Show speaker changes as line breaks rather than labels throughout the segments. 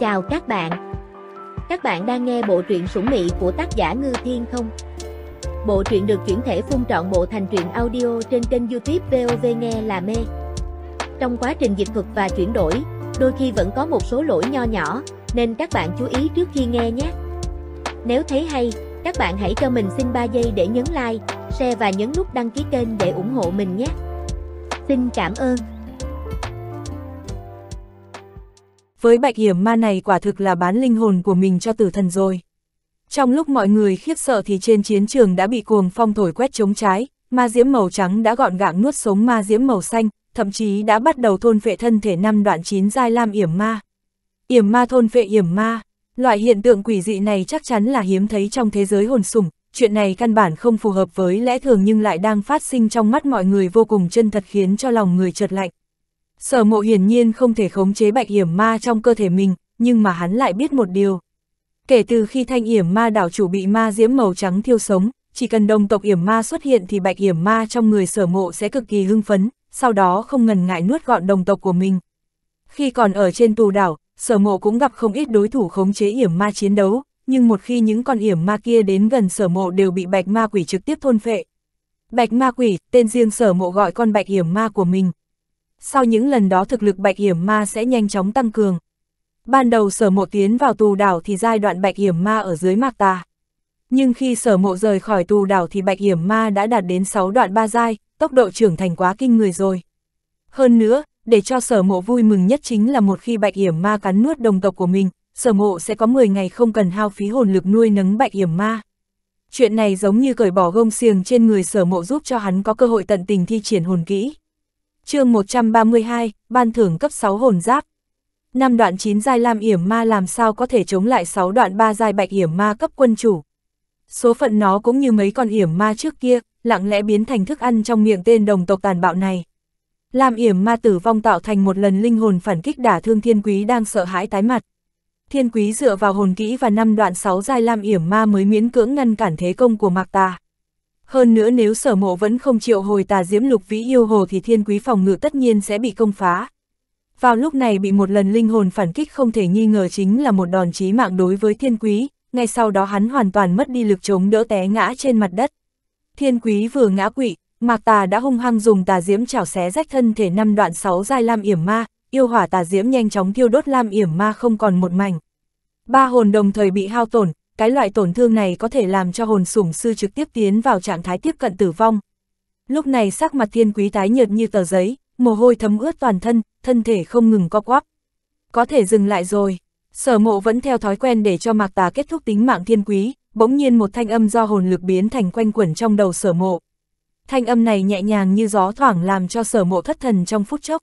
Chào các bạn! Các bạn đang nghe bộ truyện Sủng Mị của tác giả Ngư Thiên không? Bộ truyện được chuyển thể phun trọn bộ thành truyện audio trên kênh youtube VOV Nghe Là Mê Trong quá trình dịch thuật và chuyển đổi, đôi khi vẫn có một số lỗi nho nhỏ, nên các bạn chú ý trước khi nghe nhé! Nếu thấy hay, các bạn hãy cho mình xin 3 giây để nhấn like, share và nhấn nút đăng ký kênh để ủng hộ mình nhé! Xin cảm ơn! với bạch hiểm ma này quả thực là bán linh hồn của mình cho tử thần rồi. Trong lúc mọi người khiếp sợ thì trên chiến trường đã bị cuồng phong thổi quét chống trái, ma diễm màu trắng đã gọn gàng nuốt sống ma diễm màu xanh, thậm chí đã bắt đầu thôn phệ thân thể năm đoạn 9 giai lam yểm ma. Yểm ma thôn phệ yểm ma, loại hiện tượng quỷ dị này chắc chắn là hiếm thấy trong thế giới hồn sủng, chuyện này căn bản không phù hợp với lẽ thường nhưng lại đang phát sinh trong mắt mọi người vô cùng chân thật khiến cho lòng người chợt lạnh. Sở mộ hiển nhiên không thể khống chế bạch hiểm ma trong cơ thể mình, nhưng mà hắn lại biết một điều. Kể từ khi thanh hiểm ma đảo chủ bị ma diễm màu trắng thiêu sống, chỉ cần đồng tộc hiểm ma xuất hiện thì bạch hiểm ma trong người sở mộ sẽ cực kỳ hưng phấn, sau đó không ngần ngại nuốt gọn đồng tộc của mình. Khi còn ở trên tù đảo, sở mộ cũng gặp không ít đối thủ khống chế hiểm ma chiến đấu, nhưng một khi những con hiểm ma kia đến gần sở mộ đều bị bạch ma quỷ trực tiếp thôn phệ. Bạch ma quỷ, tên riêng sở mộ gọi con bạch hiểm ma của mình, sau những lần đó thực lực bạch hiểm ma sẽ nhanh chóng tăng cường. Ban đầu sở mộ tiến vào tù đảo thì giai đoạn bạch hiểm ma ở dưới mặt ta. Nhưng khi sở mộ rời khỏi tù đảo thì bạch hiểm ma đã đạt đến 6 đoạn ba giai, tốc độ trưởng thành quá kinh người rồi. Hơn nữa, để cho sở mộ vui mừng nhất chính là một khi bạch hiểm ma cắn nuốt đồng tộc của mình, sở mộ sẽ có 10 ngày không cần hao phí hồn lực nuôi nấng bạch hiểm ma. Chuyện này giống như cởi bỏ gông xiềng trên người sở mộ giúp cho hắn có cơ hội tận tình thi triển hồn kỹ chương 132, ban thưởng cấp 6 hồn giáp. Năm đoạn 9 giai lam yểm ma làm sao có thể chống lại 6 đoạn 3 giai bạch yểm ma cấp quân chủ. Số phận nó cũng như mấy con yểm ma trước kia, lặng lẽ biến thành thức ăn trong miệng tên đồng tộc tàn bạo này. Lam yểm ma tử vong tạo thành một lần linh hồn phản kích đả thương thiên quý đang sợ hãi tái mặt. Thiên quý dựa vào hồn kỹ và năm đoạn 6 giai lam yểm ma mới miễn cưỡng ngăn cản thế công của Mạc Tà. Hơn nữa nếu sở mộ vẫn không chịu hồi tà diễm lục vĩ yêu hồ thì thiên quý phòng ngự tất nhiên sẽ bị công phá. Vào lúc này bị một lần linh hồn phản kích không thể nghi ngờ chính là một đòn chí mạng đối với thiên quý, ngay sau đó hắn hoàn toàn mất đi lực chống đỡ té ngã trên mặt đất. Thiên quý vừa ngã quỵ, mạc tà đã hung hăng dùng tà diễm chảo xé rách thân thể năm đoạn 6 dai lam yểm ma, yêu hỏa tà diễm nhanh chóng thiêu đốt lam yểm ma không còn một mảnh. Ba hồn đồng thời bị hao tổn, cái loại tổn thương này có thể làm cho hồn sủng sư trực tiếp tiến vào trạng thái tiếp cận tử vong. Lúc này sắc mặt thiên quý tái nhợt như tờ giấy, mồ hôi thấm ướt toàn thân, thân thể không ngừng co quắp. Có thể dừng lại rồi, sở mộ vẫn theo thói quen để cho mạc tà kết thúc tính mạng thiên quý, bỗng nhiên một thanh âm do hồn lực biến thành quanh quẩn trong đầu sở mộ. Thanh âm này nhẹ nhàng như gió thoảng làm cho sở mộ thất thần trong phút chốc.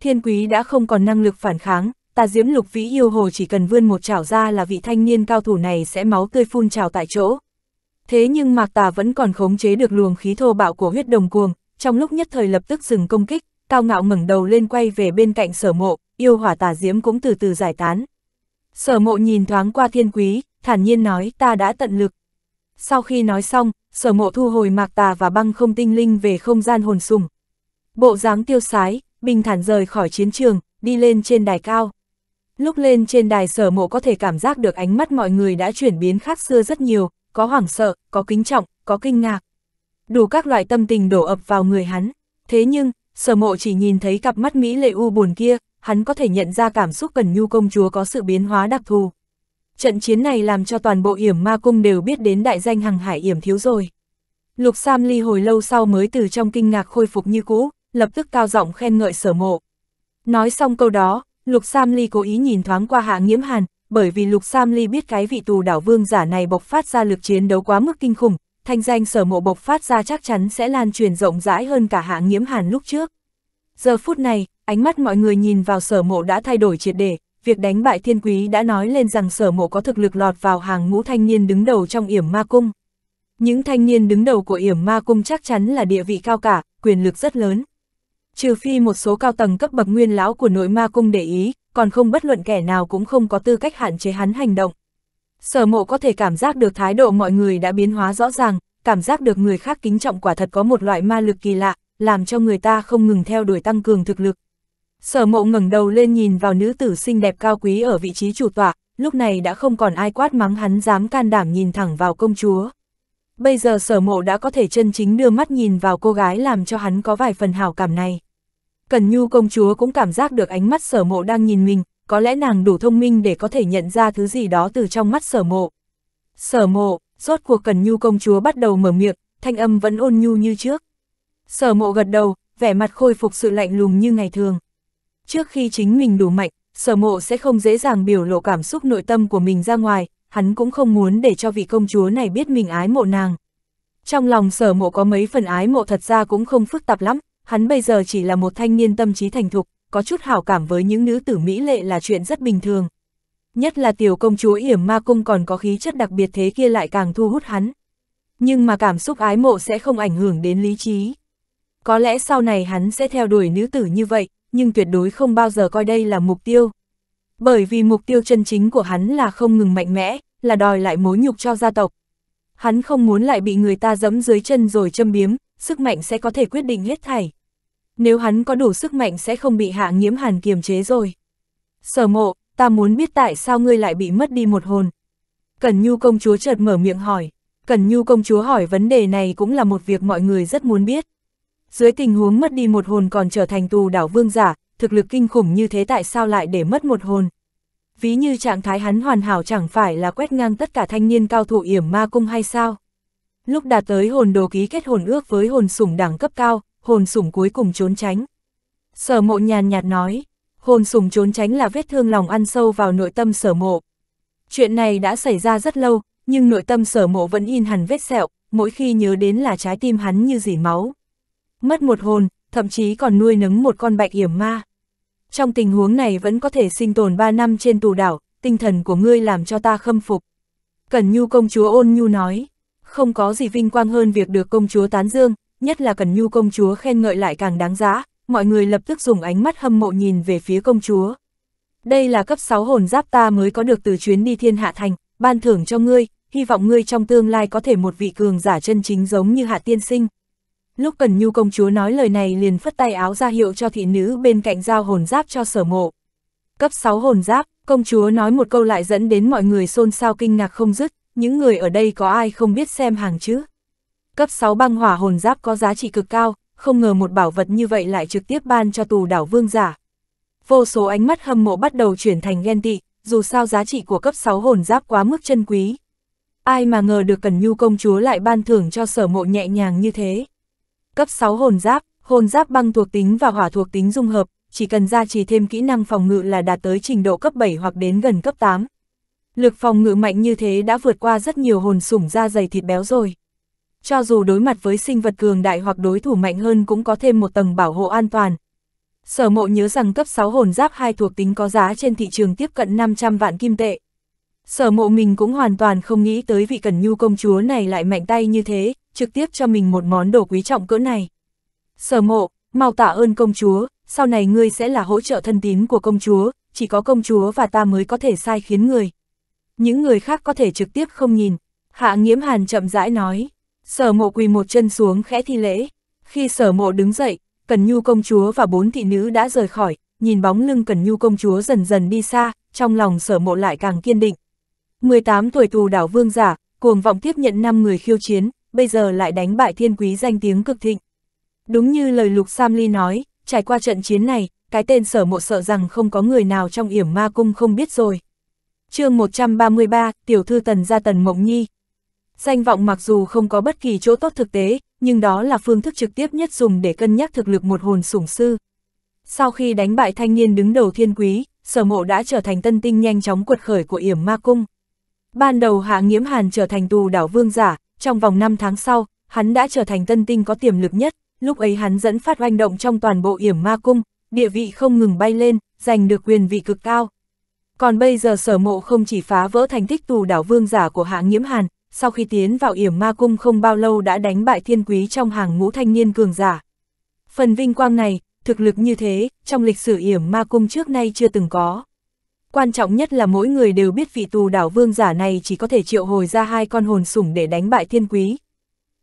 Thiên quý đã không còn năng lực phản kháng, tà diếm lục vĩ yêu hồ chỉ cần vươn một chảo ra là vị thanh niên cao thủ này sẽ máu tươi phun trào tại chỗ. Thế nhưng mạc tà vẫn còn khống chế được luồng khí thô bạo của huyết đồng cuồng, trong lúc nhất thời lập tức dừng công kích, cao ngạo ngẩng đầu lên quay về bên cạnh sở mộ, yêu hỏa tà diếm cũng từ từ giải tán. Sở mộ nhìn thoáng qua thiên quý, thản nhiên nói ta đã tận lực. Sau khi nói xong, sở mộ thu hồi mạc tà và băng không tinh linh về không gian hồn sùng. Bộ dáng tiêu sái, bình thản rời khỏi chiến trường, đi lên trên đài cao. Lúc lên trên đài sở mộ có thể cảm giác được ánh mắt mọi người đã chuyển biến khác xưa rất nhiều, có hoảng sợ, có kính trọng, có kinh ngạc. Đủ các loại tâm tình đổ ập vào người hắn. Thế nhưng, sở mộ chỉ nhìn thấy cặp mắt Mỹ lệ u buồn kia, hắn có thể nhận ra cảm xúc cần nhu công chúa có sự biến hóa đặc thù. Trận chiến này làm cho toàn bộ yểm ma cung đều biết đến đại danh hằng hải yểm thiếu rồi. Lục Sam Ly hồi lâu sau mới từ trong kinh ngạc khôi phục như cũ, lập tức cao giọng khen ngợi sở mộ. Nói xong câu đó, Lục Sam Ly cố ý nhìn thoáng qua Hạ Nghiễm Hàn, bởi vì Lục Sam Ly biết cái vị tù đảo vương giả này bộc phát ra lực chiến đấu quá mức kinh khủng, thanh danh sở mộ bộc phát ra chắc chắn sẽ lan truyền rộng rãi hơn cả Hạ Nghiễm Hàn lúc trước. Giờ phút này, ánh mắt mọi người nhìn vào sở mộ đã thay đổi triệt để, việc đánh bại thiên quý đã nói lên rằng sở mộ có thực lực lọt vào hàng ngũ thanh niên đứng đầu trong yểm ma cung. Những thanh niên đứng đầu của yểm ma cung chắc chắn là địa vị cao cả, quyền lực rất lớn. Trừ phi một số cao tầng cấp bậc nguyên lão của nội ma cung để ý, còn không bất luận kẻ nào cũng không có tư cách hạn chế hắn hành động. Sở mộ có thể cảm giác được thái độ mọi người đã biến hóa rõ ràng, cảm giác được người khác kính trọng quả thật có một loại ma lực kỳ lạ, làm cho người ta không ngừng theo đuổi tăng cường thực lực. Sở mộ ngẩng đầu lên nhìn vào nữ tử xinh đẹp cao quý ở vị trí chủ tọa, lúc này đã không còn ai quát mắng hắn dám can đảm nhìn thẳng vào công chúa bây giờ sở mộ đã có thể chân chính đưa mắt nhìn vào cô gái làm cho hắn có vài phần hảo cảm này. Cần Nhu công chúa cũng cảm giác được ánh mắt sở mộ đang nhìn mình, có lẽ nàng đủ thông minh để có thể nhận ra thứ gì đó từ trong mắt sở mộ. Sở mộ, rốt cuộc Cần Nhu công chúa bắt đầu mở miệng, thanh âm vẫn ôn nhu như trước. Sở mộ gật đầu, vẻ mặt khôi phục sự lạnh lùng như ngày thường. Trước khi chính mình đủ mạnh, sở mộ sẽ không dễ dàng biểu lộ cảm xúc nội tâm của mình ra ngoài, hắn cũng không muốn để cho vị công chúa này biết mình ái mộ nàng. Trong lòng sở mộ có mấy phần ái mộ thật ra cũng không phức tạp lắm, hắn bây giờ chỉ là một thanh niên tâm trí thành thục, có chút hảo cảm với những nữ tử mỹ lệ là chuyện rất bình thường. Nhất là tiểu công chúa yểm ma cung còn có khí chất đặc biệt thế kia lại càng thu hút hắn. Nhưng mà cảm xúc ái mộ sẽ không ảnh hưởng đến lý trí. Có lẽ sau này hắn sẽ theo đuổi nữ tử như vậy, nhưng tuyệt đối không bao giờ coi đây là mục tiêu bởi vì mục tiêu chân chính của hắn là không ngừng mạnh mẽ, là đòi lại mối nhục cho gia tộc. Hắn không muốn lại bị người ta giẫm dưới chân rồi châm biếm, sức mạnh sẽ có thể quyết định hết thảy. Nếu hắn có đủ sức mạnh sẽ không bị hạ nghiễm hàn kiềm chế rồi. Sở mộ, ta muốn biết tại sao ngươi lại bị mất đi một hồn. Cần Nhu công chúa chợt mở miệng hỏi. Cần Nhu công chúa hỏi vấn đề này cũng là một việc mọi người rất muốn biết. Dưới tình huống mất đi một hồn còn trở thành tù đảo vương giả, thực lực kinh khủng như thế tại sao lại để mất một hồn. Ví như trạng thái hắn hoàn hảo chẳng phải là quét ngang tất cả thanh niên cao thủ yểm ma cung hay sao. Lúc đạt tới hồn đồ ký kết hồn ước với hồn sủng đẳng cấp cao, hồn sủng cuối cùng trốn tránh. Sở mộ nhàn nhạt nói, hồn sủng trốn tránh là vết thương lòng ăn sâu vào nội tâm sở mộ. Chuyện này đã xảy ra rất lâu, nhưng nội tâm sở mộ vẫn in hẳn vết sẹo, mỗi khi nhớ đến là trái tim hắn như dỉ máu. Mất một hồn, thậm chí còn nuôi nấng một con bạch yểm ma trong tình huống này vẫn có thể sinh tồn 3 năm trên tù đảo, tinh thần của ngươi làm cho ta khâm phục. cẩn Nhu công chúa ôn nhu nói, không có gì vinh quang hơn việc được công chúa tán dương, nhất là cẩn Nhu công chúa khen ngợi lại càng đáng giá, mọi người lập tức dùng ánh mắt hâm mộ nhìn về phía công chúa. Đây là cấp 6 hồn giáp ta mới có được từ chuyến đi thiên hạ thành, ban thưởng cho ngươi, hy vọng ngươi trong tương lai có thể một vị cường giả chân chính giống như hạ tiên sinh. Lúc Cần Nhu công chúa nói lời này liền phất tay áo ra hiệu cho thị nữ bên cạnh giao hồn giáp cho sở mộ. Cấp 6 hồn giáp, công chúa nói một câu lại dẫn đến mọi người xôn xao kinh ngạc không dứt, những người ở đây có ai không biết xem hàng chứ? Cấp 6 băng hỏa hồn giáp có giá trị cực cao, không ngờ một bảo vật như vậy lại trực tiếp ban cho tù đảo vương giả. Vô số ánh mắt hâm mộ bắt đầu chuyển thành ghen tị, dù sao giá trị của cấp 6 hồn giáp quá mức chân quý. Ai mà ngờ được Cần Nhu công chúa lại ban thưởng cho sở mộ nhẹ nhàng như thế cấp 6 hồn giáp, hồn giáp băng thuộc tính và hỏa thuộc tính dung hợp, chỉ cần gia trì thêm kỹ năng phòng ngự là đạt tới trình độ cấp 7 hoặc đến gần cấp 8. Lực phòng ngự mạnh như thế đã vượt qua rất nhiều hồn sủng da dày thịt béo rồi. Cho dù đối mặt với sinh vật cường đại hoặc đối thủ mạnh hơn cũng có thêm một tầng bảo hộ an toàn. Sở mộ nhớ rằng cấp 6 hồn giáp hai thuộc tính có giá trên thị trường tiếp cận 500 vạn kim tệ. Sở mộ mình cũng hoàn toàn không nghĩ tới vị cần nhu công chúa này lại mạnh tay như thế, trực tiếp cho mình một món đồ quý trọng cỡ này. Sở mộ, mau tạ ơn công chúa, sau này ngươi sẽ là hỗ trợ thân tín của công chúa, chỉ có công chúa và ta mới có thể sai khiến người. Những người khác có thể trực tiếp không nhìn, hạ nghiễm hàn chậm rãi nói, sở mộ quỳ một chân xuống khẽ thi lễ. Khi sở mộ đứng dậy, Cần Nhu công chúa và bốn thị nữ đã rời khỏi, nhìn bóng lưng Cần Nhu công chúa dần dần đi xa, trong lòng sở mộ lại càng kiên định. 18 tuổi tù đảo vương giả, cuồng vọng tiếp nhận 5 người khiêu chiến, bây giờ lại đánh bại thiên quý danh tiếng cực thịnh. Đúng như lời Lục Sam Ly nói, trải qua trận chiến này, cái tên sở mộ sợ rằng không có người nào trong yểm ma cung không biết rồi. chương 133, Tiểu Thư Tần ra Tần Mộng Nhi. Danh vọng mặc dù không có bất kỳ chỗ tốt thực tế, nhưng đó là phương thức trực tiếp nhất dùng để cân nhắc thực lực một hồn sủng sư. Sau khi đánh bại thanh niên đứng đầu thiên quý, sở mộ đã trở thành tân tinh nhanh chóng cuột khởi của yểm ma cung. Ban đầu Hạ Nghiễm Hàn trở thành tù đảo vương giả, trong vòng 5 tháng sau, hắn đã trở thành tân tinh có tiềm lực nhất, lúc ấy hắn dẫn phát oanh động trong toàn bộ yểm ma cung, địa vị không ngừng bay lên, giành được quyền vị cực cao. Còn bây giờ sở mộ không chỉ phá vỡ thành tích tù đảo vương giả của hạ nghiễm hàn, sau khi tiến vào yểm ma cung không bao lâu đã đánh bại thiên quý trong hàng ngũ thanh niên cường giả. Phần vinh quang này, thực lực như thế, trong lịch sử yểm ma cung trước nay chưa từng có quan trọng nhất là mỗi người đều biết vị tù đảo vương giả này chỉ có thể triệu hồi ra hai con hồn sủng để đánh bại thiên quý.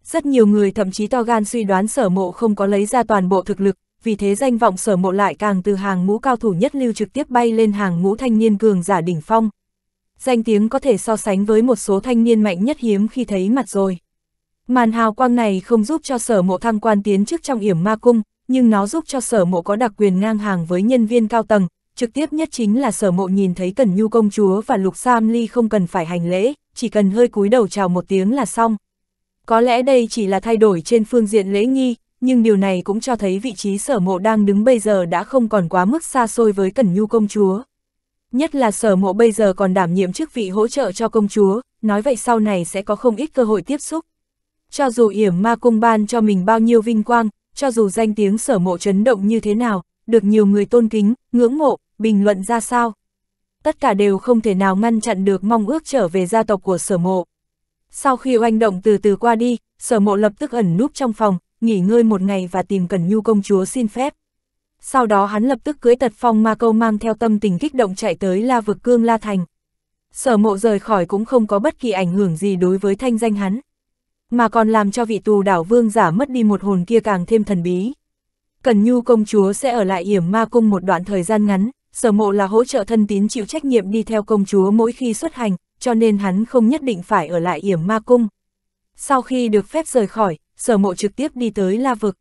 Rất nhiều người thậm chí to gan suy đoán sở mộ không có lấy ra toàn bộ thực lực, vì thế danh vọng sở mộ lại càng từ hàng ngũ cao thủ nhất lưu trực tiếp bay lên hàng ngũ thanh niên cường giả đỉnh phong. Danh tiếng có thể so sánh với một số thanh niên mạnh nhất hiếm khi thấy mặt rồi. Màn hào quang này không giúp cho sở mộ thăng quan tiến trước trong yểm ma cung, nhưng nó giúp cho sở mộ có đặc quyền ngang hàng với nhân viên cao tầng, trực tiếp nhất chính là sở mộ nhìn thấy Cần Nhu công chúa và Lục Sam Ly không cần phải hành lễ, chỉ cần hơi cúi đầu chào một tiếng là xong. Có lẽ đây chỉ là thay đổi trên phương diện lễ nghi, nhưng điều này cũng cho thấy vị trí sở mộ đang đứng bây giờ đã không còn quá mức xa xôi với Cẩn Nhu công chúa. Nhất là sở mộ bây giờ còn đảm nhiệm chức vị hỗ trợ cho công chúa, nói vậy sau này sẽ có không ít cơ hội tiếp xúc. Cho dù yểm ma cung ban cho mình bao nhiêu vinh quang, cho dù danh tiếng sở mộ chấn động như thế nào, được nhiều người tôn kính, ngưỡng mộ, bình luận ra sao. Tất cả đều không thể nào ngăn chặn được mong ước trở về gia tộc của sở mộ. Sau khi oanh động từ từ qua đi, sở mộ lập tức ẩn núp trong phòng, nghỉ ngơi một ngày và tìm Cẩn Nhu công chúa xin phép. Sau đó hắn lập tức cưới tật phong ma câu mang theo tâm tình kích động chạy tới La Vực Cương La Thành. Sở mộ rời khỏi cũng không có bất kỳ ảnh hưởng gì đối với thanh danh hắn, mà còn làm cho vị tù đảo vương giả mất đi một hồn kia càng thêm thần bí. Cần Nhu công chúa sẽ ở lại yểm ma cung một đoạn thời gian ngắn, sở mộ là hỗ trợ thân tín chịu trách nhiệm đi theo công chúa mỗi khi xuất hành, cho nên hắn không nhất định phải ở lại yểm ma cung. Sau khi được phép rời khỏi, sở mộ trực tiếp đi tới la vực.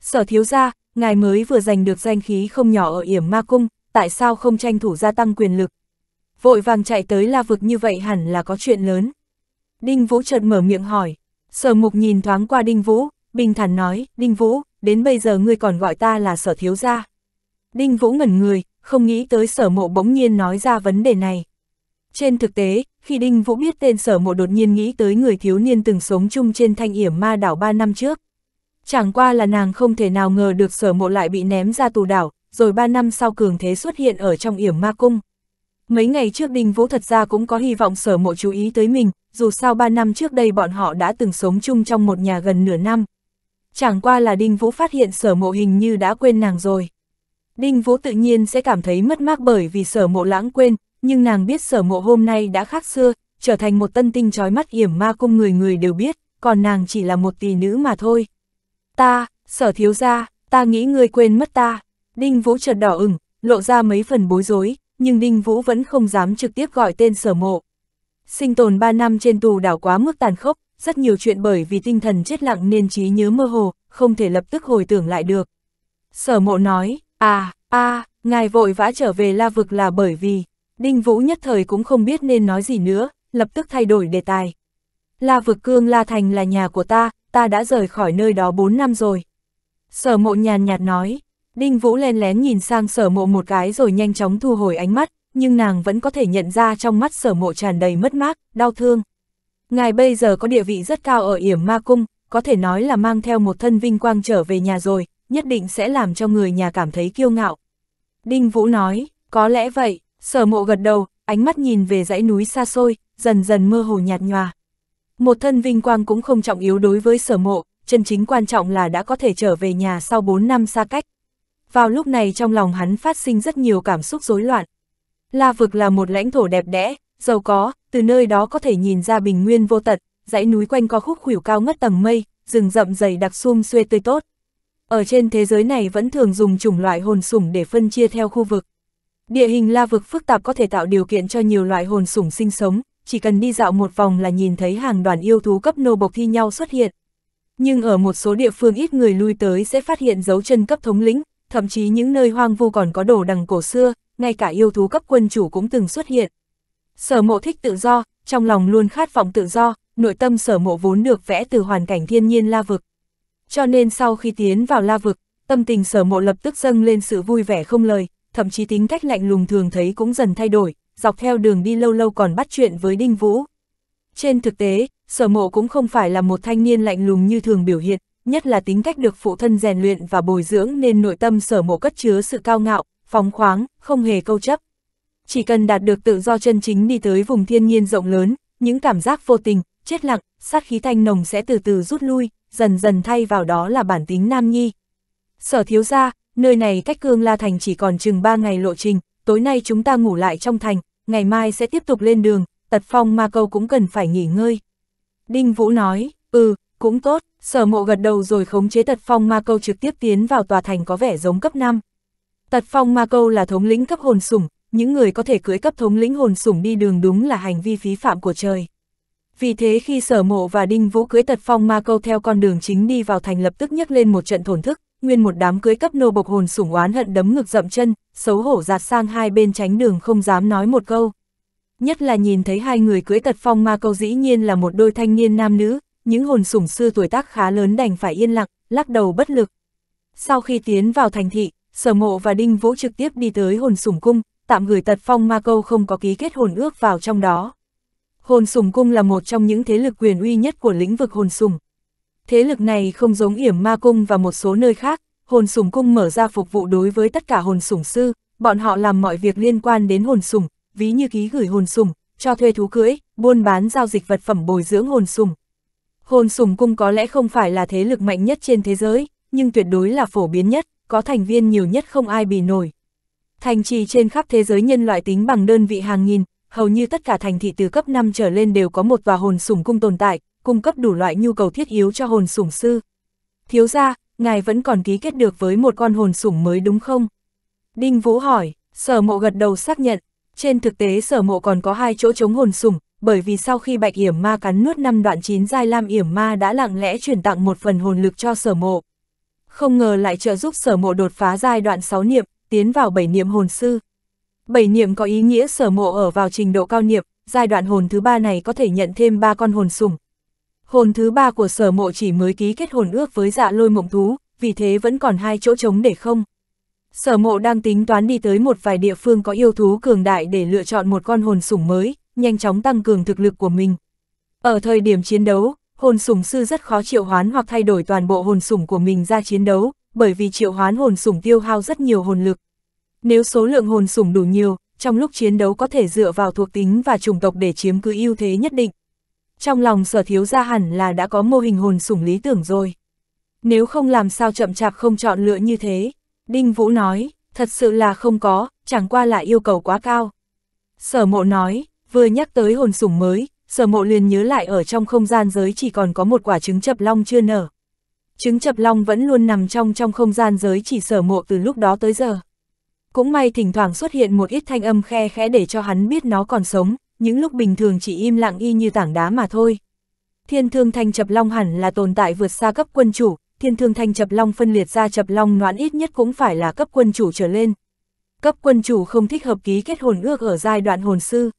Sở thiếu gia, ngài mới vừa giành được danh khí không nhỏ ở yểm ma cung, tại sao không tranh thủ gia tăng quyền lực? Vội vàng chạy tới la vực như vậy hẳn là có chuyện lớn. Đinh Vũ chợt mở miệng hỏi, sở mục nhìn thoáng qua Đinh Vũ, bình thản nói, Đinh Vũ, đến bây giờ ngươi còn gọi ta là sở thiếu gia. Đinh Vũ ngẩn người, không nghĩ tới sở mộ bỗng nhiên nói ra vấn đề này. Trên thực tế, khi Đinh Vũ biết tên sở mộ đột nhiên nghĩ tới người thiếu niên từng sống chung trên thanh yểm ma đảo 3 năm trước. Chẳng qua là nàng không thể nào ngờ được sở mộ lại bị ném ra tù đảo, rồi 3 năm sau cường thế xuất hiện ở trong yểm ma cung. Mấy ngày trước Đinh Vũ thật ra cũng có hy vọng sở mộ chú ý tới mình, dù sao 3 năm trước đây bọn họ đã từng sống chung trong một nhà gần nửa năm. Chẳng qua là Đinh Vũ phát hiện sở mộ hình như đã quên nàng rồi. Đinh Vũ tự nhiên sẽ cảm thấy mất mát bởi vì sở mộ lãng quên, nhưng nàng biết sở mộ hôm nay đã khác xưa, trở thành một tân tinh trói mắt hiểm ma cung người người đều biết, còn nàng chỉ là một tỷ nữ mà thôi. Ta, sở thiếu gia, ta nghĩ ngươi quên mất ta. Đinh Vũ chợt đỏ ửng, lộ ra mấy phần bối rối, nhưng Đinh Vũ vẫn không dám trực tiếp gọi tên sở mộ. Sinh tồn 3 năm trên tù đảo quá mức tàn khốc, rất nhiều chuyện bởi vì tinh thần chết lặng nên trí nhớ mơ hồ, không thể lập tức hồi tưởng lại được. Sở mộ nói, À, à, ngài vội vã trở về la vực là bởi vì, Đinh Vũ nhất thời cũng không biết nên nói gì nữa, lập tức thay đổi đề tài. La vực cương La Thành là nhà của ta, ta đã rời khỏi nơi đó 4 năm rồi. Sở mộ nhàn nhạt nói, Đinh Vũ lén lén nhìn sang sở mộ một cái rồi nhanh chóng thu hồi ánh mắt, nhưng nàng vẫn có thể nhận ra trong mắt sở mộ tràn đầy mất mát, đau thương. Ngài bây giờ có địa vị rất cao ở yểm ma cung, có thể nói là mang theo một thân vinh quang trở về nhà rồi, nhất định sẽ làm cho người nhà cảm thấy kiêu ngạo. Đinh Vũ nói, có lẽ vậy, sở mộ gật đầu, ánh mắt nhìn về dãy núi xa xôi, dần dần mơ hồ nhạt nhòa. Một thân vinh quang cũng không trọng yếu đối với sở mộ, chân chính quan trọng là đã có thể trở về nhà sau 4 năm xa cách. Vào lúc này trong lòng hắn phát sinh rất nhiều cảm xúc rối loạn. La vực là một lãnh thổ đẹp đẽ, giàu có, từ nơi đó có thể nhìn ra bình nguyên vô tận, dãy núi quanh co khúc khuỷu cao ngất tầng mây, rừng rậm dày đặc sum xuê tươi tốt, ở trên thế giới này vẫn thường dùng chủng loại hồn sủng để phân chia theo khu vực. Địa hình la vực phức tạp có thể tạo điều kiện cho nhiều loại hồn sủng sinh sống, chỉ cần đi dạo một vòng là nhìn thấy hàng đoàn yêu thú cấp nô bộc thi nhau xuất hiện. Nhưng ở một số địa phương ít người lui tới sẽ phát hiện dấu chân cấp thống lĩnh, thậm chí những nơi hoang vu còn có đồ đằng cổ xưa, ngay cả yêu thú cấp quân chủ cũng từng xuất hiện. Sở mộ thích tự do, trong lòng luôn khát vọng tự do, nội tâm sở mộ vốn được vẽ từ hoàn cảnh thiên nhiên la vực, cho nên sau khi tiến vào la vực, tâm tình sở mộ lập tức dâng lên sự vui vẻ không lời, thậm chí tính cách lạnh lùng thường thấy cũng dần thay đổi, dọc theo đường đi lâu lâu còn bắt chuyện với Đinh Vũ. Trên thực tế, sở mộ cũng không phải là một thanh niên lạnh lùng như thường biểu hiện, nhất là tính cách được phụ thân rèn luyện và bồi dưỡng nên nội tâm sở mộ cất chứa sự cao ngạo, phóng khoáng, không hề câu chấp. Chỉ cần đạt được tự do chân chính đi tới vùng thiên nhiên rộng lớn, những cảm giác vô tình, chết lặng, sát khí thanh nồng sẽ từ từ rút lui, dần dần thay vào đó là bản tính nam nhi. Sở thiếu ra, nơi này cách Cương La Thành chỉ còn chừng 3 ngày lộ trình, tối nay chúng ta ngủ lại trong thành, ngày mai sẽ tiếp tục lên đường, tật phong ma câu cũng cần phải nghỉ ngơi. Đinh Vũ nói, ừ, cũng tốt, sở mộ gật đầu rồi khống chế tật phong ma câu trực tiếp tiến vào tòa thành có vẻ giống cấp 5. Tật phong ma câu là thống lĩnh cấp hồn sủng, những người có thể cưới cấp thống lĩnh hồn sủng đi đường đúng là hành vi phí phạm của trời. Vì thế khi sở mộ và đinh vũ cưới tật phong ma câu theo con đường chính đi vào thành lập tức nhấc lên một trận thổn thức, nguyên một đám cưới cấp nô bộc hồn sủng oán hận đấm ngực dậm chân, xấu hổ giạt sang hai bên tránh đường không dám nói một câu. Nhất là nhìn thấy hai người cưới tật phong ma câu dĩ nhiên là một đôi thanh niên nam nữ, những hồn sủng xưa tuổi tác khá lớn đành phải yên lặng, lắc đầu bất lực. Sau khi tiến vào thành thị, sở mộ và đinh vũ trực tiếp đi tới hồn sủng cung, tạm gửi tật phong ma câu không có ký kết hồn ước vào trong đó. Hồn sùng cung là một trong những thế lực quyền uy nhất của lĩnh vực hồn sùng. Thế lực này không giống yểm ma cung và một số nơi khác, hồn sùng cung mở ra phục vụ đối với tất cả hồn sùng sư, bọn họ làm mọi việc liên quan đến hồn sùng, ví như ký gửi hồn sùng, cho thuê thú cưỡi, buôn bán giao dịch vật phẩm bồi dưỡng hồn sùng. Hồn sùng cung có lẽ không phải là thế lực mạnh nhất trên thế giới, nhưng tuyệt đối là phổ biến nhất, có thành viên nhiều nhất không ai bị nổi. Thành trì trên khắp thế giới nhân loại tính bằng đơn vị hàng nghìn, hầu như tất cả thành thị từ cấp 5 trở lên đều có một tòa hồn sủng cung tồn tại, cung cấp đủ loại nhu cầu thiết yếu cho hồn sủng sư. Thiếu ra, ngài vẫn còn ký kết được với một con hồn sủng mới đúng không? Đinh Vũ hỏi, sở mộ gật đầu xác nhận, trên thực tế sở mộ còn có hai chỗ chống hồn sủng, bởi vì sau khi bạch yểm ma cắn nuốt năm đoạn 9 giai lam yểm ma đã lặng lẽ chuyển tặng một phần hồn lực cho sở mộ. Không ngờ lại trợ giúp sở mộ đột phá giai đoạn 6 niệm, tiến vào 7 niệm hồn sư. Bảy niệm có ý nghĩa sở mộ ở vào trình độ cao niệm, giai đoạn hồn thứ ba này có thể nhận thêm ba con hồn sủng. Hồn thứ ba của sở mộ chỉ mới ký kết hồn ước với dạ lôi mộng thú, vì thế vẫn còn hai chỗ trống để không. Sở mộ đang tính toán đi tới một vài địa phương có yêu thú cường đại để lựa chọn một con hồn sủng mới, nhanh chóng tăng cường thực lực của mình. Ở thời điểm chiến đấu, hồn sủng sư rất khó triệu hoán hoặc thay đổi toàn bộ hồn sủng của mình ra chiến đấu, bởi vì triệu hoán hồn sủng tiêu hao rất nhiều hồn lực. Nếu số lượng hồn sủng đủ nhiều, trong lúc chiến đấu có thể dựa vào thuộc tính và chủng tộc để chiếm cứ ưu thế nhất định. Trong lòng sở thiếu gia hẳn là đã có mô hình hồn sủng lý tưởng rồi. Nếu không làm sao chậm chạp không chọn lựa như thế, Đinh Vũ nói, thật sự là không có, chẳng qua là yêu cầu quá cao. Sở mộ nói, vừa nhắc tới hồn sủng mới, sở mộ liền nhớ lại ở trong không gian giới chỉ còn có một quả trứng chập long chưa nở. Trứng chập long vẫn luôn nằm trong trong không gian giới chỉ sở mộ từ lúc đó tới giờ. Cũng may thỉnh thoảng xuất hiện một ít thanh âm khe khẽ để cho hắn biết nó còn sống, những lúc bình thường chỉ im lặng y như tảng đá mà thôi. Thiên thương thanh chập long hẳn là tồn tại vượt xa cấp quân chủ, thiên thương thanh chập long phân liệt ra chập long noãn ít nhất cũng phải là cấp quân chủ trở lên. Cấp quân chủ không thích hợp ký kết hồn ước ở giai đoạn hồn sư.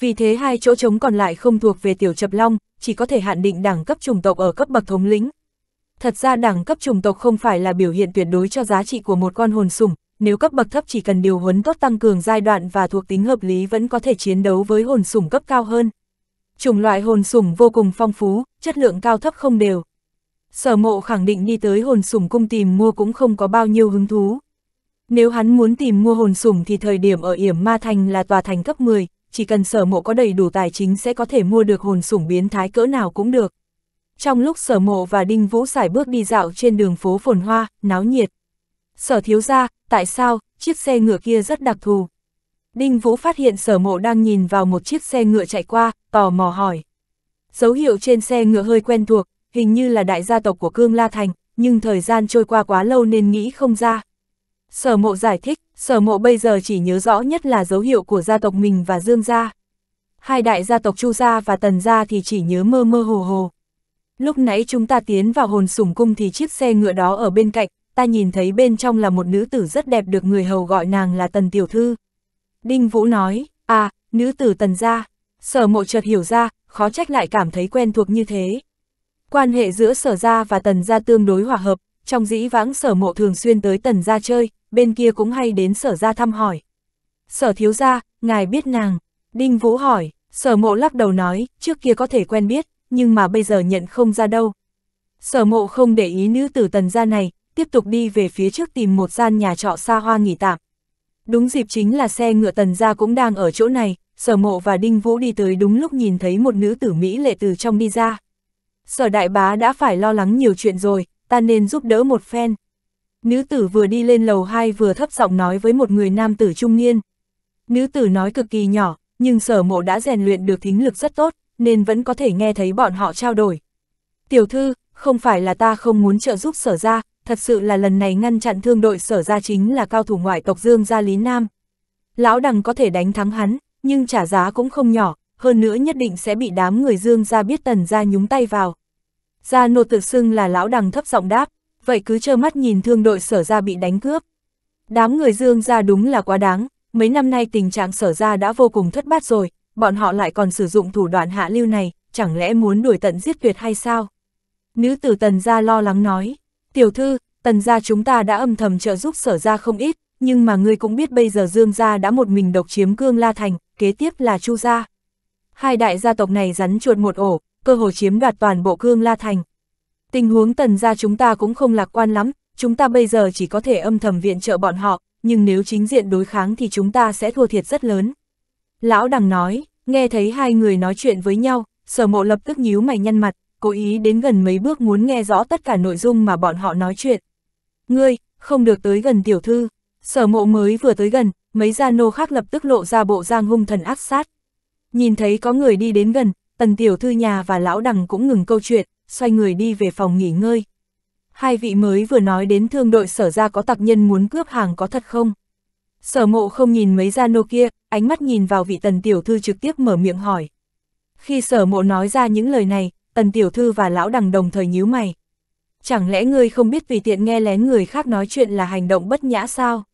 Vì thế hai chỗ trống còn lại không thuộc về tiểu chập long, chỉ có thể hạn định đẳng cấp chủng tộc ở cấp bậc thống lĩnh. Thật ra đẳng cấp chủng tộc không phải là biểu hiện tuyệt đối cho giá trị của một con hồn sủng, nếu cấp bậc thấp chỉ cần điều huấn tốt tăng cường giai đoạn và thuộc tính hợp lý vẫn có thể chiến đấu với hồn sủng cấp cao hơn. Chủng loại hồn sủng vô cùng phong phú, chất lượng cao thấp không đều. Sở mộ khẳng định đi tới hồn sủng cung tìm mua cũng không có bao nhiêu hứng thú. Nếu hắn muốn tìm mua hồn sủng thì thời điểm ở Yểm Ma Thành là tòa thành cấp 10, chỉ cần sở mộ có đầy đủ tài chính sẽ có thể mua được hồn sủng biến thái cỡ nào cũng được. Trong lúc sở mộ và Đinh Vũ xài bước đi dạo trên đường phố phồn hoa, náo nhiệt, sở thiếu ra, tại sao, chiếc xe ngựa kia rất đặc thù. Đinh Vũ phát hiện sở mộ đang nhìn vào một chiếc xe ngựa chạy qua, tò mò hỏi. Dấu hiệu trên xe ngựa hơi quen thuộc, hình như là đại gia tộc của Cương La Thành, nhưng thời gian trôi qua quá lâu nên nghĩ không ra. Sở mộ giải thích, sở mộ bây giờ chỉ nhớ rõ nhất là dấu hiệu của gia tộc mình và Dương gia. Hai đại gia tộc Chu gia và Tần gia thì chỉ nhớ mơ mơ hồ hồ. Lúc nãy chúng ta tiến vào hồn sủng cung thì chiếc xe ngựa đó ở bên cạnh, ta nhìn thấy bên trong là một nữ tử rất đẹp được người hầu gọi nàng là Tần Tiểu Thư. Đinh Vũ nói, à, nữ tử Tần gia. Sở mộ chợt hiểu ra, khó trách lại cảm thấy quen thuộc như thế. Quan hệ giữa sở gia và tần gia tương đối hòa hợp, trong dĩ vãng sở mộ thường xuyên tới tần gia chơi, bên kia cũng hay đến sở gia thăm hỏi. Sở thiếu gia, ngài biết nàng. Đinh Vũ hỏi, sở mộ lắc đầu nói, trước kia có thể quen biết, nhưng mà bây giờ nhận không ra đâu. Sở mộ không để ý nữ tử tần gia này, tiếp tục đi về phía trước tìm một gian nhà trọ xa hoa nghỉ tạm. Đúng dịp chính là xe ngựa tần gia cũng đang ở chỗ này, sở mộ và đinh vũ đi tới đúng lúc nhìn thấy một nữ tử Mỹ lệ từ trong đi ra. Sở đại bá đã phải lo lắng nhiều chuyện rồi, ta nên giúp đỡ một phen. Nữ tử vừa đi lên lầu 2 vừa thấp giọng nói với một người nam tử trung niên. Nữ tử nói cực kỳ nhỏ, nhưng sở mộ đã rèn luyện được thính lực rất tốt, nên vẫn có thể nghe thấy bọn họ trao đổi. Tiểu thư, không phải là ta không muốn trợ giúp sở ra, thật sự là lần này ngăn chặn thương đội sở ra chính là cao thủ ngoại tộc Dương gia Lý Nam. Lão đằng có thể đánh thắng hắn, nhưng trả giá cũng không nhỏ, hơn nữa nhất định sẽ bị đám người Dương gia biết tần gia nhúng tay vào. Gia nô tự xưng là lão đằng thấp giọng đáp, vậy cứ trơ mắt nhìn thương đội sở ra bị đánh cướp. Đám người Dương gia đúng là quá đáng, mấy năm nay tình trạng sở ra đã vô cùng thất bát rồi, bọn họ lại còn sử dụng thủ đoạn hạ lưu này, chẳng lẽ muốn đuổi tận giết tuyệt hay sao? Nữ tử tần gia lo lắng nói. Tiểu thư, tần gia chúng ta đã âm thầm trợ giúp sở gia không ít, nhưng mà ngươi cũng biết bây giờ Dương gia đã một mình độc chiếm Cương La Thành, kế tiếp là Chu gia. Hai đại gia tộc này rắn chuột một ổ, cơ hồ chiếm đoạt toàn bộ Cương La Thành. Tình huống tần gia chúng ta cũng không lạc quan lắm, chúng ta bây giờ chỉ có thể âm thầm viện trợ bọn họ, nhưng nếu chính diện đối kháng thì chúng ta sẽ thua thiệt rất lớn. Lão đằng nói, nghe thấy hai người nói chuyện với nhau, sở mộ lập tức nhíu mày nhăn mặt, cố ý đến gần mấy bước muốn nghe rõ tất cả nội dung mà bọn họ nói chuyện. Ngươi, không được tới gần tiểu thư, sở mộ mới vừa tới gần, mấy gia nô khác lập tức lộ ra bộ giang hung thần ác sát. Nhìn thấy có người đi đến gần, tần tiểu thư nhà và lão đằng cũng ngừng câu chuyện, xoay người đi về phòng nghỉ ngơi. Hai vị mới vừa nói đến thương đội sở ra có tặc nhân muốn cướp hàng có thật không? Sở mộ không nhìn mấy gia nô kia, ánh mắt nhìn vào vị tần tiểu thư trực tiếp mở miệng hỏi. Khi sở mộ nói ra những lời này, tần tiểu thư và lão đằng đồng thời nhíu mày. Chẳng lẽ ngươi không biết vì tiện nghe lén người khác nói chuyện là hành động bất nhã sao?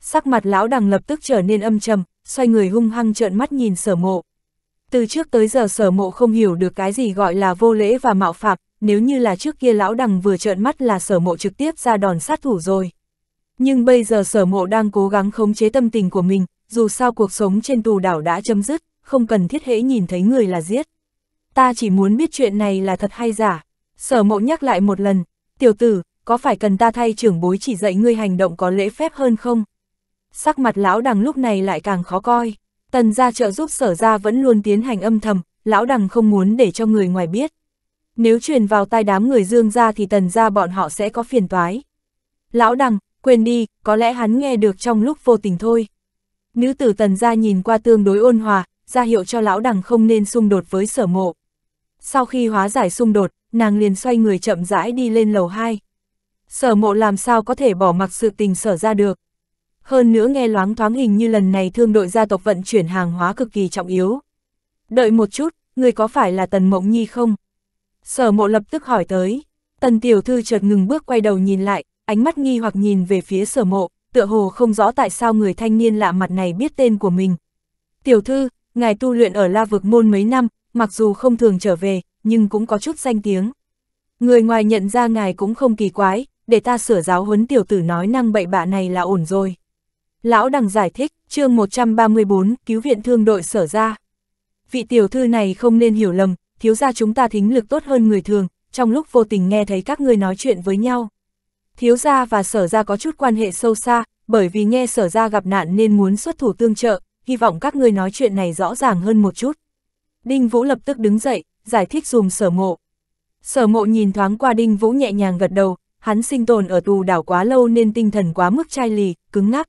Sắc mặt lão đằng lập tức trở nên âm trầm, xoay người hung hăng trợn mắt nhìn sở mộ. Từ trước tới giờ sở mộ không hiểu được cái gì gọi là vô lễ và mạo phạm, nếu như là trước kia lão đằng vừa trợn mắt là sở mộ trực tiếp ra đòn sát thủ rồi. Nhưng bây giờ sở mộ đang cố gắng khống chế tâm tình của mình, dù sao cuộc sống trên tù đảo đã chấm dứt, không cần thiết hễ nhìn thấy người là giết ta chỉ muốn biết chuyện này là thật hay giả. Sở mộ nhắc lại một lần, tiểu tử, có phải cần ta thay trưởng bối chỉ dạy ngươi hành động có lễ phép hơn không? Sắc mặt lão đằng lúc này lại càng khó coi, tần gia trợ giúp sở gia vẫn luôn tiến hành âm thầm, lão đằng không muốn để cho người ngoài biết. Nếu truyền vào tai đám người dương gia thì tần gia bọn họ sẽ có phiền toái. Lão đằng, quên đi, có lẽ hắn nghe được trong lúc vô tình thôi. Nữ tử tần gia nhìn qua tương đối ôn hòa, ra hiệu cho lão đằng không nên xung đột với sở mộ. Sau khi hóa giải xung đột, nàng liền xoay người chậm rãi đi lên lầu 2. Sở mộ làm sao có thể bỏ mặc sự tình sở ra được. Hơn nữa nghe loáng thoáng hình như lần này thương đội gia tộc vận chuyển hàng hóa cực kỳ trọng yếu. Đợi một chút, người có phải là Tần Mộng Nhi không? Sở mộ lập tức hỏi tới. Tần tiểu thư chợt ngừng bước quay đầu nhìn lại, ánh mắt nghi hoặc nhìn về phía sở mộ, tựa hồ không rõ tại sao người thanh niên lạ mặt này biết tên của mình. Tiểu thư, ngài tu luyện ở la vực môn mấy năm, mặc dù không thường trở về, nhưng cũng có chút danh tiếng. Người ngoài nhận ra ngài cũng không kỳ quái, để ta sửa giáo huấn tiểu tử nói năng bậy bạ này là ổn rồi. Lão đằng giải thích, chương 134, cứu viện thương đội sở ra. Vị tiểu thư này không nên hiểu lầm, thiếu gia chúng ta thính lực tốt hơn người thường, trong lúc vô tình nghe thấy các ngươi nói chuyện với nhau. Thiếu gia và sở gia có chút quan hệ sâu xa, bởi vì nghe sở gia gặp nạn nên muốn xuất thủ tương trợ, hy vọng các ngươi nói chuyện này rõ ràng hơn một chút. Đinh Vũ lập tức đứng dậy, giải thích dùm sở mộ. Sở mộ nhìn thoáng qua Đinh Vũ nhẹ nhàng gật đầu, hắn sinh tồn ở tù đảo quá lâu nên tinh thần quá mức chai lì, cứng ngắc.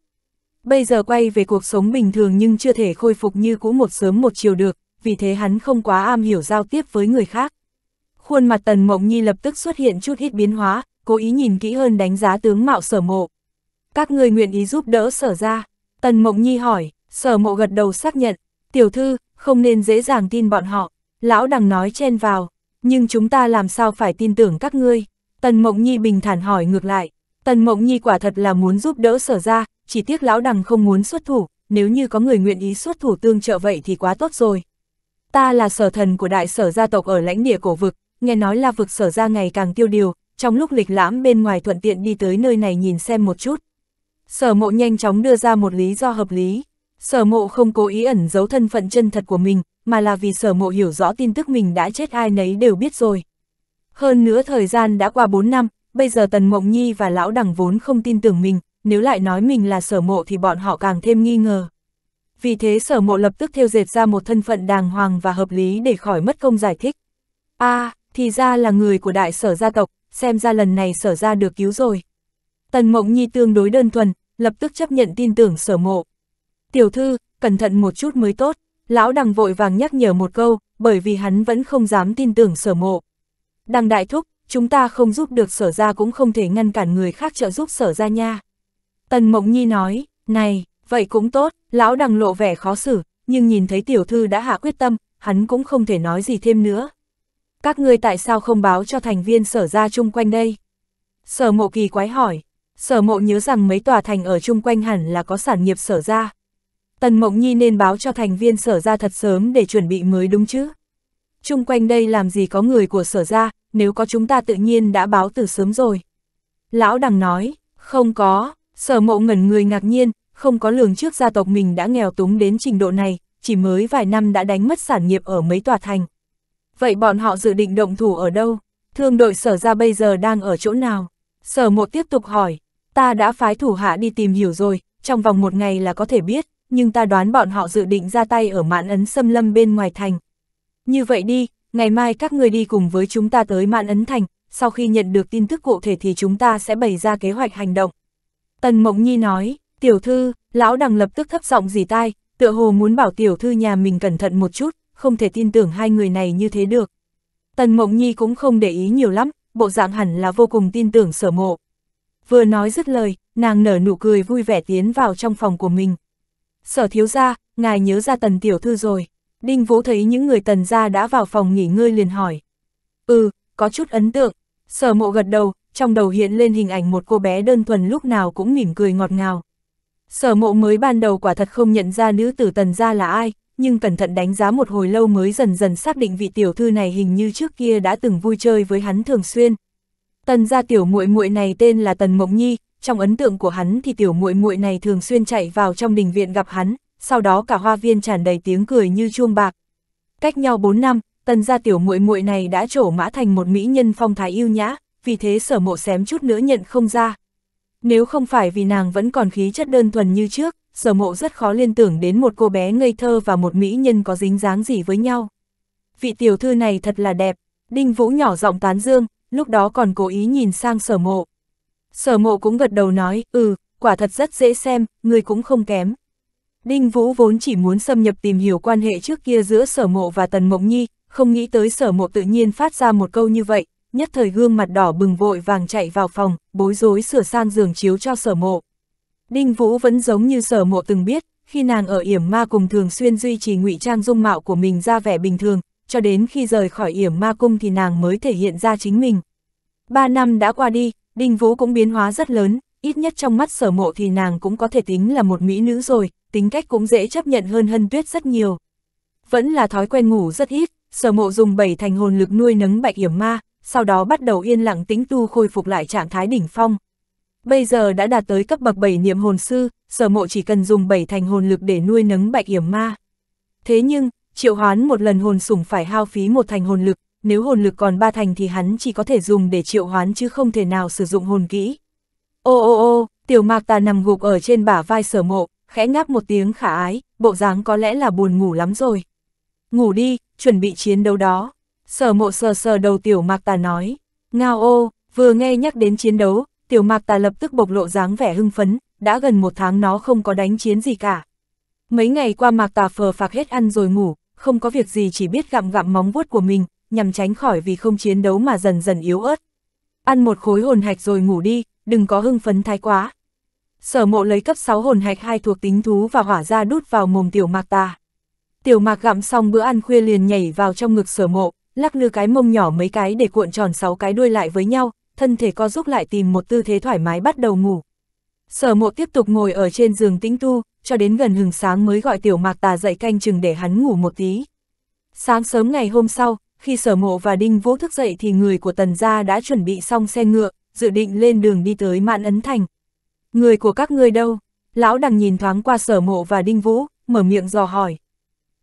Bây giờ quay về cuộc sống bình thường nhưng chưa thể khôi phục như cũ một sớm một chiều được, vì thế hắn không quá am hiểu giao tiếp với người khác. Khuôn mặt Tần Mộng Nhi lập tức xuất hiện chút ít biến hóa, cố ý nhìn kỹ hơn đánh giá tướng mạo sở mộ. Các người nguyện ý giúp đỡ sở ra. Tần Mộng Nhi hỏi, sở mộ gật đầu xác nhận, tiểu thư, không nên dễ dàng tin bọn họ, lão đằng nói chen vào, nhưng chúng ta làm sao phải tin tưởng các ngươi? Tần Mộng Nhi bình thản hỏi ngược lại, Tần Mộng Nhi quả thật là muốn giúp đỡ sở ra, chỉ tiếc lão đằng không muốn xuất thủ, nếu như có người nguyện ý xuất thủ tương trợ vậy thì quá tốt rồi. Ta là sở thần của đại sở gia tộc ở lãnh địa cổ vực, nghe nói là vực sở ra ngày càng tiêu điều, trong lúc lịch lãm bên ngoài thuận tiện đi tới nơi này nhìn xem một chút. Sở mộ nhanh chóng đưa ra một lý do hợp lý, Sở mộ không cố ý ẩn giấu thân phận chân thật của mình, mà là vì sở mộ hiểu rõ tin tức mình đã chết ai nấy đều biết rồi. Hơn nữa thời gian đã qua 4 năm, bây giờ Tần Mộng Nhi và Lão Đằng vốn không tin tưởng mình, nếu lại nói mình là sở mộ thì bọn họ càng thêm nghi ngờ. Vì thế sở mộ lập tức theo dệt ra một thân phận đàng hoàng và hợp lý để khỏi mất công giải thích. a à, thì ra là người của đại sở gia tộc, xem ra lần này sở ra được cứu rồi. Tần Mộng Nhi tương đối đơn thuần, lập tức chấp nhận tin tưởng sở mộ tiểu thư, cẩn thận một chút mới tốt, lão đằng vội vàng nhắc nhở một câu, bởi vì hắn vẫn không dám tin tưởng sở mộ. Đằng đại thúc, chúng ta không giúp được sở ra cũng không thể ngăn cản người khác trợ giúp sở ra nha. Tần Mộng Nhi nói, này, vậy cũng tốt, lão đằng lộ vẻ khó xử, nhưng nhìn thấy tiểu thư đã hạ quyết tâm, hắn cũng không thể nói gì thêm nữa. Các ngươi tại sao không báo cho thành viên sở ra chung quanh đây? Sở mộ kỳ quái hỏi, sở mộ nhớ rằng mấy tòa thành ở chung quanh hẳn là có sản nghiệp sở ra, Tần Mộng Nhi nên báo cho thành viên sở ra thật sớm để chuẩn bị mới đúng chứ. Trung quanh đây làm gì có người của sở ra, nếu có chúng ta tự nhiên đã báo từ sớm rồi. Lão đằng nói, không có, sở mộ ngẩn người ngạc nhiên, không có lường trước gia tộc mình đã nghèo túng đến trình độ này, chỉ mới vài năm đã đánh mất sản nghiệp ở mấy tòa thành. Vậy bọn họ dự định động thủ ở đâu? Thương đội sở ra bây giờ đang ở chỗ nào? Sở mộ tiếp tục hỏi, ta đã phái thủ hạ đi tìm hiểu rồi, trong vòng một ngày là có thể biết nhưng ta đoán bọn họ dự định ra tay ở mạn ấn xâm lâm bên ngoài thành. Như vậy đi, ngày mai các người đi cùng với chúng ta tới mạn ấn thành, sau khi nhận được tin tức cụ thể thì chúng ta sẽ bày ra kế hoạch hành động. Tần Mộng Nhi nói, tiểu thư, lão đằng lập tức thấp giọng dì tai, tựa hồ muốn bảo tiểu thư nhà mình cẩn thận một chút, không thể tin tưởng hai người này như thế được. Tần Mộng Nhi cũng không để ý nhiều lắm, bộ dạng hẳn là vô cùng tin tưởng sở mộ. Vừa nói dứt lời, nàng nở nụ cười vui vẻ tiến vào trong phòng của mình sở thiếu gia, ngài nhớ ra tần tiểu thư rồi. Đinh Vũ thấy những người tần gia đã vào phòng nghỉ ngơi liền hỏi. Ừ, có chút ấn tượng. Sở mộ gật đầu, trong đầu hiện lên hình ảnh một cô bé đơn thuần lúc nào cũng mỉm cười ngọt ngào. Sở mộ mới ban đầu quả thật không nhận ra nữ tử tần gia là ai, nhưng cẩn thận đánh giá một hồi lâu mới dần dần xác định vị tiểu thư này hình như trước kia đã từng vui chơi với hắn thường xuyên. Tần gia tiểu muội muội này tên là Tần Mộng Nhi, trong ấn tượng của hắn thì tiểu muội muội này thường xuyên chạy vào trong đình viện gặp hắn, sau đó cả hoa viên tràn đầy tiếng cười như chuông bạc. Cách nhau 4 năm, tần gia tiểu muội muội này đã trổ mã thành một mỹ nhân phong thái yêu nhã, vì thế sở mộ xém chút nữa nhận không ra. Nếu không phải vì nàng vẫn còn khí chất đơn thuần như trước, sở mộ rất khó liên tưởng đến một cô bé ngây thơ và một mỹ nhân có dính dáng gì với nhau. Vị tiểu thư này thật là đẹp, Đinh Vũ nhỏ giọng tán dương, lúc đó còn cố ý nhìn sang sở mộ. Sở mộ cũng gật đầu nói, ừ, quả thật rất dễ xem, người cũng không kém. Đinh Vũ vốn chỉ muốn xâm nhập tìm hiểu quan hệ trước kia giữa sở mộ và Tần Mộng Nhi, không nghĩ tới sở mộ tự nhiên phát ra một câu như vậy, nhất thời gương mặt đỏ bừng vội vàng chạy vào phòng, bối rối sửa sang giường chiếu cho sở mộ. Đinh Vũ vẫn giống như sở mộ từng biết, khi nàng ở yểm ma cùng thường xuyên duy trì ngụy trang dung mạo của mình ra vẻ bình thường, cho đến khi rời khỏi yểm ma cung thì nàng mới thể hiện ra chính mình. Ba năm đã qua đi, Đinh Vũ cũng biến hóa rất lớn, ít nhất trong mắt sở mộ thì nàng cũng có thể tính là một mỹ nữ rồi, tính cách cũng dễ chấp nhận hơn hân tuyết rất nhiều. Vẫn là thói quen ngủ rất ít, sở mộ dùng bảy thành hồn lực nuôi nấng bạch hiểm ma, sau đó bắt đầu yên lặng tính tu khôi phục lại trạng thái đỉnh phong. Bây giờ đã đạt tới cấp bậc bảy niệm hồn sư, sở mộ chỉ cần dùng bảy thành hồn lực để nuôi nấng bạch hiểm ma. Thế nhưng, triệu hoán một lần hồn sủng phải hao phí một thành hồn lực, nếu hồn lực còn ba thành thì hắn chỉ có thể dùng để triệu hoán chứ không thể nào sử dụng hồn kỹ. Ô ô ô, tiểu mạc tà nằm gục ở trên bả vai sở mộ, khẽ ngáp một tiếng khả ái, bộ dáng có lẽ là buồn ngủ lắm rồi. Ngủ đi, chuẩn bị chiến đấu đó. Sở mộ sờ sờ đầu tiểu mạc tà nói. Ngao ô, vừa nghe nhắc đến chiến đấu, tiểu mạc tà lập tức bộc lộ dáng vẻ hưng phấn, đã gần một tháng nó không có đánh chiến gì cả. Mấy ngày qua mạc tà phờ phạc hết ăn rồi ngủ, không có việc gì chỉ biết gặm gặm móng vuốt của mình, nhằm tránh khỏi vì không chiến đấu mà dần dần yếu ớt. Ăn một khối hồn hạch rồi ngủ đi, đừng có hưng phấn thái quá. Sở mộ lấy cấp 6 hồn hạch hai thuộc tính thú và hỏa ra đút vào mồm tiểu mạc ta. Tiểu mạc gặm xong bữa ăn khuya liền nhảy vào trong ngực sở mộ, lắc lư cái mông nhỏ mấy cái để cuộn tròn 6 cái đuôi lại với nhau, thân thể co giúp lại tìm một tư thế thoải mái bắt đầu ngủ. Sở mộ tiếp tục ngồi ở trên giường tĩnh tu, cho đến gần hừng sáng mới gọi tiểu mạc tà dậy canh chừng để hắn ngủ một tí. Sáng sớm ngày hôm sau, khi sở mộ và đinh vũ thức dậy thì người của tần gia đã chuẩn bị xong xe ngựa, dự định lên đường đi tới mạn ấn thành. Người của các ngươi đâu? Lão đằng nhìn thoáng qua sở mộ và đinh vũ, mở miệng dò hỏi.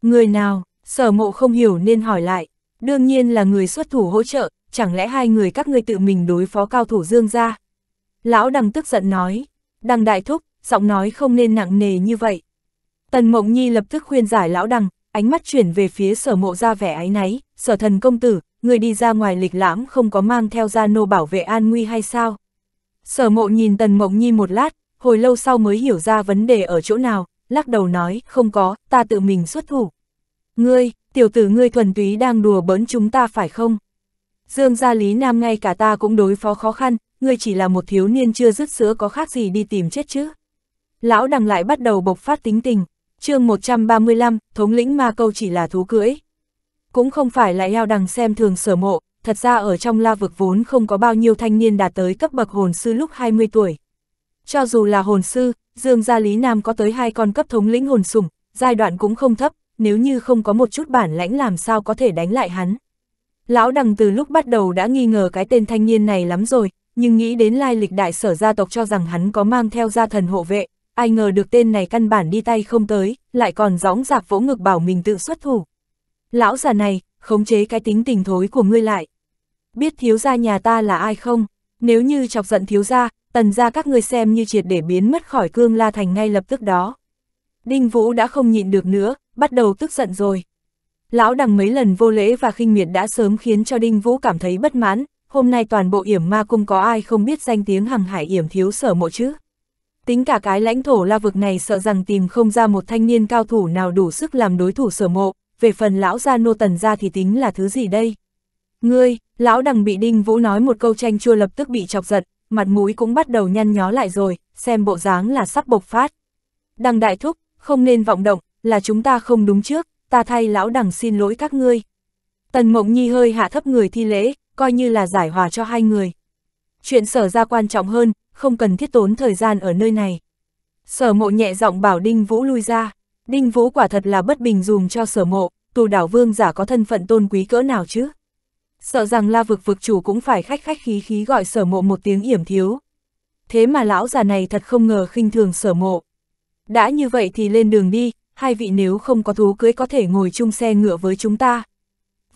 Người nào? Sở mộ không hiểu nên hỏi lại. Đương nhiên là người xuất thủ hỗ trợ, chẳng lẽ hai người các ngươi tự mình đối phó cao thủ dương gia? Lão đằng tức giận nói. Đằng đại thúc, giọng nói không nên nặng nề như vậy. Tần Mộng Nhi lập tức khuyên giải lão đằng, ánh mắt chuyển về phía sở mộ ra vẻ ái náy, sở thần công tử, người đi ra ngoài lịch lãm không có mang theo gia nô bảo vệ an nguy hay sao? Sở mộ nhìn tần mộng nhi một lát, hồi lâu sau mới hiểu ra vấn đề ở chỗ nào, lắc đầu nói, không có, ta tự mình xuất thủ. Ngươi, tiểu tử ngươi thuần túy đang đùa bỡn chúng ta phải không? Dương gia Lý Nam ngay cả ta cũng đối phó khó khăn, ngươi chỉ là một thiếu niên chưa dứt sữa có khác gì đi tìm chết chứ. Lão đằng lại bắt đầu bộc phát tính tình, chương 135, thống lĩnh ma câu chỉ là thú cưỡi. Cũng không phải là eo đằng xem thường sở mộ, thật ra ở trong la vực vốn không có bao nhiêu thanh niên đạt tới cấp bậc hồn sư lúc 20 tuổi. Cho dù là hồn sư, Dương Gia Lý Nam có tới hai con cấp thống lĩnh hồn sủng, giai đoạn cũng không thấp, nếu như không có một chút bản lãnh làm sao có thể đánh lại hắn. Lão đằng từ lúc bắt đầu đã nghi ngờ cái tên thanh niên này lắm rồi, nhưng nghĩ đến lai lịch đại sở gia tộc cho rằng hắn có mang theo gia thần hộ vệ, ai ngờ được tên này căn bản đi tay không tới, lại còn gióng giạc vỗ ngực bảo mình tự xuất thủ. Lão già này, khống chế cái tính tình thối của ngươi lại. Biết thiếu gia nhà ta là ai không? Nếu như chọc giận thiếu gia, tần gia các ngươi xem như triệt để biến mất khỏi cương la thành ngay lập tức đó. Đinh Vũ đã không nhịn được nữa, bắt đầu tức giận rồi. Lão đằng mấy lần vô lễ và khinh miệt đã sớm khiến cho Đinh Vũ cảm thấy bất mãn, hôm nay toàn bộ yểm ma cung có ai không biết danh tiếng hằng hải yểm thiếu sở mộ chứ. Tính cả cái lãnh thổ la vực này sợ rằng tìm không ra một thanh niên cao thủ nào đủ sức làm đối thủ sở mộ, về phần lão gia nô tần gia thì tính là thứ gì đây? Ngươi, lão đằng bị đinh vũ nói một câu tranh chua lập tức bị chọc giật, mặt mũi cũng bắt đầu nhăn nhó lại rồi, xem bộ dáng là sắp bộc phát. Đằng đại thúc, không nên vọng động, là chúng ta không đúng trước, ta thay lão đằng xin lỗi các ngươi. Tần Mộng Nhi hơi hạ thấp người thi lễ, coi như là giải hòa cho hai người. Chuyện sở ra quan trọng hơn, không cần thiết tốn thời gian ở nơi này. Sở mộ nhẹ giọng bảo Đinh Vũ lui ra, Đinh Vũ quả thật là bất bình dùm cho sở mộ, tù đảo vương giả có thân phận tôn quý cỡ nào chứ. Sợ rằng la vực vực chủ cũng phải khách khách khí khí gọi sở mộ một tiếng yểm thiếu. Thế mà lão già này thật không ngờ khinh thường sở mộ. Đã như vậy thì lên đường đi, hai vị nếu không có thú cưới có thể ngồi chung xe ngựa với chúng ta.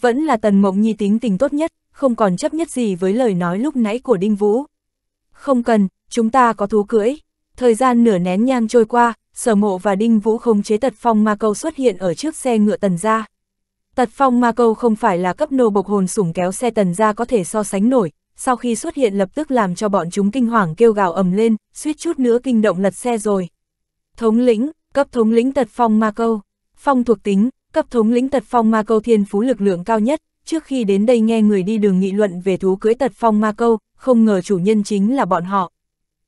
Vẫn là tần mộng nhi tính tình tốt nhất, không còn chấp nhất gì với lời nói lúc nãy của Đinh Vũ. Không cần, chúng ta có thú cưỡi. Thời gian nửa nén nhang trôi qua, sở mộ và đinh vũ không chế tật phong ma câu xuất hiện ở trước xe ngựa tần gia. Tật phong ma câu không phải là cấp nô bộc hồn sủng kéo xe tần gia có thể so sánh nổi, sau khi xuất hiện lập tức làm cho bọn chúng kinh hoàng kêu gào ầm lên, suýt chút nữa kinh động lật xe rồi. Thống lĩnh, cấp thống lĩnh tật phong ma câu. Phong thuộc tính, cấp thống lĩnh tật phong ma câu thiên phú lực lượng cao nhất, trước khi đến đây nghe người đi đường nghị luận về thú cưỡi tật phong ma câu, không ngờ chủ nhân chính là bọn họ.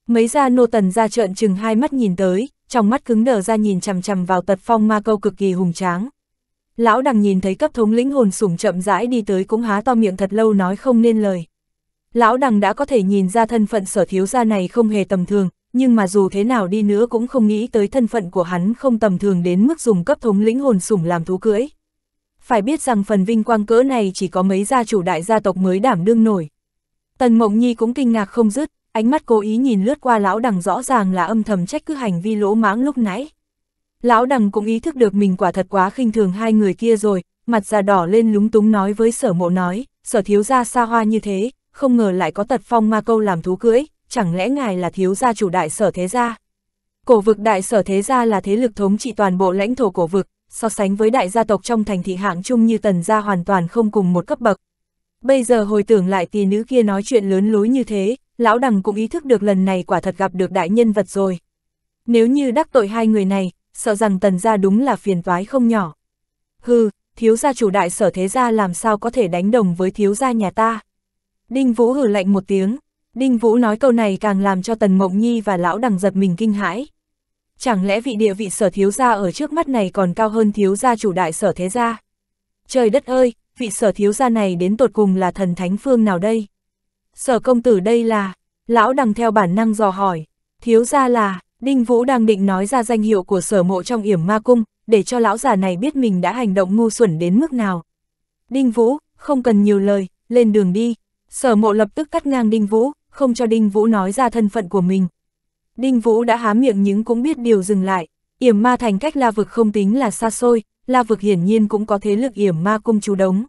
Mấy gia nô tần ra trợn chừng hai mắt nhìn tới, trong mắt cứng đờ ra nhìn chằm chằm vào tật phong ma câu cực kỳ hùng tráng. Lão đằng nhìn thấy cấp thống lĩnh hồn sủng chậm rãi đi tới cũng há to miệng thật lâu nói không nên lời. Lão đằng đã có thể nhìn ra thân phận sở thiếu gia này không hề tầm thường, nhưng mà dù thế nào đi nữa cũng không nghĩ tới thân phận của hắn không tầm thường đến mức dùng cấp thống lĩnh hồn sủng làm thú cưỡi phải biết rằng phần vinh quang cỡ này chỉ có mấy gia chủ đại gia tộc mới đảm đương nổi. Tần Mộng Nhi cũng kinh ngạc không dứt, ánh mắt cố ý nhìn lướt qua lão đằng rõ ràng là âm thầm trách cứ hành vi lỗ mãng lúc nãy. Lão đằng cũng ý thức được mình quả thật quá khinh thường hai người kia rồi, mặt già đỏ lên lúng túng nói với sở mộ nói, sở thiếu gia xa hoa như thế, không ngờ lại có tật phong ma câu làm thú cưỡi, chẳng lẽ ngài là thiếu gia chủ đại sở thế gia. Cổ vực đại sở thế gia là thế lực thống trị toàn bộ lãnh thổ cổ vực, so sánh với đại gia tộc trong thành thị hạng chung như tần gia hoàn toàn không cùng một cấp bậc. Bây giờ hồi tưởng lại tỷ nữ kia nói chuyện lớn lối như thế, lão đằng cũng ý thức được lần này quả thật gặp được đại nhân vật rồi. Nếu như đắc tội hai người này, sợ rằng tần gia đúng là phiền toái không nhỏ. Hừ, thiếu gia chủ đại sở thế gia làm sao có thể đánh đồng với thiếu gia nhà ta. Đinh Vũ hử lạnh một tiếng, Đinh Vũ nói câu này càng làm cho Tần Mộng Nhi và lão đằng giật mình kinh hãi chẳng lẽ vị địa vị sở thiếu gia ở trước mắt này còn cao hơn thiếu gia chủ đại sở thế gia? Trời đất ơi, vị sở thiếu gia này đến tột cùng là thần thánh phương nào đây? Sở công tử đây là, lão đằng theo bản năng dò hỏi, thiếu gia là, Đinh Vũ đang định nói ra danh hiệu của sở mộ trong yểm ma cung, để cho lão già này biết mình đã hành động ngu xuẩn đến mức nào. Đinh Vũ, không cần nhiều lời, lên đường đi. Sở mộ lập tức cắt ngang Đinh Vũ, không cho Đinh Vũ nói ra thân phận của mình, Đinh Vũ đã há miệng những cũng biết điều dừng lại, yểm ma thành cách la vực không tính là xa xôi, la vực hiển nhiên cũng có thế lực yểm ma cung chú đống.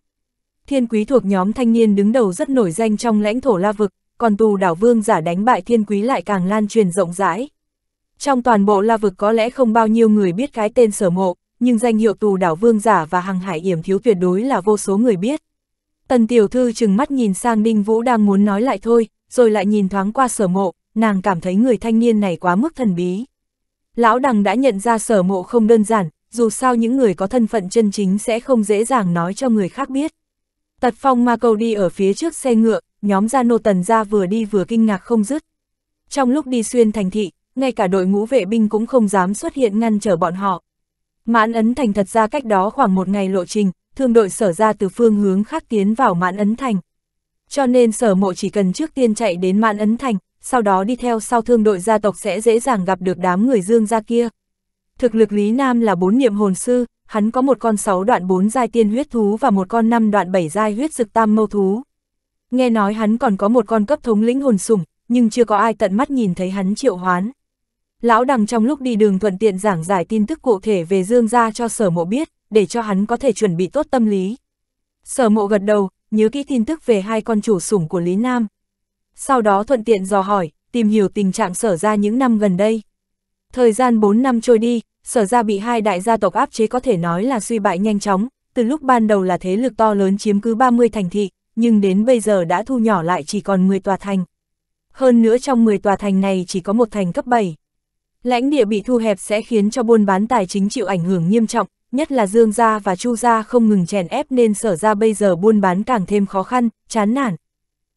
Thiên quý thuộc nhóm thanh niên đứng đầu rất nổi danh trong lãnh thổ la vực, còn tù đảo vương giả đánh bại thiên quý lại càng lan truyền rộng rãi. Trong toàn bộ la vực có lẽ không bao nhiêu người biết cái tên sở mộ, nhưng danh hiệu tù đảo vương giả và hàng hải yểm thiếu tuyệt đối là vô số người biết. Tần tiểu thư chừng mắt nhìn sang Đinh Vũ đang muốn nói lại thôi, rồi lại nhìn thoáng qua sở mộ, nàng cảm thấy người thanh niên này quá mức thần bí. Lão đằng đã nhận ra sở mộ không đơn giản, dù sao những người có thân phận chân chính sẽ không dễ dàng nói cho người khác biết. Tật phong ma cầu đi ở phía trước xe ngựa, nhóm gia nô tần gia vừa đi vừa kinh ngạc không dứt. Trong lúc đi xuyên thành thị, ngay cả đội ngũ vệ binh cũng không dám xuất hiện ngăn trở bọn họ. Mãn ấn thành thật ra cách đó khoảng một ngày lộ trình, thương đội sở ra từ phương hướng khác tiến vào mãn ấn thành. Cho nên sở mộ chỉ cần trước tiên chạy đến mãn ấn thành, sau đó đi theo sau thương đội gia tộc sẽ dễ dàng gặp được đám người dương gia kia. Thực lực Lý Nam là bốn niệm hồn sư, hắn có một con sáu đoạn bốn giai tiên huyết thú và một con năm đoạn bảy giai huyết dực tam mâu thú. Nghe nói hắn còn có một con cấp thống lĩnh hồn sủng, nhưng chưa có ai tận mắt nhìn thấy hắn triệu hoán. Lão đằng trong lúc đi đường thuận tiện giảng giải tin tức cụ thể về Dương gia cho sở mộ biết, để cho hắn có thể chuẩn bị tốt tâm lý. Sở mộ gật đầu, nhớ kỹ tin tức về hai con chủ sủng của Lý Nam, sau đó thuận tiện dò hỏi, tìm hiểu tình trạng sở ra những năm gần đây. Thời gian 4 năm trôi đi, sở ra bị hai đại gia tộc áp chế có thể nói là suy bại nhanh chóng, từ lúc ban đầu là thế lực to lớn chiếm cứ 30 thành thị, nhưng đến bây giờ đã thu nhỏ lại chỉ còn 10 tòa thành. Hơn nữa trong 10 tòa thành này chỉ có một thành cấp 7. Lãnh địa bị thu hẹp sẽ khiến cho buôn bán tài chính chịu ảnh hưởng nghiêm trọng, nhất là Dương Gia và Chu Gia không ngừng chèn ép nên sở ra bây giờ buôn bán càng thêm khó khăn, chán nản,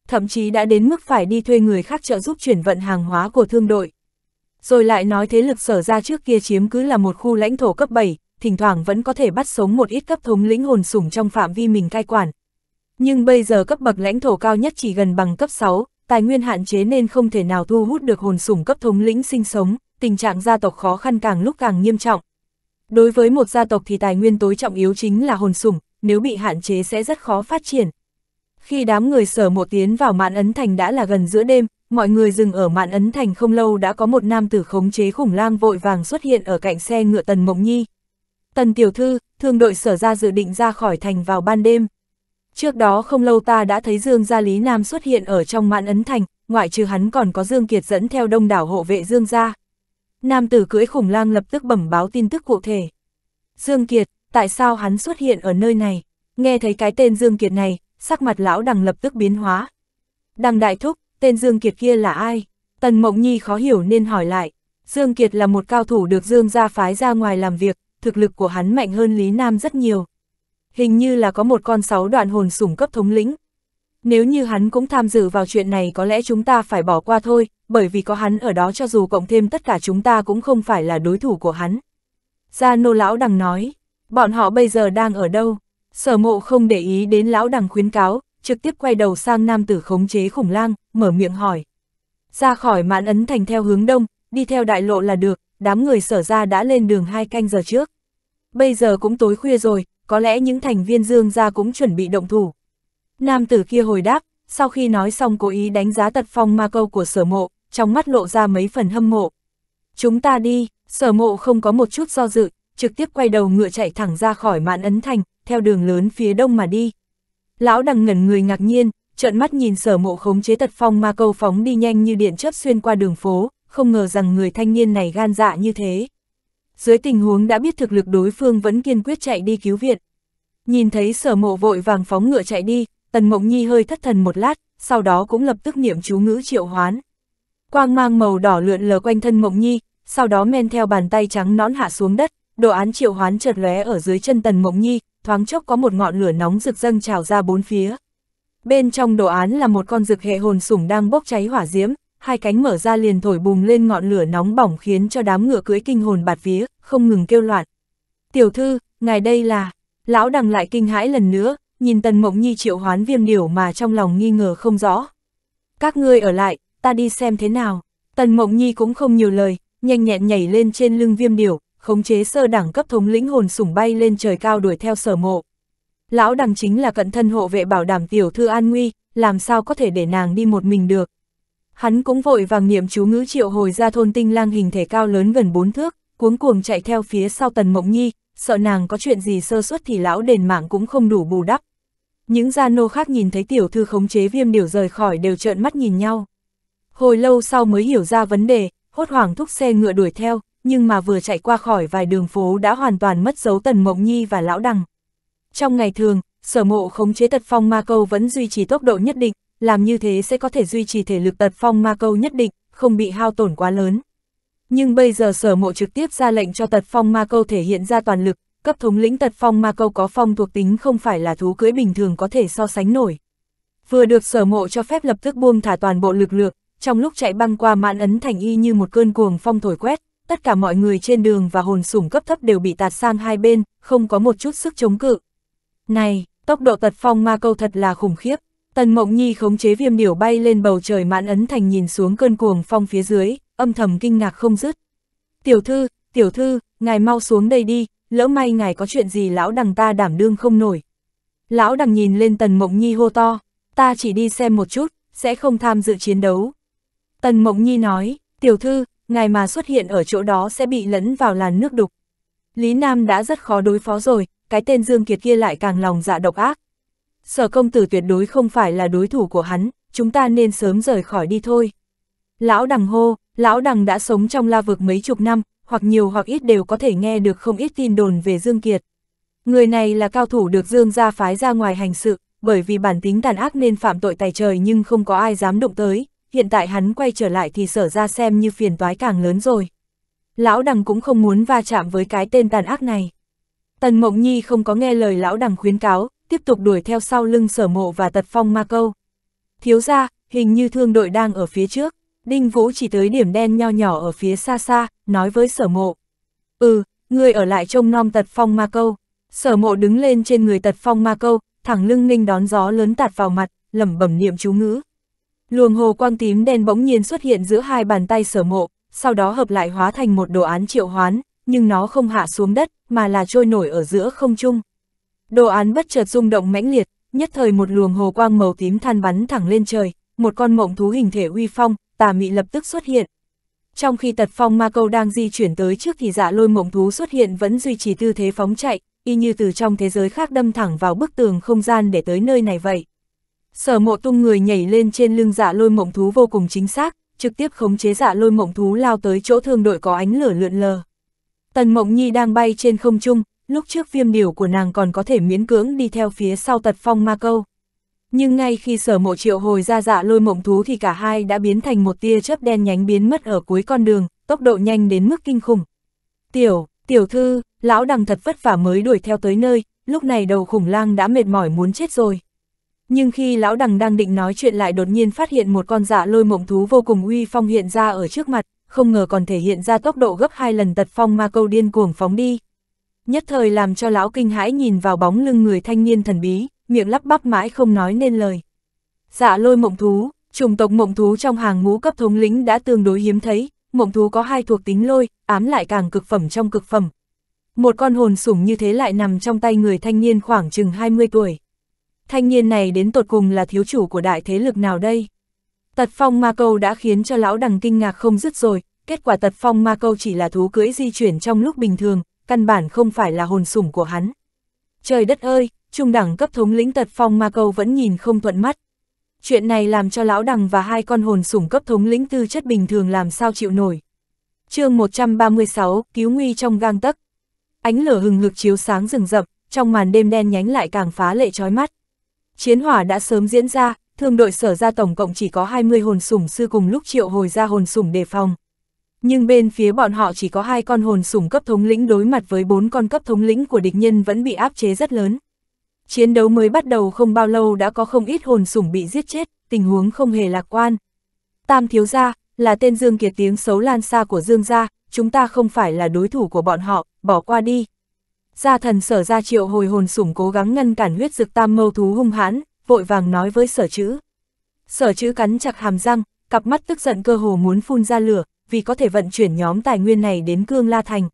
thậm chí đã đến mức phải đi thuê người khác trợ giúp chuyển vận hàng hóa của thương đội. Rồi lại nói thế lực sở ra trước kia chiếm cứ là một khu lãnh thổ cấp 7, thỉnh thoảng vẫn có thể bắt sống một ít cấp thống lĩnh hồn sủng trong phạm vi mình cai quản. Nhưng bây giờ cấp bậc lãnh thổ cao nhất chỉ gần bằng cấp 6, tài nguyên hạn chế nên không thể nào thu hút được hồn sủng cấp thống lĩnh sinh sống, tình trạng gia tộc khó khăn càng lúc càng nghiêm trọng. Đối với một gia tộc thì tài nguyên tối trọng yếu chính là hồn sủng, nếu bị hạn chế sẽ rất khó phát triển, khi đám người sở mộ tiến vào mạn ấn thành đã là gần giữa đêm, mọi người dừng ở mạn ấn thành không lâu đã có một nam tử khống chế khủng lang vội vàng xuất hiện ở cạnh xe ngựa Tần Mộng Nhi. Tần Tiểu Thư, thương đội sở ra dự định ra khỏi thành vào ban đêm. Trước đó không lâu ta đã thấy Dương Gia Lý Nam xuất hiện ở trong mạn ấn thành, ngoại trừ hắn còn có Dương Kiệt dẫn theo đông đảo hộ vệ Dương Gia. Nam tử cưỡi khủng lang lập tức bẩm báo tin tức cụ thể. Dương Kiệt, tại sao hắn xuất hiện ở nơi này? Nghe thấy cái tên Dương Kiệt này, sắc mặt lão đằng lập tức biến hóa. Đằng đại thúc, tên Dương Kiệt kia là ai? Tần Mộng Nhi khó hiểu nên hỏi lại. Dương Kiệt là một cao thủ được Dương gia phái ra ngoài làm việc, thực lực của hắn mạnh hơn Lý Nam rất nhiều. Hình như là có một con sáu đoạn hồn sủng cấp thống lĩnh. Nếu như hắn cũng tham dự vào chuyện này có lẽ chúng ta phải bỏ qua thôi, bởi vì có hắn ở đó cho dù cộng thêm tất cả chúng ta cũng không phải là đối thủ của hắn. Gia nô lão đằng nói, bọn họ bây giờ đang ở đâu? Sở mộ không để ý đến lão đằng khuyến cáo, trực tiếp quay đầu sang nam tử khống chế khủng lang, mở miệng hỏi. Ra khỏi mãn ấn thành theo hướng đông, đi theo đại lộ là được, đám người sở ra đã lên đường hai canh giờ trước. Bây giờ cũng tối khuya rồi, có lẽ những thành viên dương ra cũng chuẩn bị động thủ. Nam tử kia hồi đáp, sau khi nói xong cố ý đánh giá tật phong ma câu của sở mộ, trong mắt lộ ra mấy phần hâm mộ. Chúng ta đi, sở mộ không có một chút do dự, trực tiếp quay đầu ngựa chạy thẳng ra khỏi mạn ấn thành, theo đường lớn phía đông mà đi. Lão đằng ngẩn người ngạc nhiên, trợn mắt nhìn sở mộ khống chế tật phong ma câu phóng đi nhanh như điện chớp xuyên qua đường phố, không ngờ rằng người thanh niên này gan dạ như thế. Dưới tình huống đã biết thực lực đối phương vẫn kiên quyết chạy đi cứu viện. Nhìn thấy sở mộ vội vàng phóng ngựa chạy đi, tần mộng nhi hơi thất thần một lát, sau đó cũng lập tức niệm chú ngữ triệu hoán. Quang mang màu đỏ lượn lờ quanh thân mộng nhi, sau đó men theo bàn tay trắng nõn hạ xuống đất, đồ án triệu hoán chợt lóe ở dưới chân tần mộng nhi, thoáng chốc có một ngọn lửa nóng rực dâng trào ra bốn phía. Bên trong đồ án là một con rực hệ hồn sủng đang bốc cháy hỏa diễm, hai cánh mở ra liền thổi bùng lên ngọn lửa nóng bỏng khiến cho đám ngựa cưỡi kinh hồn bạt vía, không ngừng kêu loạn. Tiểu thư, ngài đây là... Lão đằng lại kinh hãi lần nữa, nhìn tần mộng nhi triệu hoán viêm điểu mà trong lòng nghi ngờ không rõ. Các ngươi ở lại, ta đi xem thế nào. Tần mộng nhi cũng không nhiều lời, nhanh nhẹn nhảy lên trên lưng viêm điểu, khống chế sơ đẳng cấp thống lĩnh hồn sủng bay lên trời cao đuổi theo sở mộ. Lão đằng chính là cận thân hộ vệ bảo đảm tiểu thư an nguy, làm sao có thể để nàng đi một mình được. Hắn cũng vội vàng niệm chú ngữ triệu hồi ra thôn tinh lang hình thể cao lớn gần bốn thước, cuống cuồng chạy theo phía sau tần mộng nhi, sợ nàng có chuyện gì sơ suất thì lão đền mạng cũng không đủ bù đắp. Những gia nô khác nhìn thấy tiểu thư khống chế viêm điều rời khỏi đều trợn mắt nhìn nhau. Hồi lâu sau mới hiểu ra vấn đề, hốt hoảng thúc xe ngựa đuổi theo, nhưng mà vừa chạy qua khỏi vài đường phố đã hoàn toàn mất dấu Tần Mộng Nhi và Lão Đằng. Trong ngày thường, sở mộ khống chế tật phong ma câu vẫn duy trì tốc độ nhất định, làm như thế sẽ có thể duy trì thể lực tật phong ma câu nhất định, không bị hao tổn quá lớn. Nhưng bây giờ sở mộ trực tiếp ra lệnh cho tật phong ma câu thể hiện ra toàn lực, cấp thống lĩnh tật phong ma câu có phong thuộc tính không phải là thú cưỡi bình thường có thể so sánh nổi. Vừa được sở mộ cho phép lập tức buông thả toàn bộ lực lượng, trong lúc chạy băng qua mạn ấn thành y như một cơn cuồng phong thổi quét, tất cả mọi người trên đường và hồn sủng cấp thấp đều bị tạt sang hai bên, không có một chút sức chống cự. Này, tốc độ tật phong ma câu thật là khủng khiếp. Tần Mộng Nhi khống chế viêm điểu bay lên bầu trời mãn ấn thành nhìn xuống cơn cuồng phong phía dưới, âm thầm kinh ngạc không dứt. Tiểu thư, tiểu thư, ngài mau xuống đây đi, lỡ may ngài có chuyện gì lão đằng ta đảm đương không nổi. Lão đằng nhìn lên Tần Mộng Nhi hô to, ta chỉ đi xem một chút, sẽ không tham dự chiến đấu. Tần Mộng Nhi nói, tiểu thư, ngài mà xuất hiện ở chỗ đó sẽ bị lẫn vào làn nước đục. Lý Nam đã rất khó đối phó rồi, cái tên Dương Kiệt kia lại càng lòng dạ độc ác. Sở công tử tuyệt đối không phải là đối thủ của hắn, chúng ta nên sớm rời khỏi đi thôi. Lão đằng hô, lão đằng đã sống trong la vực mấy chục năm, hoặc nhiều hoặc ít đều có thể nghe được không ít tin đồn về Dương Kiệt. Người này là cao thủ được Dương gia phái ra ngoài hành sự, bởi vì bản tính tàn ác nên phạm tội tài trời nhưng không có ai dám động tới, hiện tại hắn quay trở lại thì sở ra xem như phiền toái càng lớn rồi. Lão đằng cũng không muốn va chạm với cái tên tàn ác này. Tần Mộng Nhi không có nghe lời lão đằng khuyến cáo, tiếp tục đuổi theo sau lưng sở mộ và tật phong ma câu. Thiếu ra, hình như thương đội đang ở phía trước, Đinh Vũ chỉ tới điểm đen nho nhỏ ở phía xa xa, nói với sở mộ. Ừ, người ở lại trông nom tật phong ma câu. Sở mộ đứng lên trên người tật phong ma câu, thẳng lưng ninh đón gió lớn tạt vào mặt, lẩm bẩm niệm chú ngữ. Luồng hồ quang tím đen bỗng nhiên xuất hiện giữa hai bàn tay sở mộ, sau đó hợp lại hóa thành một đồ án triệu hoán, nhưng nó không hạ xuống đất, mà là trôi nổi ở giữa không trung. Đồ án bất chợt rung động mãnh liệt, nhất thời một luồng hồ quang màu tím than bắn thẳng lên trời, một con mộng thú hình thể uy phong, tà mị lập tức xuất hiện. Trong khi tật phong ma câu đang di chuyển tới trước thì dạ lôi mộng thú xuất hiện vẫn duy trì tư thế phóng chạy, y như từ trong thế giới khác đâm thẳng vào bức tường không gian để tới nơi này vậy. Sở mộ tung người nhảy lên trên lưng dạ lôi mộng thú vô cùng chính xác, trực tiếp khống chế dạ lôi mộng thú lao tới chỗ thương đội có ánh lửa lượn lờ. Tần mộng nhi đang bay trên không trung, lúc trước viêm điều của nàng còn có thể miễn cưỡng đi theo phía sau tật phong ma câu. Nhưng ngay khi sở mộ triệu hồi ra dạ lôi mộng thú thì cả hai đã biến thành một tia chớp đen nhánh biến mất ở cuối con đường, tốc độ nhanh đến mức kinh khủng. Tiểu, tiểu thư, lão đằng thật vất vả mới đuổi theo tới nơi, lúc này đầu khủng lang đã mệt mỏi muốn chết rồi. Nhưng khi lão đằng đang định nói chuyện lại đột nhiên phát hiện một con dạ lôi mộng thú vô cùng uy phong hiện ra ở trước mặt, không ngờ còn thể hiện ra tốc độ gấp hai lần tật phong ma câu điên cuồng phóng đi. Nhất thời làm cho lão kinh hãi nhìn vào bóng lưng người thanh niên thần bí, miệng lắp bắp mãi không nói nên lời. Dạ lôi mộng thú, chủng tộc mộng thú trong hàng ngũ cấp thống lĩnh đã tương đối hiếm thấy, mộng thú có hai thuộc tính lôi, ám lại càng cực phẩm trong cực phẩm. Một con hồn sủng như thế lại nằm trong tay người thanh niên khoảng chừng 20 tuổi thanh niên này đến tột cùng là thiếu chủ của đại thế lực nào đây? Tật phong ma câu đã khiến cho lão đằng kinh ngạc không dứt rồi, kết quả tật phong ma câu chỉ là thú cưỡi di chuyển trong lúc bình thường, căn bản không phải là hồn sủng của hắn. Trời đất ơi, trung đẳng cấp thống lĩnh tật phong ma câu vẫn nhìn không thuận mắt. Chuyện này làm cho lão đằng và hai con hồn sủng cấp thống lĩnh tư chất bình thường làm sao chịu nổi. chương 136, cứu nguy trong gang tấc. Ánh lửa hừng hực chiếu sáng rừng rậm, trong màn đêm đen nhánh lại càng phá lệ trói mắt. Chiến hỏa đã sớm diễn ra, thương đội sở ra tổng cộng chỉ có 20 hồn sủng sư cùng lúc triệu hồi ra hồn sủng đề phòng. Nhưng bên phía bọn họ chỉ có hai con hồn sủng cấp thống lĩnh đối mặt với bốn con cấp thống lĩnh của địch nhân vẫn bị áp chế rất lớn. Chiến đấu mới bắt đầu không bao lâu đã có không ít hồn sủng bị giết chết, tình huống không hề lạc quan. Tam thiếu gia, là tên Dương Kiệt tiếng xấu lan xa của Dương gia, chúng ta không phải là đối thủ của bọn họ, bỏ qua đi. Gia thần sở ra triệu hồi hồn sủng cố gắng ngăn cản huyết dực tam mâu thú hung hãn, vội vàng nói với sở chữ. Sở chữ cắn chặt hàm răng, cặp mắt tức giận cơ hồ muốn phun ra lửa, vì có thể vận chuyển nhóm tài nguyên này đến Cương La Thành.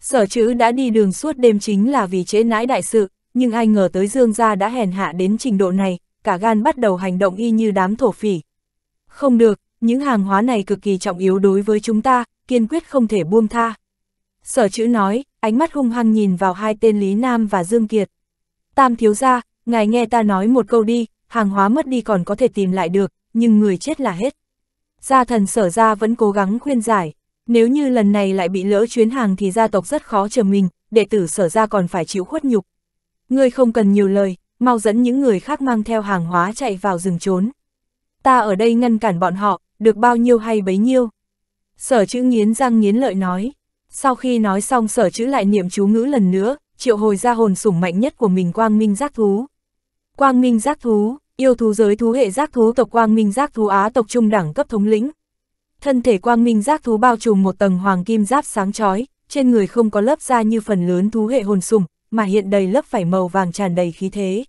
Sở chữ đã đi đường suốt đêm chính là vì chế nãi đại sự, nhưng ai ngờ tới Dương Gia đã hèn hạ đến trình độ này, cả gan bắt đầu hành động y như đám thổ phỉ. Không được, những hàng hóa này cực kỳ trọng yếu đối với chúng ta, kiên quyết không thể buông tha. Sở chữ nói, ánh mắt hung hăng nhìn vào hai tên Lý Nam và Dương Kiệt. Tam thiếu gia, ngài nghe ta nói một câu đi, hàng hóa mất đi còn có thể tìm lại được, nhưng người chết là hết. Gia thần sở ra vẫn cố gắng khuyên giải, nếu như lần này lại bị lỡ chuyến hàng thì gia tộc rất khó chờ mình, đệ tử sở ra còn phải chịu khuất nhục. Ngươi không cần nhiều lời, mau dẫn những người khác mang theo hàng hóa chạy vào rừng trốn. Ta ở đây ngăn cản bọn họ, được bao nhiêu hay bấy nhiêu. Sở chữ nghiến răng nghiến lợi nói. Sau khi nói xong sở chữ lại niệm chú ngữ lần nữa, triệu hồi ra hồn sủng mạnh nhất của mình quang minh giác thú. Quang minh giác thú, yêu thú giới thú hệ giác thú tộc quang minh giác thú Á tộc trung đẳng cấp thống lĩnh. Thân thể quang minh giác thú bao trùm một tầng hoàng kim giáp sáng chói, trên người không có lớp da như phần lớn thú hệ hồn sủng, mà hiện đầy lớp phải màu vàng tràn đầy khí thế.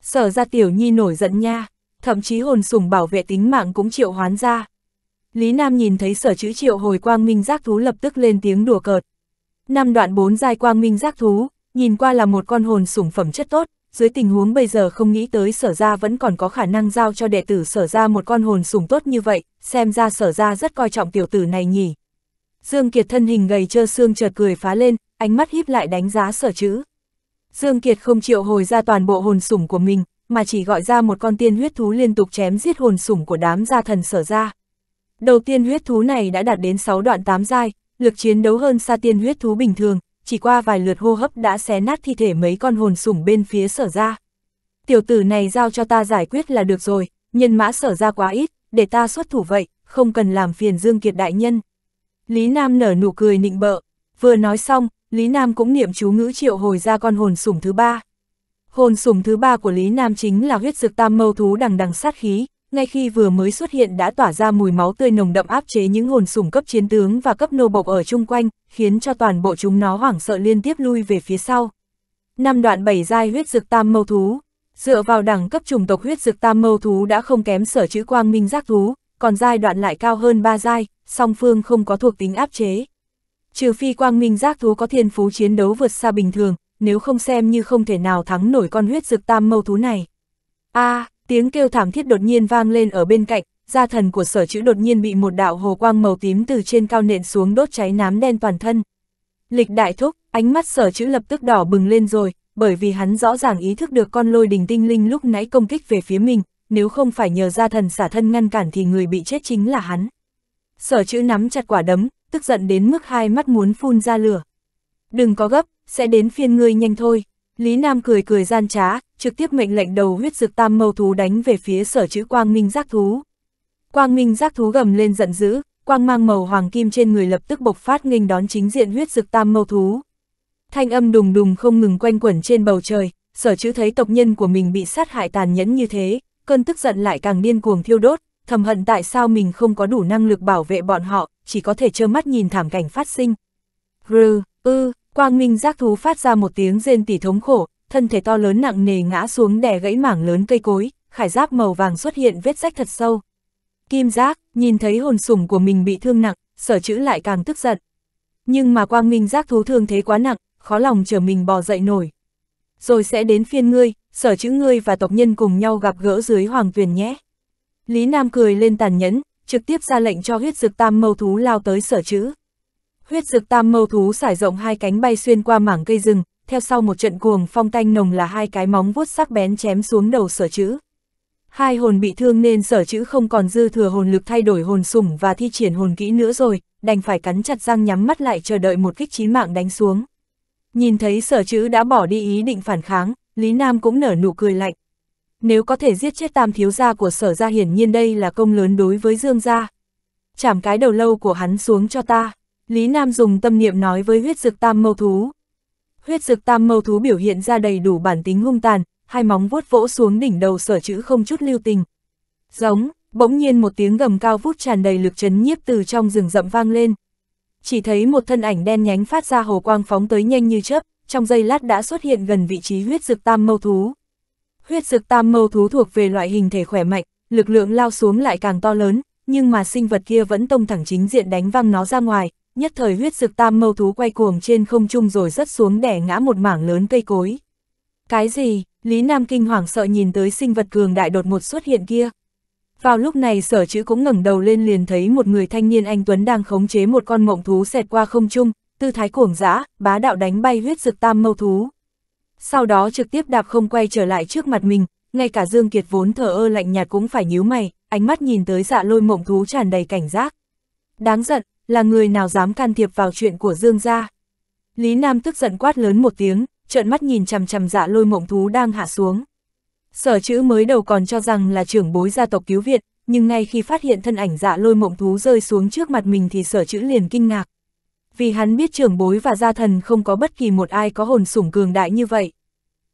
Sở ra tiểu nhi nổi giận nha, thậm chí hồn sủng bảo vệ tính mạng cũng triệu hoán ra. Lý Nam nhìn thấy sở chữ triệu hồi quang minh giác thú lập tức lên tiếng đùa cợt. Năm đoạn bốn dài quang minh giác thú, nhìn qua là một con hồn sủng phẩm chất tốt, dưới tình huống bây giờ không nghĩ tới sở ra vẫn còn có khả năng giao cho đệ tử sở ra một con hồn sủng tốt như vậy, xem ra sở ra rất coi trọng tiểu tử này nhỉ. Dương Kiệt thân hình gầy trơ xương chợt cười phá lên, ánh mắt híp lại đánh giá sở chữ. Dương Kiệt không triệu hồi ra toàn bộ hồn sủng của mình, mà chỉ gọi ra một con tiên huyết thú liên tục chém giết hồn sủng của đám gia thần sở ra. Đầu tiên huyết thú này đã đạt đến 6 đoạn 8 giai, lực chiến đấu hơn xa tiên huyết thú bình thường, chỉ qua vài lượt hô hấp đã xé nát thi thể mấy con hồn sủng bên phía sở ra. Tiểu tử này giao cho ta giải quyết là được rồi, nhân mã sở ra quá ít, để ta xuất thủ vậy, không cần làm phiền Dương Kiệt đại nhân. Lý Nam nở nụ cười nịnh bợ, vừa nói xong, Lý Nam cũng niệm chú ngữ triệu hồi ra con hồn sủng thứ ba. Hồn sủng thứ ba của Lý Nam chính là huyết dược tam mâu thú đằng đằng sát khí, ngay khi vừa mới xuất hiện đã tỏa ra mùi máu tươi nồng đậm áp chế những hồn sủng cấp chiến tướng và cấp nô bộc ở chung quanh, khiến cho toàn bộ chúng nó hoảng sợ liên tiếp lui về phía sau. Năm đoạn bảy giai huyết dược tam mâu thú, dựa vào đẳng cấp chủng tộc huyết dược tam mâu thú đã không kém sở chữ quang minh giác thú, còn giai đoạn lại cao hơn ba giai, song phương không có thuộc tính áp chế. Trừ phi quang minh giác thú có thiên phú chiến đấu vượt xa bình thường, nếu không xem như không thể nào thắng nổi con huyết dược tam mâu thú này. A, à, Tiếng kêu thảm thiết đột nhiên vang lên ở bên cạnh, gia thần của sở chữ đột nhiên bị một đạo hồ quang màu tím từ trên cao nện xuống đốt cháy nám đen toàn thân. Lịch đại thúc, ánh mắt sở chữ lập tức đỏ bừng lên rồi, bởi vì hắn rõ ràng ý thức được con lôi đình tinh linh lúc nãy công kích về phía mình, nếu không phải nhờ gia thần xả thân ngăn cản thì người bị chết chính là hắn. Sở chữ nắm chặt quả đấm, tức giận đến mức hai mắt muốn phun ra lửa. Đừng có gấp, sẽ đến phiên ngươi nhanh thôi. Lý Nam cười cười gian trá, trực tiếp mệnh lệnh đầu huyết dược tam mâu thú đánh về phía sở chữ quang minh giác thú. Quang minh giác thú gầm lên giận dữ, quang mang màu hoàng kim trên người lập tức bộc phát nghênh đón chính diện huyết dược tam mâu thú. Thanh âm đùng đùng không ngừng quanh quẩn trên bầu trời, sở chữ thấy tộc nhân của mình bị sát hại tàn nhẫn như thế, cơn tức giận lại càng điên cuồng thiêu đốt, thầm hận tại sao mình không có đủ năng lực bảo vệ bọn họ, chỉ có thể trơ mắt nhìn thảm cảnh phát sinh. Rư, ư, quang minh giác thú phát ra một tiếng rên tỉ thống khổ, thân thể to lớn nặng nề ngã xuống đè gãy mảng lớn cây cối, khải giáp màu vàng xuất hiện vết rách thật sâu. Kim giác, nhìn thấy hồn sủng của mình bị thương nặng, sở chữ lại càng tức giận. Nhưng mà quang minh giác thú thương thế quá nặng, khó lòng trở mình bò dậy nổi. Rồi sẽ đến phiên ngươi, sở chữ ngươi và tộc nhân cùng nhau gặp gỡ dưới hoàng tuyền nhé. Lý Nam cười lên tàn nhẫn, trực tiếp ra lệnh cho huyết dực tam mâu thú lao tới sở chữ. Huyết dực tam mâu thú xải rộng hai cánh bay xuyên qua mảng cây rừng, theo sau một trận cuồng phong tanh nồng là hai cái móng vuốt sắc bén chém xuống đầu sở chữ. Hai hồn bị thương nên sở chữ không còn dư thừa hồn lực thay đổi hồn sủng và thi triển hồn kỹ nữa rồi, đành phải cắn chặt răng nhắm mắt lại chờ đợi một kích chí mạng đánh xuống. Nhìn thấy sở chữ đã bỏ đi ý định phản kháng, Lý Nam cũng nở nụ cười lạnh. Nếu có thể giết chết tam thiếu gia của sở gia hiển nhiên đây là công lớn đối với Dương gia. Chảm cái đầu lâu của hắn xuống cho ta. Lý Nam dùng tâm niệm nói với huyết dực tam mâu thú, Huyết dực tam mâu thú biểu hiện ra đầy đủ bản tính hung tàn, hai móng vuốt vỗ xuống đỉnh đầu sở chữ không chút lưu tình. Giống, bỗng nhiên một tiếng gầm cao vút tràn đầy lực chấn nhiếp từ trong rừng rậm vang lên. Chỉ thấy một thân ảnh đen nhánh phát ra hồ quang phóng tới nhanh như chớp, trong giây lát đã xuất hiện gần vị trí huyết dực tam mâu thú. Huyết dực tam mâu thú thuộc về loại hình thể khỏe mạnh, lực lượng lao xuống lại càng to lớn, nhưng mà sinh vật kia vẫn tông thẳng chính diện đánh văng nó ra ngoài, nhất thời huyết dực tam mâu thú quay cuồng trên không trung rồi rớt xuống đẻ ngã một mảng lớn cây cối. Cái gì, Lý Nam Kinh hoảng sợ nhìn tới sinh vật cường đại đột một xuất hiện kia. Vào lúc này sở chữ cũng ngẩng đầu lên liền thấy một người thanh niên anh Tuấn đang khống chế một con mộng thú xẹt qua không trung, tư thái cuồng dã, bá đạo đánh bay huyết dực tam mâu thú. Sau đó trực tiếp đạp không quay trở lại trước mặt mình, ngay cả Dương Kiệt vốn thở ơ lạnh nhạt cũng phải nhíu mày, ánh mắt nhìn tới dạ lôi mộng thú tràn đầy cảnh giác. Đáng giận, là người nào dám can thiệp vào chuyện của Dương gia. Lý Nam tức giận quát lớn một tiếng, trợn mắt nhìn chằm chằm dạ lôi mộng thú đang hạ xuống. Sở chữ mới đầu còn cho rằng là trưởng bối gia tộc cứu viện, nhưng ngay khi phát hiện thân ảnh dạ lôi mộng thú rơi xuống trước mặt mình thì sở chữ liền kinh ngạc. Vì hắn biết trưởng bối và gia thần không có bất kỳ một ai có hồn sủng cường đại như vậy.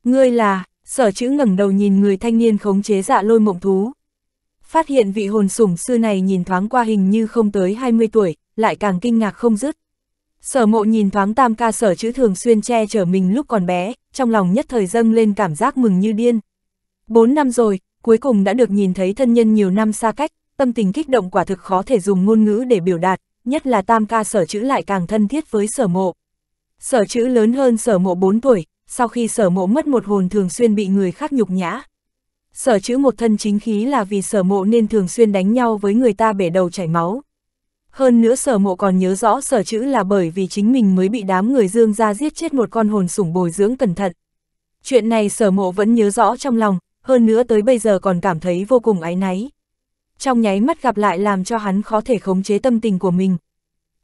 Ngươi là, sở chữ ngẩng đầu nhìn người thanh niên khống chế dạ lôi mộng thú. Phát hiện vị hồn sủng xưa này nhìn thoáng qua hình như không tới 20 tuổi, lại càng kinh ngạc không dứt. Sở mộ nhìn thoáng tam ca sở chữ thường xuyên che chở mình lúc còn bé, trong lòng nhất thời dâng lên cảm giác mừng như điên. Bốn năm rồi, cuối cùng đã được nhìn thấy thân nhân nhiều năm xa cách, tâm tình kích động quả thực khó thể dùng ngôn ngữ để biểu đạt, nhất là tam ca sở chữ lại càng thân thiết với sở mộ. Sở chữ lớn hơn sở mộ 4 tuổi, sau khi sở mộ mất một hồn thường xuyên bị người khác nhục nhã. Sở chữ một thân chính khí là vì sở mộ nên thường xuyên đánh nhau với người ta bể đầu chảy máu. Hơn nữa sở mộ còn nhớ rõ sở chữ là bởi vì chính mình mới bị đám người dương ra giết chết một con hồn sủng bồi dưỡng cẩn thận. Chuyện này sở mộ vẫn nhớ rõ trong lòng, hơn nữa tới bây giờ còn cảm thấy vô cùng áy náy. Trong nháy mắt gặp lại làm cho hắn khó thể khống chế tâm tình của mình.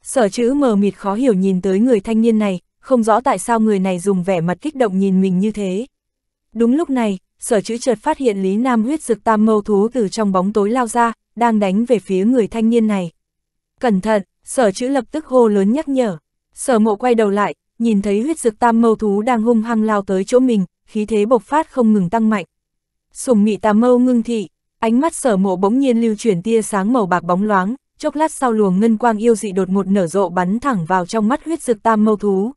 Sở chữ mờ mịt khó hiểu nhìn tới người thanh niên này, không rõ tại sao người này dùng vẻ mặt kích động nhìn mình như thế. Đúng lúc này, sở chữ chợt phát hiện Lý Nam huyết dực tam mâu thú từ trong bóng tối lao ra, đang đánh về phía người thanh niên này. Cẩn thận, sở chữ lập tức hô lớn nhắc nhở. Sở mộ quay đầu lại, nhìn thấy huyết dược tam mâu thú đang hung hăng lao tới chỗ mình, khí thế bộc phát không ngừng tăng mạnh. Sùng mị tam mâu ngưng thị, ánh mắt sở mộ bỗng nhiên lưu chuyển tia sáng màu bạc bóng loáng, chốc lát sau luồng ngân quang yêu dị đột ngột nở rộ bắn thẳng vào trong mắt huyết dược tam mâu thú.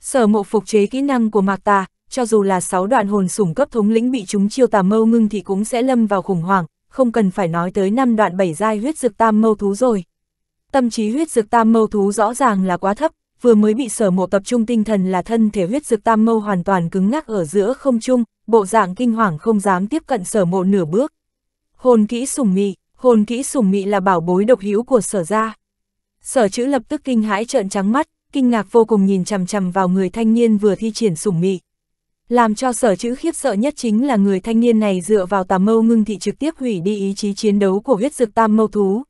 Sở mộ phục chế kỹ năng của mạc tà, cho dù là sáu đoạn hồn sủng cấp thống lĩnh bị chúng chiêu tà mâu ngưng thì cũng sẽ lâm vào khủng hoảng, không cần phải nói tới năm đoạn bảy giai huyết dược tam mâu thú rồi tâm trí huyết dược tam mâu thú rõ ràng là quá thấp, vừa mới bị sở mộ tập trung tinh thần là thân thể huyết dược tam mâu hoàn toàn cứng ngắc ở giữa không trung, bộ dạng kinh hoàng không dám tiếp cận sở mộ nửa bước. Hồn kỹ sùng mị, hồn kỹ sùng mị là bảo bối độc hữu của sở gia. Sở chữ lập tức kinh hãi trợn trắng mắt, kinh ngạc vô cùng nhìn chằm chằm vào người thanh niên vừa thi triển sùng mị. Làm cho sở chữ khiếp sợ nhất chính là người thanh niên này dựa vào tà mâu ngưng thị trực tiếp hủy đi ý chí chiến đấu của huyết dược tam mâu thú,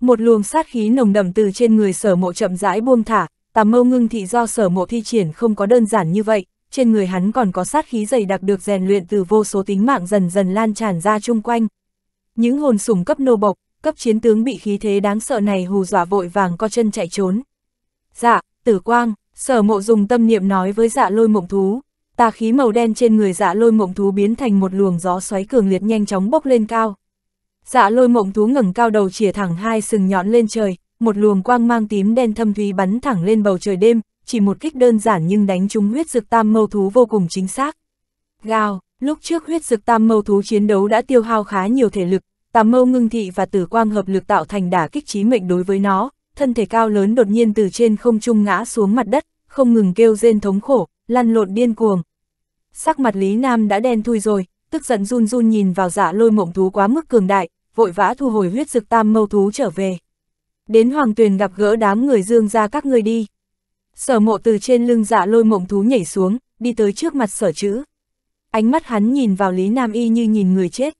một luồng sát khí nồng đậm từ trên người sở mộ chậm rãi buông thả, tà mâu ngưng thị do sở mộ thi triển không có đơn giản như vậy, trên người hắn còn có sát khí dày đặc được rèn luyện từ vô số tính mạng dần dần lan tràn ra chung quanh. Những hồn sủng cấp nô bộc, cấp chiến tướng bị khí thế đáng sợ này hù dọa vội vàng co chân chạy trốn. Dạ, tử quang, sở mộ dùng tâm niệm nói với dạ lôi mộng thú. Tà khí màu đen trên người dạ lôi mộng thú biến thành một luồng gió xoáy cường liệt nhanh chóng bốc lên cao. Dạ lôi mộng thú ngẩng cao đầu chìa thẳng hai sừng nhọn lên trời, một luồng quang mang tím đen thâm thúy bắn thẳng lên bầu trời đêm, chỉ một kích đơn giản nhưng đánh trúng huyết dược tam mâu thú vô cùng chính xác. Gào, lúc trước huyết dược tam mâu thú chiến đấu đã tiêu hao khá nhiều thể lực, tam mâu ngưng thị và tử quang hợp lực tạo thành đả kích chí mệnh đối với nó, thân thể cao lớn đột nhiên từ trên không trung ngã xuống mặt đất, không ngừng kêu rên thống khổ, lăn lộn điên cuồng. Sắc mặt Lý Nam đã đen thui rồi, tức giận run run nhìn vào dạ lôi mộng thú quá mức cường đại, vội vã thu hồi huyết dực tam mâu thú trở về. Đến hoàng tuyền gặp gỡ đám người dương ra các người đi. Sở mộ từ trên lưng dạ lôi mộng thú nhảy xuống, đi tới trước mặt sở chữ. Ánh mắt hắn nhìn vào Lý Nam y như nhìn người chết.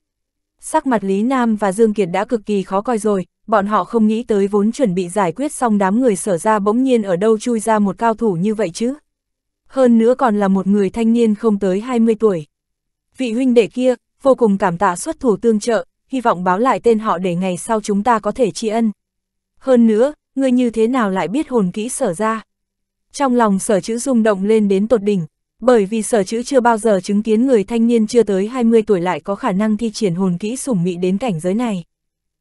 Sắc mặt Lý Nam và Dương Kiệt đã cực kỳ khó coi rồi, bọn họ không nghĩ tới vốn chuẩn bị giải quyết xong đám người sở ra bỗng nhiên ở đâu chui ra một cao thủ như vậy chứ. Hơn nữa còn là một người thanh niên không tới 20 tuổi. Vị huynh đệ kia, vô cùng cảm tạ xuất thủ tương trợ, hy vọng báo lại tên họ để ngày sau chúng ta có thể tri ân. Hơn nữa, ngươi như thế nào lại biết hồn kỹ sở ra? Trong lòng sở chữ rung động lên đến tột đỉnh, bởi vì sở chữ chưa bao giờ chứng kiến người thanh niên chưa tới 20 tuổi lại có khả năng thi triển hồn kỹ sủng mị đến cảnh giới này.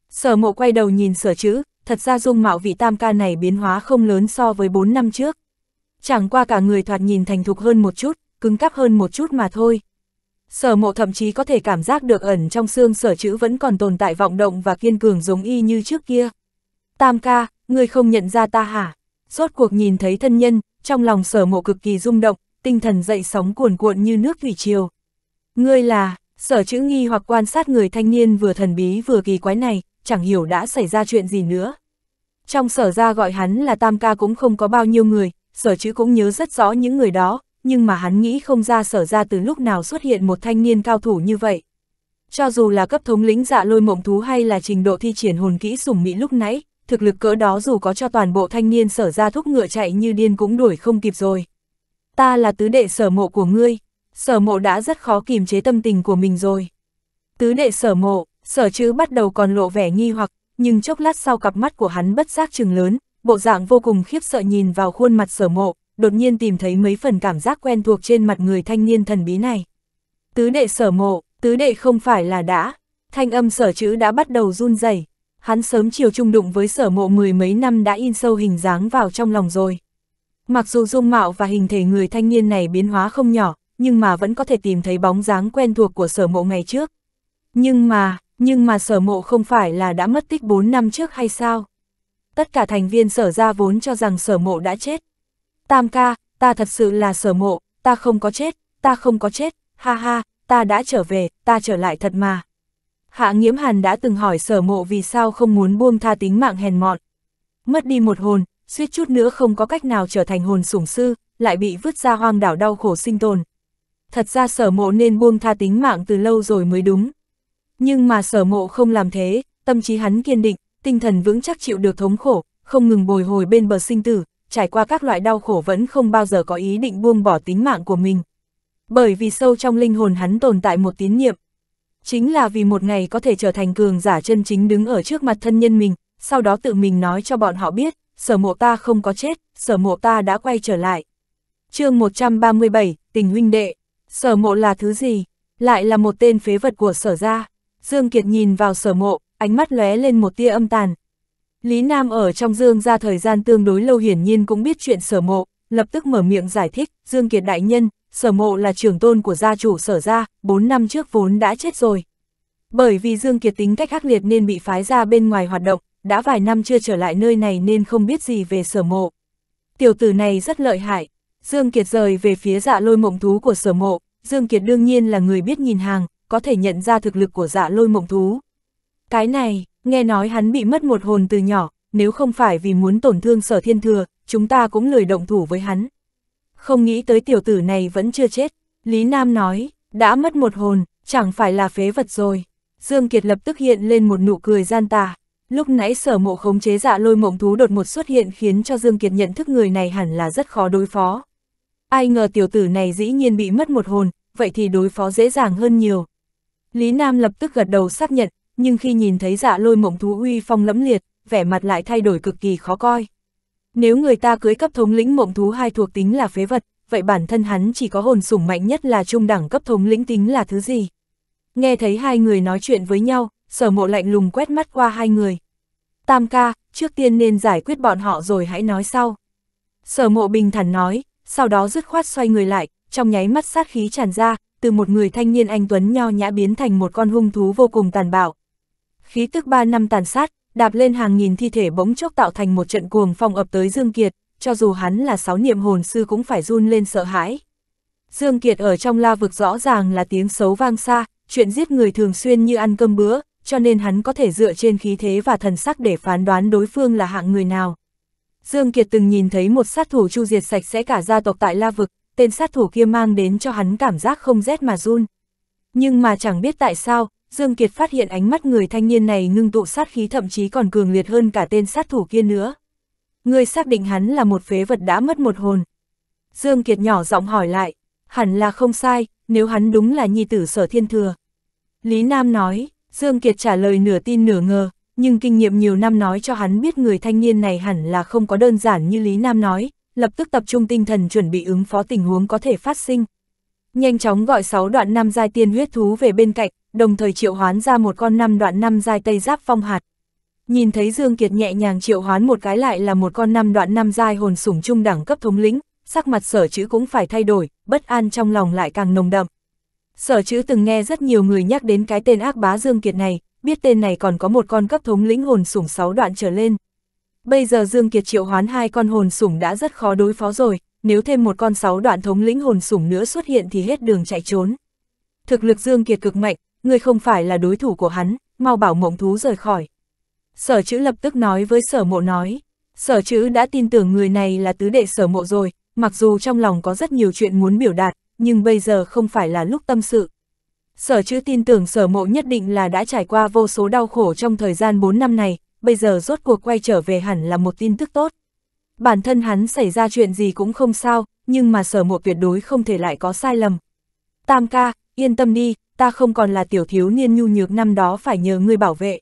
Sở mộ quay đầu nhìn sở chữ, thật ra dung mạo vị tam ca này biến hóa không lớn so với 4 năm trước. Chẳng qua cả người thoạt nhìn thành thục hơn một chút, cứng cáp hơn một chút mà thôi. Sở mộ thậm chí có thể cảm giác được ẩn trong xương sở chữ vẫn còn tồn tại vọng động và kiên cường giống y như trước kia. Tam ca, ngươi không nhận ra ta hả? Rốt cuộc nhìn thấy thân nhân, trong lòng sở mộ cực kỳ rung động, tinh thần dậy sóng cuồn cuộn như nước thủy triều. Ngươi là, sở chữ nghi hoặc quan sát người thanh niên vừa thần bí vừa kỳ quái này, chẳng hiểu đã xảy ra chuyện gì nữa. Trong sở ra gọi hắn là tam ca cũng không có bao nhiêu người, sở chữ cũng nhớ rất rõ những người đó, nhưng mà hắn nghĩ không ra sở ra từ lúc nào xuất hiện một thanh niên cao thủ như vậy. Cho dù là cấp thống lĩnh dạ lôi mộng thú hay là trình độ thi triển hồn kỹ sủng mỹ lúc nãy, thực lực cỡ đó dù có cho toàn bộ thanh niên sở ra thúc ngựa chạy như điên cũng đuổi không kịp rồi. Ta là tứ đệ sở mộ của ngươi, sở mộ đã rất khó kìm chế tâm tình của mình rồi. Tứ đệ sở mộ, sở chữ bắt đầu còn lộ vẻ nghi hoặc, nhưng chốc lát sau cặp mắt của hắn bất giác trừng lớn, bộ dạng vô cùng khiếp sợ nhìn vào khuôn mặt sở mộ, đột nhiên tìm thấy mấy phần cảm giác quen thuộc trên mặt người thanh niên thần bí này. Tứ đệ sở mộ, tứ đệ không phải là đã, thanh âm sở chữ đã bắt đầu run rẩy hắn sớm chiều chung đụng với sở mộ mười mấy năm đã in sâu hình dáng vào trong lòng rồi. Mặc dù dung mạo và hình thể người thanh niên này biến hóa không nhỏ, nhưng mà vẫn có thể tìm thấy bóng dáng quen thuộc của sở mộ ngày trước. Nhưng mà, nhưng mà sở mộ không phải là đã mất tích 4 năm trước hay sao? Tất cả thành viên sở ra vốn cho rằng sở mộ đã chết, tam ca, ta thật sự là sở mộ, ta không có chết, ta không có chết, ha ha, ta đã trở về, ta trở lại thật mà. Hạ nghiễm hàn đã từng hỏi sở mộ vì sao không muốn buông tha tính mạng hèn mọn. Mất đi một hồn, suýt chút nữa không có cách nào trở thành hồn sủng sư, lại bị vứt ra hoang đảo đau khổ sinh tồn. Thật ra sở mộ nên buông tha tính mạng từ lâu rồi mới đúng. Nhưng mà sở mộ không làm thế, tâm trí hắn kiên định, tinh thần vững chắc chịu được thống khổ, không ngừng bồi hồi bên bờ sinh tử, trải qua các loại đau khổ vẫn không bao giờ có ý định buông bỏ tính mạng của mình. Bởi vì sâu trong linh hồn hắn tồn tại một tín niệm. Chính là vì một ngày có thể trở thành cường giả chân chính đứng ở trước mặt thân nhân mình, sau đó tự mình nói cho bọn họ biết, sở mộ ta không có chết, sở mộ ta đã quay trở lại. chương 137, tình huynh đệ, sở mộ là thứ gì? Lại là một tên phế vật của sở gia. Dương Kiệt nhìn vào sở mộ, ánh mắt lóe lên một tia âm tàn, Lý Nam ở trong Dương ra thời gian tương đối lâu hiển nhiên cũng biết chuyện sở mộ, lập tức mở miệng giải thích, Dương Kiệt Đại Nhân, sở mộ là trưởng tôn của gia chủ sở gia, 4 năm trước vốn đã chết rồi. Bởi vì Dương Kiệt tính cách khắc liệt nên bị phái ra bên ngoài hoạt động, đã vài năm chưa trở lại nơi này nên không biết gì về sở mộ. Tiểu tử này rất lợi hại, Dương Kiệt rời về phía dạ lôi mộng thú của sở mộ, Dương Kiệt đương nhiên là người biết nhìn hàng, có thể nhận ra thực lực của dạ lôi mộng thú. Cái này, Nghe nói hắn bị mất một hồn từ nhỏ, nếu không phải vì muốn tổn thương sở thiên thừa, chúng ta cũng lười động thủ với hắn. Không nghĩ tới tiểu tử này vẫn chưa chết. Lý Nam nói, đã mất một hồn, chẳng phải là phế vật rồi. Dương Kiệt lập tức hiện lên một nụ cười gian tà. Lúc nãy sở mộ khống chế dạ lôi mộng thú đột một xuất hiện khiến cho Dương Kiệt nhận thức người này hẳn là rất khó đối phó. Ai ngờ tiểu tử này dĩ nhiên bị mất một hồn, vậy thì đối phó dễ dàng hơn nhiều. Lý Nam lập tức gật đầu xác nhận, nhưng khi nhìn thấy dạ lôi mộng thú uy phong lẫm liệt, vẻ mặt lại thay đổi cực kỳ khó coi. Nếu người ta cưới cấp thống lĩnh mộng thú hai thuộc tính là phế vật, vậy bản thân hắn chỉ có hồn sủng mạnh nhất là trung đẳng cấp thống lĩnh tính là thứ gì? Nghe thấy hai người nói chuyện với nhau, sở mộ lạnh lùng quét mắt qua hai người. Tam ca, trước tiên nên giải quyết bọn họ rồi hãy nói sau. Sở mộ bình thản nói, sau đó dứt khoát xoay người lại, trong nháy mắt sát khí tràn ra, từ một người thanh niên anh Tuấn nho nhã biến thành một con hung thú vô cùng tàn bạo, khí tức ba năm tàn sát, đạp lên hàng nghìn thi thể bỗng chốc tạo thành một trận cuồng phong ập tới Dương Kiệt, cho dù hắn là sáu niệm hồn sư cũng phải run lên sợ hãi. Dương Kiệt ở trong la vực rõ ràng là tiếng xấu vang xa, chuyện giết người thường xuyên như ăn cơm bữa, cho nên hắn có thể dựa trên khí thế và thần sắc để phán đoán đối phương là hạng người nào. Dương Kiệt từng nhìn thấy một sát thủ chu diệt sạch sẽ cả gia tộc tại La Vực, tên sát thủ kia mang đến cho hắn cảm giác không rét mà run. Nhưng mà chẳng biết tại sao, Dương Kiệt phát hiện ánh mắt người thanh niên này ngưng tụ sát khí thậm chí còn cường liệt hơn cả tên sát thủ kia nữa. Ngươi xác định hắn là một phế vật đã mất một hồn. Dương Kiệt nhỏ giọng hỏi lại, hẳn là không sai, nếu hắn đúng là nhi tử sở thiên thừa. Lý Nam nói, Dương Kiệt trả lời nửa tin nửa ngờ, nhưng kinh nghiệm nhiều năm nói cho hắn biết người thanh niên này hẳn là không có đơn giản như Lý Nam nói, lập tức tập trung tinh thần chuẩn bị ứng phó tình huống có thể phát sinh. Nhanh chóng gọi 6 đoạn nam giai tiên huyết thú về bên cạnh, đồng thời triệu hoán ra một con năm đoạn năm giai tây giáp phong hạt. Nhìn thấy Dương Kiệt nhẹ nhàng triệu hoán một cái lại là một con năm đoạn năm giai hồn sủng trung đẳng cấp thống lĩnh, sắc mặt sở chữ cũng phải thay đổi, bất an trong lòng lại càng nồng đậm. Sở chữ từng nghe rất nhiều người nhắc đến cái tên ác bá Dương Kiệt này, biết tên này còn có một con cấp thống lĩnh hồn sủng 6 đoạn trở lên. Bây giờ Dương Kiệt triệu hoán hai con hồn sủng đã rất khó đối phó rồi, nếu thêm một con 6 đoạn thống lĩnh hồn sủng nữa xuất hiện thì hết đường chạy trốn. Thực lực Dương Kiệt cực mạnh, ngươi không phải là đối thủ của hắn, mau bảo mộng thú rời khỏi. Sở chữ lập tức nói với sở mộ nói, sở chữ đã tin tưởng người này là tứ đệ sở mộ rồi, mặc dù trong lòng có rất nhiều chuyện muốn biểu đạt, nhưng bây giờ không phải là lúc tâm sự. Sở chữ tin tưởng sở mộ nhất định là đã trải qua vô số đau khổ trong thời gian 4 năm này, bây giờ rốt cuộc quay trở về hẳn là một tin tức tốt. Bản thân hắn xảy ra chuyện gì cũng không sao, nhưng mà sở mộ tuyệt đối không thể lại có sai lầm. Tam ca, yên tâm đi, ta không còn là tiểu thiếu niên nhu nhược năm đó phải nhờ ngươi bảo vệ.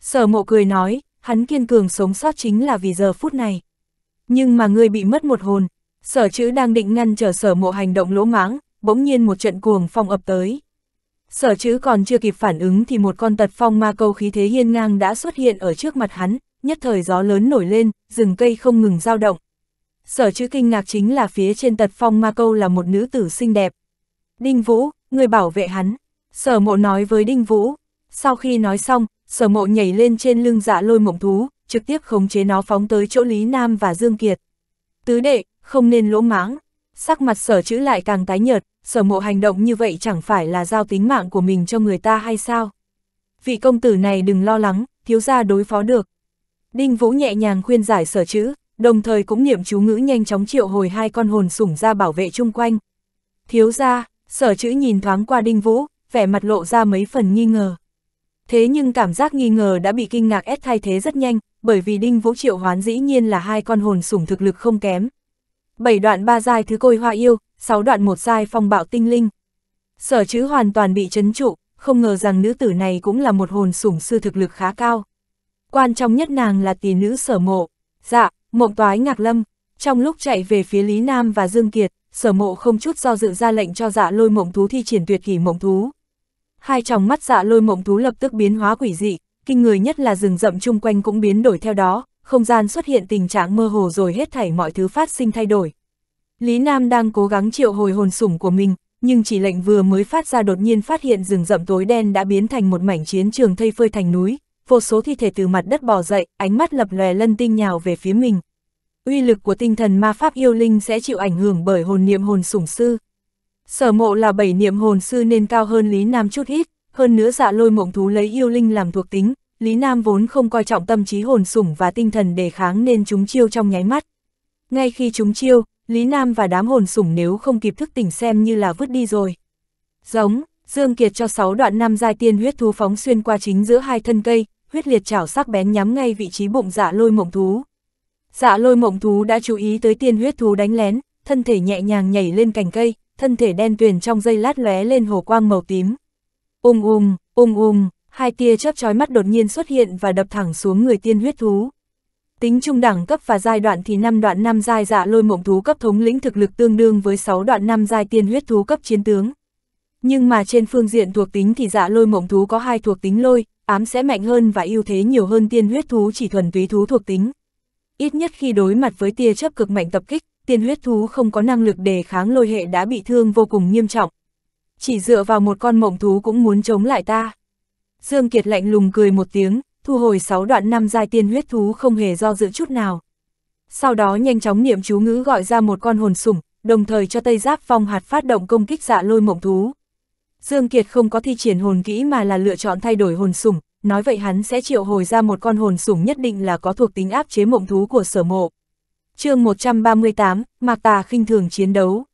Sở mộ cười nói, hắn kiên cường sống sót chính là vì giờ phút này. Nhưng mà ngươi bị mất một hồn, sở chữ đang định ngăn trở sở mộ hành động lỗ mãng, bỗng nhiên một trận cuồng phong ập tới. Sở chữ còn chưa kịp phản ứng thì một con tật phong ma câu khí thế hiên ngang đã xuất hiện ở trước mặt hắn, nhất thời gió lớn nổi lên, rừng cây không ngừng dao động. Sở chữ kinh ngạc chính là phía trên tật phong ma câu là một nữ tử xinh đẹp, Đinh Vũ, người bảo vệ hắn. Sở mộ nói với Đinh Vũ. Sau khi nói xong, sở mộ nhảy lên trên lưng dạ lôi mộng thú, trực tiếp khống chế nó phóng tới chỗ Lý Nam và Dương Kiệt. Tứ đệ, không nên lỗ mãng. Sắc mặt sở chữ lại càng tái nhợt, sở mộ hành động như vậy chẳng phải là giao tính mạng của mình cho người ta hay sao? Vị công tử này đừng lo lắng, thiếu gia đối phó được. Đinh Vũ nhẹ nhàng khuyên giải sở chữ, đồng thời cũng niệm chú ngữ nhanh chóng triệu hồi hai con hồn sủng ra bảo vệ chung quanh. Thiếu gia, Sở chữ nhìn thoáng qua Đinh Vũ, vẻ mặt lộ ra mấy phần nghi ngờ. Thế nhưng cảm giác nghi ngờ đã bị kinh ngạc ép thay thế rất nhanh, bởi vì Đinh Vũ triệu hoán dĩ nhiên là hai con hồn sủng thực lực không kém. Bảy đoạn ba giai thứ côi hoa yêu, sáu đoạn một giai phong bạo tinh linh. Sở chữ hoàn toàn bị chấn trụ, không ngờ rằng nữ tử này cũng là một hồn sủng sư thực lực khá cao. Quan trọng nhất nàng là tỷ nữ sở mộ. Dạ, mộng toái ngạc lâm. Trong lúc chạy về phía Lý Nam và Dương Kiệt, sở mộ không chút do dự ra lệnh cho dạ lôi mộng thú thi triển tuyệt kỷ mộng thú. Hai tròng mắt dạ lôi mộng thú lập tức biến hóa quỷ dị, kinh người nhất là rừng rậm chung quanh cũng biến đổi theo đó, không gian xuất hiện tình trạng mơ hồ rồi hết thảy mọi thứ phát sinh thay đổi. Lý Nam đang cố gắng triệu hồi hồn sủng của mình, nhưng chỉ lệnh vừa mới phát ra đột nhiên phát hiện rừng rậm tối đen đã biến thành một mảnh chiến trường thây phơi thành núi, vô số thi thể từ mặt đất bò dậy, ánh mắt lập lòe lân tinh nhào về phía mình, uy lực của tinh thần ma pháp yêu linh sẽ chịu ảnh hưởng bởi hồn niệm hồn sủng sư. Sở mộ là bảy niệm hồn sư nên cao hơn Lý Nam chút ít, hơn nữa dạ lôi mộng thú lấy yêu linh làm thuộc tính, Lý Nam vốn không coi trọng tâm trí hồn sủng và tinh thần đề kháng nên chúng chiêu trong nháy mắt. Ngay khi chúng chiêu, Lý Nam và đám hồn sủng nếu không kịp thức tỉnh xem như là vứt đi rồi. Giống, Dương Kiệt cho 6 đoạn năm giai tiên huyết thú phóng xuyên qua chính giữa hai thân cây, huyết liệt chảo sắc bén nhắm ngay vị trí bụng dạ lôi mộng thú, Dạ lôi mộng thú đã chú ý tới tiên huyết thú đánh lén, thân thể nhẹ nhàng nhảy lên cành cây, thân thể đen tuyền trong dây lát lóe lên hồ quang màu tím. Ung um, ung, um, ung um, ung, hai tia chớp chói mắt đột nhiên xuất hiện và đập thẳng xuống người tiên huyết thú. Tính trung đẳng cấp và giai đoạn thì năm đoạn năm giai dạ lôi mộng thú cấp thống lĩnh thực lực tương đương với 6 đoạn năm giai tiên huyết thú cấp chiến tướng. Nhưng mà trên phương diện thuộc tính thì dạ lôi mộng thú có hai thuộc tính lôi, ám sẽ mạnh hơn và ưu thế nhiều hơn tiên huyết thú chỉ thuần túy thú thuộc tính ít nhất khi đối mặt với tia chấp cực mạnh tập kích, tiên huyết thú không có năng lực đề kháng lôi hệ đã bị thương vô cùng nghiêm trọng. Chỉ dựa vào một con mộng thú cũng muốn chống lại ta. Dương Kiệt lạnh lùng cười một tiếng, thu hồi sáu đoạn năm giai tiên huyết thú không hề do dự chút nào. Sau đó nhanh chóng niệm chú ngữ gọi ra một con hồn sủng, đồng thời cho Tây Giáp Phong hạt phát động công kích dạ lôi mộng thú. Dương Kiệt không có thi triển hồn kỹ mà là lựa chọn thay đổi hồn sủng, nói vậy hắn sẽ triệu hồi ra một con hồn sủng nhất định là có thuộc tính áp chế mộng thú của sở mộ. chương 138, Mạc Tà khinh thường chiến đấu.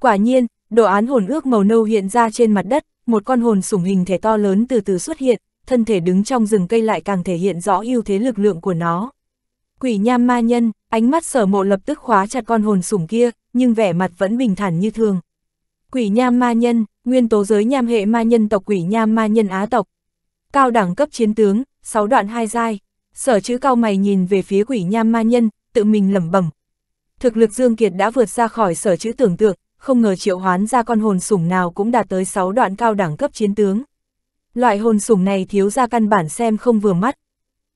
Quả nhiên, đồ án hồn ước màu nâu hiện ra trên mặt đất, một con hồn sủng hình thể to lớn từ từ xuất hiện, thân thể đứng trong rừng cây lại càng thể hiện rõ ưu thế lực lượng của nó. Quỷ nham ma nhân, ánh mắt sở mộ lập tức khóa chặt con hồn sủng kia, nhưng vẻ mặt vẫn bình thản như thường. Quỷ nham ma nhân, nguyên tố giới nham hệ ma nhân tộc quỷ nham ma nhân Á tộc, Cao đẳng cấp chiến tướng, 6 đoạn 2 giai. Sở chữ cao mày nhìn về phía quỷ nham ma nhân, tự mình lẩm bẩm. Thực lực Dương Kiệt đã vượt ra khỏi sở chữ tưởng tượng, không ngờ triệu hoán ra con hồn sủng nào cũng đạt tới 6 đoạn cao đẳng cấp chiến tướng. Loại hồn sủng này thiếu ra căn bản xem không vừa mắt.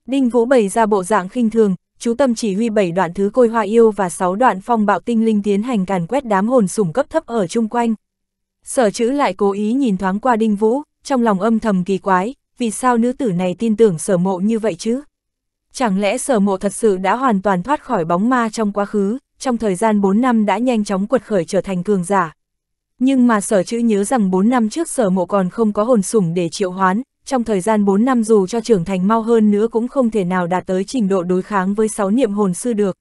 Đinh Vũ bày ra bộ dạng khinh thường, chú tâm chỉ huy 7 đoạn thứ côi hoa yêu và 6 đoạn phong bạo tinh linh tiến hành càn quét đám hồn sủng cấp thấp ở chung quanh. Sở chữ lại cố ý nhìn thoáng qua Đinh Vũ, trong lòng âm thầm kỳ quái, vì sao nữ tử này tin tưởng sở mộ như vậy chứ? Chẳng lẽ sở mộ thật sự đã hoàn toàn thoát khỏi bóng ma trong quá khứ, trong thời gian 4 năm đã nhanh chóng quật khởi trở thành cường giả. Nhưng mà sở chữ nhớ rằng 4 năm trước sở mộ còn không có hồn sủng để triệu hoán, trong thời gian 4 năm dù cho trưởng thành mau hơn nữa cũng không thể nào đạt tới trình độ đối kháng với 6 niệm hồn sư được.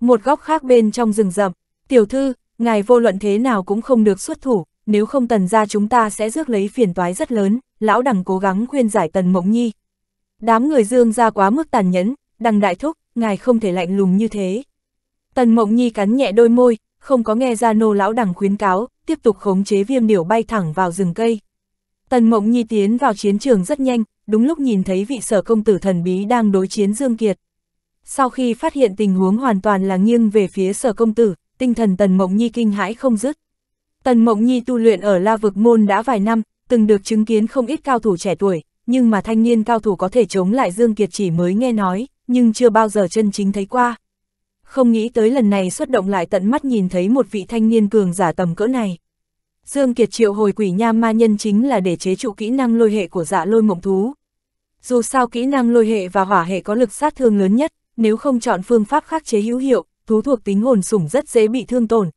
Một góc khác bên trong rừng rậm, tiểu thư, ngài vô luận thế nào cũng không được xuất thủ, nếu không tần ra chúng ta sẽ rước lấy phiền toái rất lớn, lão đằng cố gắng khuyên giải tần mộng nhi. Đám người dương ra quá mức tàn nhẫn, đằng đại thúc, ngài không thể lạnh lùng như thế. Tần mộng nhi cắn nhẹ đôi môi, không có nghe ra nô lão đằng khuyến cáo, tiếp tục khống chế viêm điểu bay thẳng vào rừng cây. Tần mộng nhi tiến vào chiến trường rất nhanh, đúng lúc nhìn thấy vị sở công tử thần bí đang đối chiến Dương Kiệt. Sau khi phát hiện tình huống hoàn toàn là nghiêng về phía sở công tử, tinh thần tần mộng nhi kinh hãi không dứt. Tần Mộng Nhi tu luyện ở La Vực Môn đã vài năm, từng được chứng kiến không ít cao thủ trẻ tuổi, nhưng mà thanh niên cao thủ có thể chống lại Dương Kiệt chỉ mới nghe nói, nhưng chưa bao giờ chân chính thấy qua. Không nghĩ tới lần này xuất động lại tận mắt nhìn thấy một vị thanh niên cường giả tầm cỡ này. Dương Kiệt triệu hồi quỷ nha ma nhân chính là để chế trụ kỹ năng lôi hệ của dạ lôi mộng thú. Dù sao kỹ năng lôi hệ và hỏa hệ có lực sát thương lớn nhất, nếu không chọn phương pháp khắc chế hữu hiệu, thú thuộc tính hồn sủng rất dễ bị thương tổn,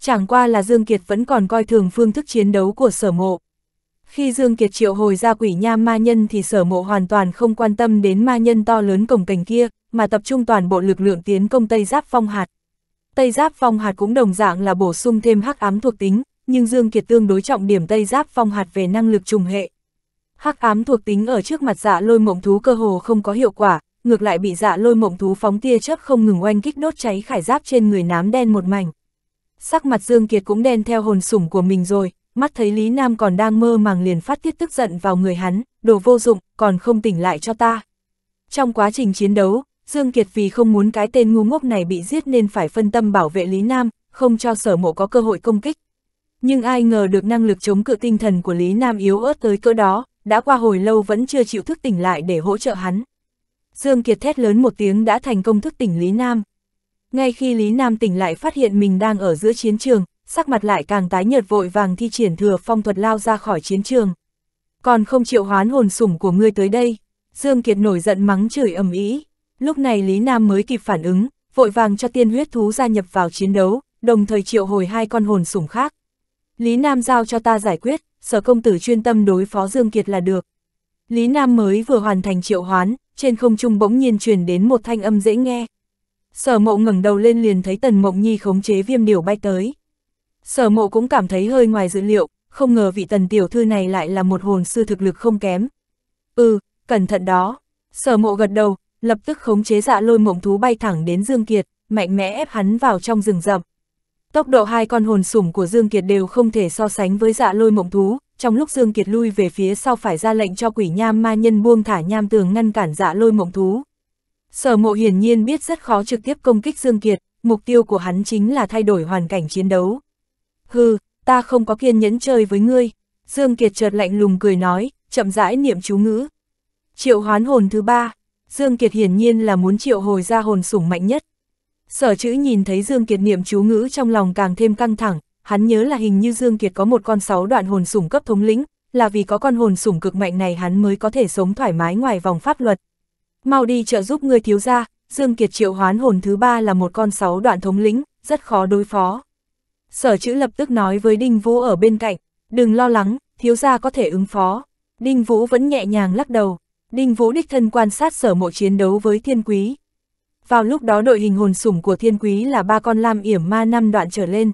chẳng qua là Dương Kiệt vẫn còn coi thường phương thức chiến đấu của sở mộ. Khi Dương Kiệt triệu hồi ra quỷ Nha ma nhân thì sở mộ hoàn toàn không quan tâm đến ma nhân to lớn cổng cành kia, mà tập trung toàn bộ lực lượng tiến công Tây Giáp Phong Hạt. Tây Giáp Phong Hạt cũng đồng dạng là bổ sung thêm hắc ám thuộc tính, nhưng Dương Kiệt tương đối trọng điểm Tây Giáp Phong Hạt về năng lực trùng hệ. Hắc ám thuộc tính ở trước mặt dạ lôi mộng thú cơ hồ không có hiệu quả, ngược lại bị dạ lôi mộng thú phóng tia chớp không ngừng oanh kích đốt cháy khải giáp trên người nám đen một mảnh. Sắc mặt Dương Kiệt cũng đen theo hồn sủng của mình rồi, mắt thấy Lý Nam còn đang mơ màng liền phát tiết tức giận vào người hắn, đồ vô dụng, còn không tỉnh lại cho ta. Trong quá trình chiến đấu, Dương Kiệt vì không muốn cái tên ngu ngốc này bị giết nên phải phân tâm bảo vệ Lý Nam, không cho sở mộ có cơ hội công kích. Nhưng ai ngờ được năng lực chống cự tinh thần của Lý Nam yếu ớt tới cỡ đó, đã qua hồi lâu vẫn chưa chịu thức tỉnh lại để hỗ trợ hắn. Dương Kiệt thét lớn một tiếng đã thành công thức tỉnh Lý Nam. Ngay khi Lý Nam tỉnh lại phát hiện mình đang ở giữa chiến trường, sắc mặt lại càng tái nhợt vội vàng thi triển thừa phong thuật lao ra khỏi chiến trường. Còn không chịu hoán hồn sủng của ngươi tới đây, Dương Kiệt nổi giận mắng chửi ầm ĩ. Lúc này Lý Nam mới kịp phản ứng, vội vàng cho tiên huyết thú gia nhập vào chiến đấu, đồng thời triệu hồi hai con hồn sủng khác. Lý Nam giao cho ta giải quyết, sở công tử chuyên tâm đối phó Dương Kiệt là được. Lý Nam mới vừa hoàn thành triệu hoán, trên không trung bỗng nhiên truyền đến một thanh âm dễ nghe. Sở mộ ngẩng đầu lên liền thấy tần mộng nhi khống chế viêm điểu bay tới. Sở mộ cũng cảm thấy hơi ngoài dự liệu, không ngờ vị tần tiểu thư này lại là một hồn sư thực lực không kém. Ừ, cẩn thận đó. Sở mộ gật đầu, lập tức khống chế dạ lôi mộng thú bay thẳng đến Dương Kiệt, mạnh mẽ ép hắn vào trong rừng rậm. Tốc độ hai con hồn sủng của Dương Kiệt đều không thể so sánh với dạ lôi mộng thú, trong lúc Dương Kiệt lui về phía sau phải ra lệnh cho quỷ nham ma nhân buông thả nham tường ngăn cản dạ lôi mộng thú. Sở mộ hiển nhiên biết rất khó trực tiếp công kích Dương Kiệt, mục tiêu của hắn chính là thay đổi hoàn cảnh chiến đấu. Hừ, ta không có kiên nhẫn chơi với ngươi. Dương Kiệt chợt lạnh lùng cười nói, chậm rãi niệm chú ngữ. Triệu hoán hồn thứ ba, Dương Kiệt hiển nhiên là muốn triệu hồi ra hồn sủng mạnh nhất. Sở chữ nhìn thấy Dương Kiệt niệm chú ngữ trong lòng càng thêm căng thẳng, hắn nhớ là hình như Dương Kiệt có một con sáu đoạn hồn sủng cấp thống lĩnh, là vì có con hồn sủng cực mạnh này hắn mới có thể sống thoải mái ngoài vòng pháp luật, mau đi trợ giúp người thiếu gia. Dương Kiệt triệu hoán hồn thứ ba là một con sáu đoạn thống lĩnh, rất khó đối phó. Sở chữ lập tức nói với Đinh Vũ ở bên cạnh, đừng lo lắng, thiếu gia có thể ứng phó. Đinh Vũ vẫn nhẹ nhàng lắc đầu, Đinh Vũ đích thân quan sát sở mộ chiến đấu với thiên quý. Vào lúc đó đội hình hồn sủng của thiên quý là ba con lam yểm ma năm đoạn trở lên.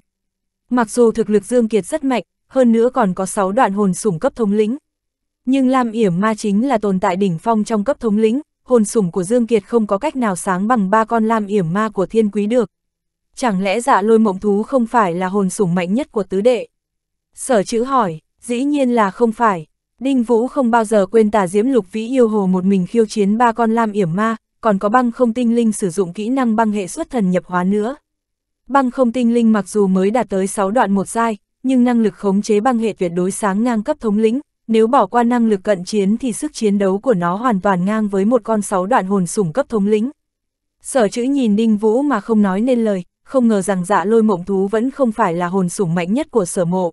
Mặc dù thực lực Dương Kiệt rất mạnh, hơn nữa còn có 6 đoạn hồn sủng cấp thống lĩnh. Nhưng lam yểm ma chính là tồn tại đỉnh phong trong cấp thống lĩnh, hồn sủng của Dương Kiệt không có cách nào sáng bằng ba con lam yểm ma của thiên quý được. Chẳng lẽ dạ lôi mộng thú không phải là hồn sủng mạnh nhất của tứ đệ? Sở chữ hỏi, dĩ nhiên là không phải. Đinh Vũ không bao giờ quên tà diễm lục vĩ yêu hồ một mình khiêu chiến ba con lam yểm ma, còn có băng không tinh linh sử dụng kỹ năng băng hệ xuất thần nhập hóa nữa. Băng không tinh linh mặc dù mới đạt tới 6 đoạn một giai, nhưng năng lực khống chế băng hệ tuyệt đối sáng ngang cấp thống lĩnh, nếu bỏ qua năng lực cận chiến thì sức chiến đấu của nó hoàn toàn ngang với một con sáu đoạn hồn sủng cấp thống lĩnh. Sở chữ nhìn Đinh Vũ mà không nói nên lời, không ngờ rằng dạ lôi mộng thú vẫn không phải là hồn sủng mạnh nhất của sở mộ.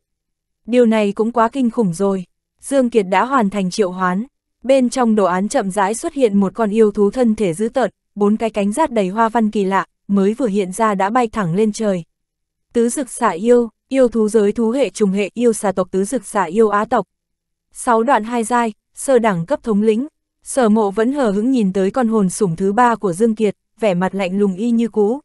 Điều này cũng quá kinh khủng rồi. Dương Kiệt đã hoàn thành triệu hoán. Bên trong đồ án chậm rãi xuất hiện một con yêu thú thân thể dữ tợn, bốn cái cánh rát đầy hoa văn kỳ lạ, mới vừa hiện ra đã bay thẳng lên trời. Tứ dực xả yêu, yêu thú giới thú hệ trùng hệ yêu xà tộc tứ dực xả yêu á tộc, 6 đoạn 2 giai, sơ đẳng cấp thống lĩnh. Sở mộ vẫn hờ hững nhìn tới con hồn sủng thứ ba của Dương Kiệt, vẻ mặt lạnh lùng y như cũ.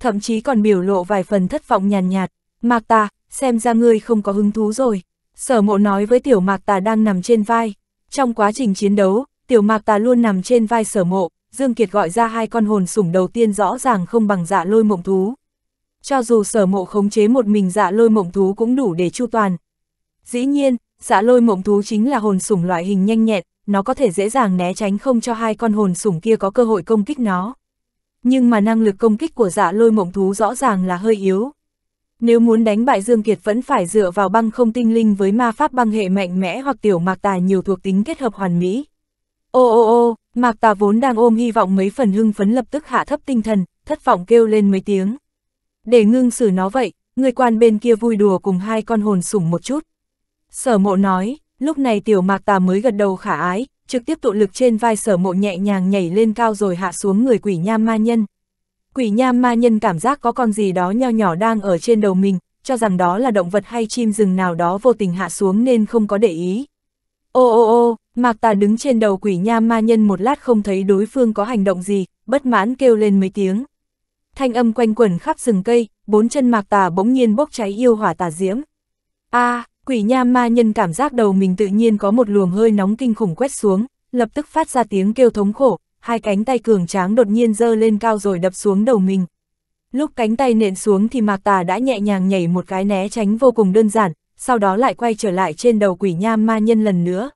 Thậm chí còn biểu lộ vài phần thất vọng nhàn nhạt, nhạt. Mạc tà, xem ra ngươi không có hứng thú rồi. Sở mộ nói với tiểu mạc tà đang nằm trên vai. Trong quá trình chiến đấu, tiểu mạc tà luôn nằm trên vai sở mộ, Dương Kiệt gọi ra hai con hồn sủng đầu tiên rõ ràng không bằng dạ lôi mộng thú. Cho dù sở mộ khống chế một mình dạ lôi mộng thú cũng đủ để chu toàn. Dĩ nhiên, Dạ lôi mộng thú chính là hồn sủng loại hình nhanh nhẹn, nó có thể dễ dàng né tránh không cho hai con hồn sủng kia có cơ hội công kích nó. Nhưng mà năng lực công kích của dạ lôi mộng thú rõ ràng là hơi yếu. Nếu muốn đánh bại Dương Kiệt vẫn phải dựa vào băng không tinh linh với ma pháp băng hệ mạnh mẽ hoặc tiểu mạc tà nhiều thuộc tính kết hợp hoàn mỹ. Ô ô ô, mạc tà vốn đang ôm hy vọng mấy phần hưng phấn lập tức hạ thấp tinh thần, thất vọng kêu lên mấy tiếng. Để ngưng xử nó vậy, người quan bên kia vui đùa cùng hai con hồn sủng một chút, Sở mộ nói, lúc này tiểu mạc tà mới gật đầu khả ái, trực tiếp tụ lực trên vai sở mộ nhẹ nhàng nhảy lên cao rồi hạ xuống người quỷ nham ma nhân. Quỷ nham ma nhân cảm giác có con gì đó nho nhỏ đang ở trên đầu mình, cho rằng đó là động vật hay chim rừng nào đó vô tình hạ xuống nên không có để ý. Ô ô ô, mạc tà đứng trên đầu quỷ nham ma nhân một lát không thấy đối phương có hành động gì, bất mãn kêu lên mấy tiếng. Thanh âm quanh quẩn khắp rừng cây, bốn chân mạc tà bỗng nhiên bốc cháy yêu hỏa tà diễm. a à, Quỷ nham ma nhân cảm giác đầu mình tự nhiên có một luồng hơi nóng kinh khủng quét xuống, lập tức phát ra tiếng kêu thống khổ, hai cánh tay cường tráng đột nhiên giơ lên cao rồi đập xuống đầu mình. Lúc cánh tay nện xuống thì mạc tà đã nhẹ nhàng nhảy một cái né tránh vô cùng đơn giản, sau đó lại quay trở lại trên đầu quỷ nham ma nhân lần nữa.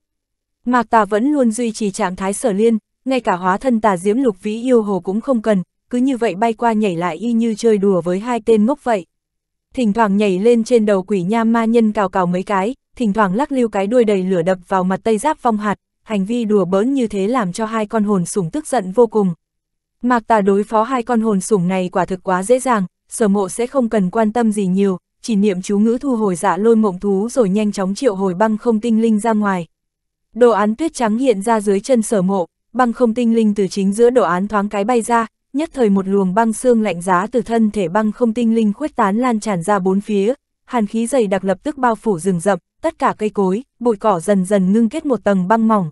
Mạc tà vẫn luôn duy trì trạng thái sở liên, ngay cả hóa thân tà diễm lục vĩ yêu hồ cũng không cần, cứ như vậy bay qua nhảy lại y như chơi đùa với hai tên ngốc vậy thỉnh thoảng nhảy lên trên đầu quỷ nha ma nhân cào cào mấy cái, thỉnh thoảng lắc lưu cái đuôi đầy lửa đập vào mặt tây giáp phong hạt, hành vi đùa bỡn như thế làm cho hai con hồn sủng tức giận vô cùng. Mạc tà đối phó hai con hồn sủng này quả thực quá dễ dàng, sở mộ sẽ không cần quan tâm gì nhiều, chỉ niệm chú ngữ thu hồi dạ lôi mộng thú rồi nhanh chóng triệu hồi băng không tinh linh ra ngoài. Đồ án tuyết trắng hiện ra dưới chân sở mộ, băng không tinh linh từ chính giữa đồ án thoáng cái bay ra, nhất thời một luồng băng xương lạnh giá từ thân thể băng không tinh linh khuếch tán lan tràn ra bốn phía, hàn khí dày đặc lập tức bao phủ rừng rậm, tất cả cây cối, bụi cỏ dần dần ngưng kết một tầng băng mỏng.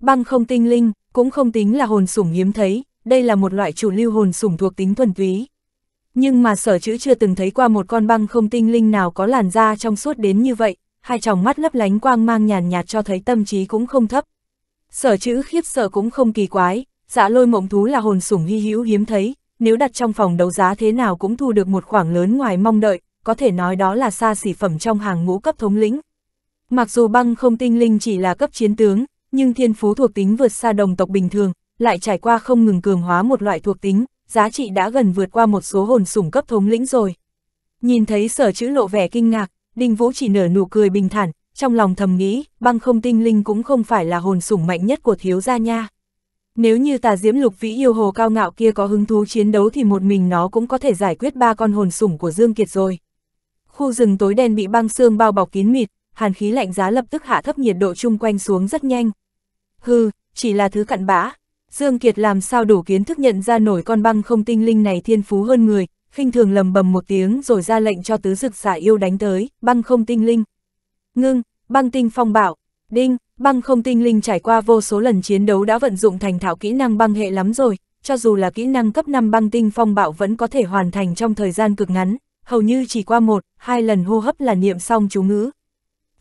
Băng không tinh linh, cũng không tính là hồn sủng hiếm thấy, đây là một loại chủ lưu hồn sủng thuộc tính thuần túy. Nhưng mà sở chữ chưa từng thấy qua một con băng không tinh linh nào có làn da trong suốt đến như vậy, hai tròng mắt lấp lánh quang mang nhàn nhạt cho thấy tâm trí cũng không thấp. Sở chữ khiếp sợ cũng không kỳ quái, dạ lôi mộng thú là hồn sủng hy hữu hiếm thấy, nếu đặt trong phòng đấu giá thế nào cũng thu được một khoảng lớn ngoài mong đợi, có thể nói đó là xa xỉ phẩm trong hàng ngũ cấp thống lĩnh. Mặc dù băng không tinh linh chỉ là cấp chiến tướng, nhưng thiên phú thuộc tính vượt xa đồng tộc bình thường, lại trải qua không ngừng cường hóa một loại thuộc tính, giá trị đã gần vượt qua một số hồn sủng cấp thống lĩnh rồi. Nhìn thấy sở chữ lộ vẻ kinh ngạc, Đinh Vũ chỉ nở nụ cười bình thản, trong lòng thầm nghĩ, băng không tinh linh cũng không phải là hồn sủng mạnh nhất của thiếu gia nha. Nếu như tà diễm lục vĩ yêu hồ cao ngạo kia có hứng thú chiến đấu thì một mình nó cũng có thể giải quyết ba con hồn sủng của Dương Kiệt rồi. Khu rừng tối đen bị băng xương bao bọc kín mịt, hàn khí lạnh giá lập tức hạ thấp nhiệt độ chung quanh xuống rất nhanh. Hừ, chỉ là thứ cặn bã. Dương Kiệt làm sao đủ kiến thức nhận ra nổi con băng không tinh linh này thiên phú hơn người, khinh thường lầm bầm một tiếng rồi ra lệnh cho tứ dực xả yêu đánh tới, băng không tinh linh. Ngưng, băng tinh phong bảo, Đinh, băng không tinh linh trải qua vô số lần chiến đấu đã vận dụng thành thạo kỹ năng băng hệ lắm rồi, cho dù là kỹ năng cấp 5 băng tinh phong bạo vẫn có thể hoàn thành trong thời gian cực ngắn, hầu như chỉ qua một, hai lần hô hấp là niệm xong chú ngữ.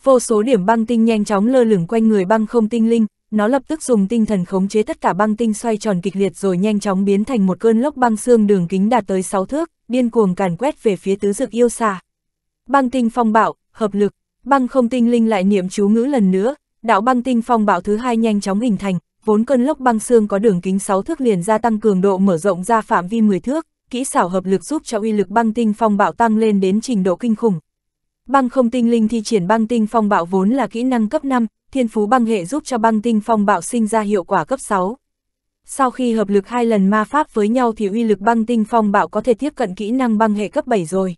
Vô số điểm băng tinh nhanh chóng lơ lửng quanh người băng không tinh linh, nó lập tức dùng tinh thần khống chế tất cả băng tinh xoay tròn kịch liệt rồi nhanh chóng biến thành một cơn lốc băng xương đường kính đạt tới 6 thước, điên cuồng càn quét về phía tứ dực yêu xà. Băng tinh phong bạo, hợp lực, băng không tinh linh lại niệm chú ngữ lần nữa, đạo băng tinh phong bạo thứ hai nhanh chóng hình thành, vốn cơn lốc băng xương có đường kính 6 thước liền gia tăng cường độ mở rộng ra phạm vi 10 thước, kỹ xảo hợp lực giúp cho uy lực băng tinh phong bạo tăng lên đến trình độ kinh khủng. Băng không tinh linh thi triển băng tinh phong bạo vốn là kỹ năng cấp 5, thiên phú băng hệ giúp cho băng tinh phong bạo sinh ra hiệu quả cấp 6. Sau khi hợp lực hai lần ma pháp với nhau thì uy lực băng tinh phong bạo có thể tiếp cận kỹ năng băng hệ cấp 7 rồi.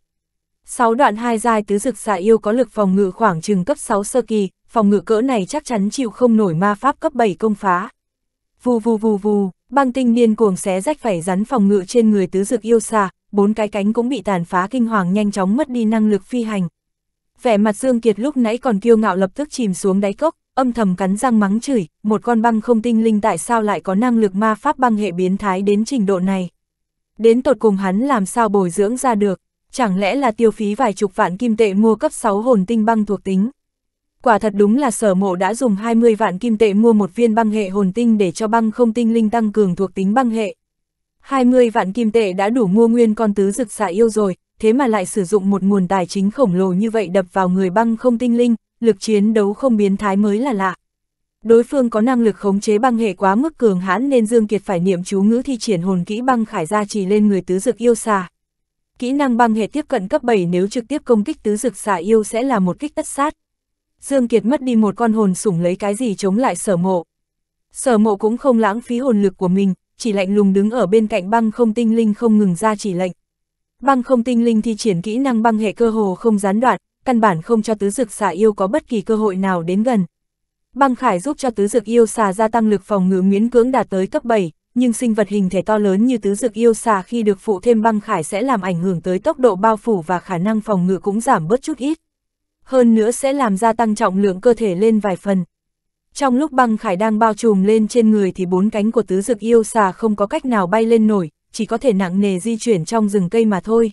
6 đoạn hai giai tứ dực xạ yêu có lực phòng ngự khoảng chừng cấp 6 sơ kỳ, phòng ngự cỡ này chắc chắn chịu không nổi ma pháp cấp 7 công phá. Vù vù vù vù, băng tinh điên cuồng xé rách phải rắn phòng ngự trên người tứ dực yêu xà, bốn cái cánh cũng bị tàn phá kinh hoàng nhanh chóng mất đi năng lực phi hành. Vẻ mặt Dương Kiệt lúc nãy còn kiêu ngạo lập tức chìm xuống đáy cốc, âm thầm cắn răng mắng chửi, một con băng không tinh linh tại sao lại có năng lực ma pháp băng hệ biến thái đến trình độ này. Đến tột cùng hắn làm sao bồi dưỡng ra được chẳng lẽ là tiêu phí vài chục vạn kim tệ mua cấp 6 hồn tinh băng thuộc tính. Quả thật đúng là sở mộ đã dùng 20 vạn kim tệ mua một viên băng hệ hồn tinh để cho băng không tinh linh tăng cường thuộc tính băng hệ. 20 vạn kim tệ đã đủ mua nguyên con tứ rực xạ yêu rồi, thế mà lại sử dụng một nguồn tài chính khổng lồ như vậy đập vào người băng không tinh linh, lực chiến đấu không biến thái mới là lạ. Đối phương có năng lực khống chế băng hệ quá mức cường hãn nên Dương Kiệt phải niệm chú ngữ thi triển hồn kỹ băng khải ra chỉ lên người tứ dực yêu xà. Kỹ năng băng hệ tiếp cận cấp 7 nếu trực tiếp công kích tứ dực xả yêu sẽ là một kích tất sát. Dương Kiệt mất đi một con hồn sủng lấy cái gì chống lại sở mộ. Sở mộ cũng không lãng phí hồn lực của mình, chỉ lạnh lùng đứng ở bên cạnh băng không tinh linh không ngừng ra chỉ lệnh. Băng không tinh linh thi triển kỹ năng băng hệ cơ hồ không gián đoạn, căn bản không cho tứ dực xà yêu có bất kỳ cơ hội nào đến gần. Băng khải giúp cho tứ dực yêu xà gia tăng lực phòng ngự miễn cưỡng đạt tới cấp 7, nhưng sinh vật hình thể to lớn như tứ dực yêu xà khi được phụ thêm băng khải sẽ làm ảnh hưởng tới tốc độ bao phủ và khả năng phòng ngự cũng giảm bớt chút ít. Hơn nữa sẽ làm gia tăng trọng lượng cơ thể lên vài phần. Trong lúc băng khải đang bao trùm lên trên người thì bốn cánh của tứ dực yêu xà không có cách nào bay lên nổi, chỉ có thể nặng nề di chuyển trong rừng cây mà thôi.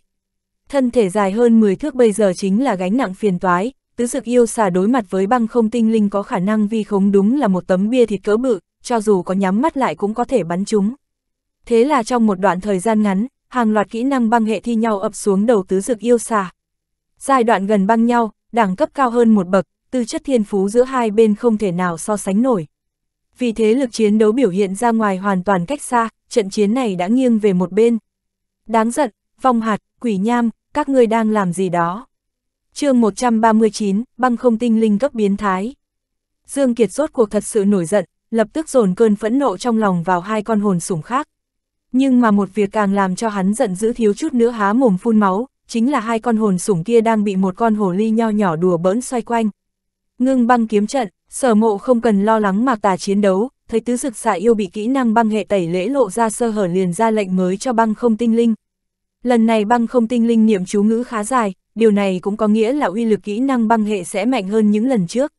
Thân thể dài hơn 10 thước bây giờ chính là gánh nặng phiền toái, tứ dực yêu xà đối mặt với băng không tinh linh có khả năng vi khống đúng là một tấm bia thịt cỡ bự, cho dù có nhắm mắt lại cũng có thể bắn chúng. Thế là trong một đoạn thời gian ngắn, hàng loạt kỹ năng băng hệ thi nhau ập xuống đầu tứ dực yêu xà. Giai đoạn gần băng nhau, đẳng cấp cao hơn một bậc, tư chất thiên phú giữa hai bên không thể nào so sánh nổi. Vì thế lực chiến đấu biểu hiện ra ngoài hoàn toàn cách xa, trận chiến này đã nghiêng về một bên. Đáng giận, vong hạt, quỷ nham, các ngươi đang làm gì đó. chương 139, băng không tinh linh cấp biến thái. Dương Kiệt rốt cuộc thật sự nổi giận, lập tức dồn cơn phẫn nộ trong lòng vào hai con hồn sủng khác. Nhưng mà một việc càng làm cho hắn giận dữ thiếu chút nữa há mồm phun máu, chính là hai con hồn sủng kia đang bị một con hồ ly nho nhỏ đùa bỡn xoay quanh. Ngưng băng kiếm trận, sở mộ không cần lo lắng mạc tà chiến đấu, thấy tứ dực xạ yêu bị kỹ năng băng hệ tẩy lễ lộ ra sơ hở liền ra lệnh mới cho băng không tinh linh. Lần này băng không tinh linh niệm chú ngữ khá dài, điều này cũng có nghĩa là uy lực kỹ năng băng hệ sẽ mạnh hơn những lần trước.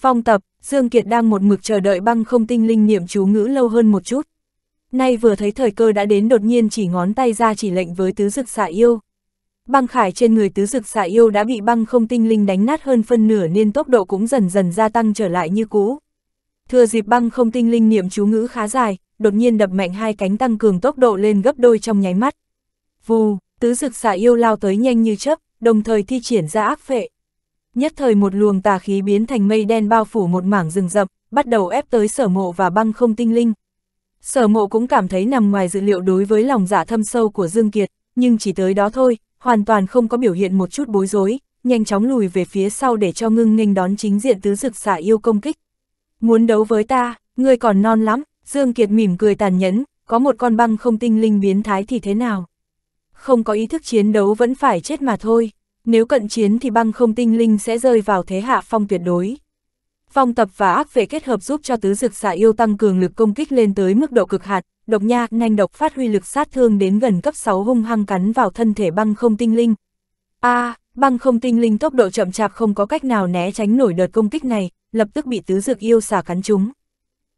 Phong tập, Dương Kiệt đang một mực chờ đợi băng không tinh linh niệm chú ngữ lâu hơn một chút. Nay vừa thấy thời cơ đã đến đột nhiên chỉ ngón tay ra chỉ lệnh với tứ dực xạ yêu. Băng khải trên người tứ dực xạ yêu đã bị băng không tinh linh đánh nát hơn phân nửa nên tốc độ cũng dần dần gia tăng trở lại như cũ. Thừa dịp băng không tinh linh niệm chú ngữ khá dài, đột nhiên đập mạnh hai cánh tăng cường tốc độ lên gấp đôi trong nháy mắt. Vù, tứ dực xạ yêu lao tới nhanh như chớp, đồng thời thi triển ra ác phệ nhất thời một luồng tà khí biến thành mây đen bao phủ một mảng rừng rậm, bắt đầu ép tới sở mộ và băng không tinh linh. Sở mộ cũng cảm thấy nằm ngoài dự liệu đối với lòng giả dạ thâm sâu của Dương Kiệt, nhưng chỉ tới đó thôi, hoàn toàn không có biểu hiện một chút bối rối, nhanh chóng lùi về phía sau để cho ngưng nghênh đón chính diện tứ dực xả yêu công kích. Muốn đấu với ta, ngươi còn non lắm, Dương Kiệt mỉm cười tàn nhẫn, có một con băng không tinh linh biến thái thì thế nào? Không có ý thức chiến đấu vẫn phải chết mà thôi. Nếu cận chiến thì băng không tinh linh sẽ rơi vào thế hạ phong tuyệt đối. Phong tập và ác vệ kết hợp giúp cho tứ dực xạ yêu tăng cường lực công kích lên tới mức độ cực hạt, độc nha, nhanh độc phát huy lực sát thương đến gần cấp 6 hung hăng cắn vào thân thể băng không tinh linh. A, à, băng không tinh linh tốc độ chậm chạp không có cách nào né tránh nổi đợt công kích này, lập tức bị tứ dực yêu xà cắn trúng.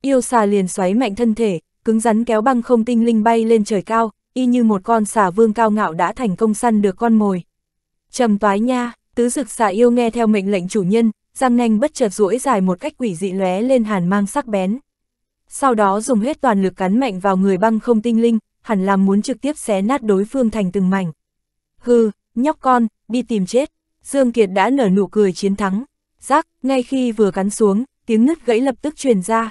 Yêu xà liền xoáy mạnh thân thể, cứng rắn kéo băng không tinh linh bay lên trời cao, y như một con xà vương cao ngạo đã thành công săn được con mồi. Trầm toái nha, tứ dực xà yêu nghe theo mệnh lệnh chủ nhân, răng nanh bất chợt duỗi dài một cách quỷ dị lóe lên hàn mang sắc bén. Sau đó dùng hết toàn lực cắn mạnh vào người băng không tinh linh, hẳn làm muốn trực tiếp xé nát đối phương thành từng mảnh. Hừ, nhóc con, đi tìm chết. Dương Kiệt đã nở nụ cười chiến thắng. Giác, ngay khi vừa cắn xuống, tiếng nứt gãy lập tức truyền ra.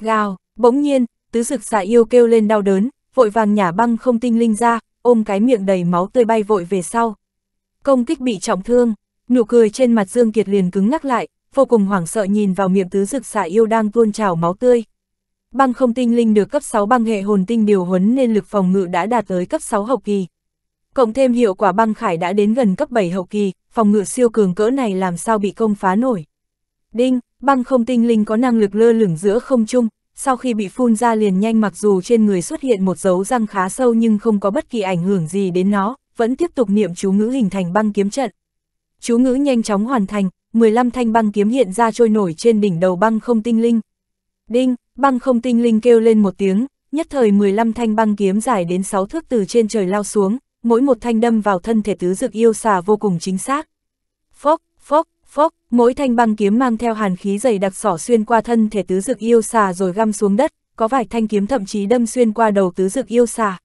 Gào, bỗng nhiên, tứ dực xà yêu kêu lên đau đớn, vội vàng nhả băng không tinh linh ra, ôm cái miệng đầy máu tươi bay vội về sau công kích bị trọng thương, nụ cười trên mặt Dương Kiệt liền cứng ngắc lại, vô cùng hoảng sợ nhìn vào miệng tứ dực xả yêu đang tuôn trào máu tươi. Băng không tinh linh được cấp 6 băng hệ hồn tinh điều huấn nên lực phòng ngự đã đạt tới cấp 6 hậu kỳ. Cộng thêm hiệu quả băng khải đã đến gần cấp 7 hậu kỳ, phòng ngự siêu cường cỡ này làm sao bị công phá nổi. Đinh, băng không tinh linh có năng lực lơ lửng giữa không trung, sau khi bị phun ra liền nhanh mặc dù trên người xuất hiện một dấu răng khá sâu nhưng không có bất kỳ ảnh hưởng gì đến nó, vẫn tiếp tục niệm chú ngữ hình thành băng kiếm trận. Chú ngữ nhanh chóng hoàn thành, 15 thanh băng kiếm hiện ra trôi nổi trên đỉnh đầu băng không tinh linh. Đinh, băng không tinh linh kêu lên một tiếng, nhất thời 15 thanh băng kiếm dài đến 6 thước từ trên trời lao xuống, mỗi một thanh đâm vào thân thể tứ dực yêu xà vô cùng chính xác. Phốc, phốc, phốc, mỗi thanh băng kiếm mang theo hàn khí dày đặc sỏ xuyên qua thân thể tứ dực yêu xà rồi găm xuống đất, có vài thanh kiếm thậm chí đâm xuyên qua đầu tứ dực yêu xà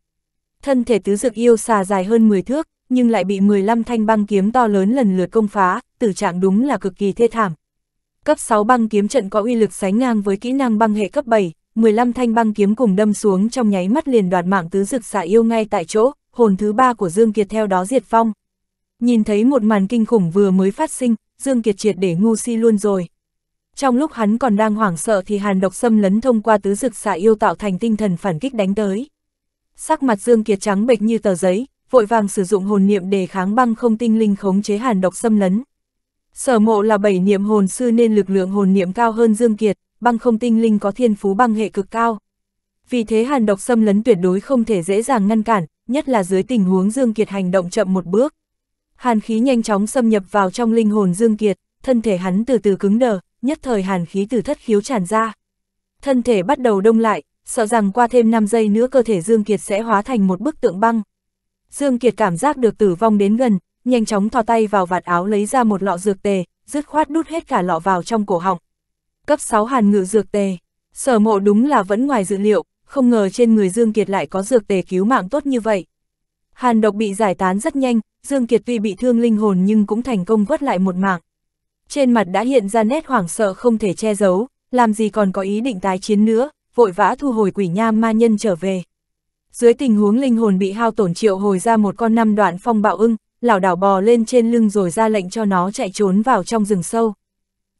thân thể tứ dực yêu xà dài hơn 10 thước, nhưng lại bị 15 thanh băng kiếm to lớn lần lượt công phá, tử trạng đúng là cực kỳ thê thảm. Cấp 6 băng kiếm trận có uy lực sánh ngang với kỹ năng băng hệ cấp 7, 15 thanh băng kiếm cùng đâm xuống trong nháy mắt liền đoạt mạng tứ dực xà yêu ngay tại chỗ, hồn thứ ba của Dương Kiệt theo đó diệt phong. Nhìn thấy một màn kinh khủng vừa mới phát sinh, Dương Kiệt triệt để ngu si luôn rồi. Trong lúc hắn còn đang hoảng sợ thì hàn độc xâm lấn thông qua tứ dực xà yêu tạo thành tinh thần phản kích đánh tới sắc mặt Dương Kiệt trắng bệch như tờ giấy, vội vàng sử dụng hồn niệm để kháng băng không tinh linh khống chế hàn độc xâm lấn. Sở mộ là bảy niệm hồn sư nên lực lượng hồn niệm cao hơn Dương Kiệt, băng không tinh linh có thiên phú băng hệ cực cao. Vì thế hàn độc xâm lấn tuyệt đối không thể dễ dàng ngăn cản, nhất là dưới tình huống Dương Kiệt hành động chậm một bước. Hàn khí nhanh chóng xâm nhập vào trong linh hồn Dương Kiệt, thân thể hắn từ từ cứng đờ, nhất thời hàn khí từ thất khiếu tràn ra. Thân thể bắt đầu đông lại, sợ rằng qua thêm 5 giây nữa cơ thể Dương Kiệt sẽ hóa thành một bức tượng băng. Dương Kiệt cảm giác được tử vong đến gần, nhanh chóng thò tay vào vạt áo lấy ra một lọ dược tề, dứt khoát đút hết cả lọ vào trong cổ họng. Cấp 6 hàn ngự dược tề, sở mộ đúng là vẫn ngoài dự liệu, không ngờ trên người Dương Kiệt lại có dược tề cứu mạng tốt như vậy. Hàn độc bị giải tán rất nhanh, Dương Kiệt tuy bị thương linh hồn nhưng cũng thành công vớt lại một mạng. Trên mặt đã hiện ra nét hoảng sợ không thể che giấu, làm gì còn có ý định tái chiến nữa, vội vã thu hồi quỷ nham ma nhân trở về. Dưới tình huống linh hồn bị hao tổn triệu hồi ra một con năm đoạn phong bạo ưng, lảo đảo bò lên trên lưng rồi ra lệnh cho nó chạy trốn vào trong rừng sâu.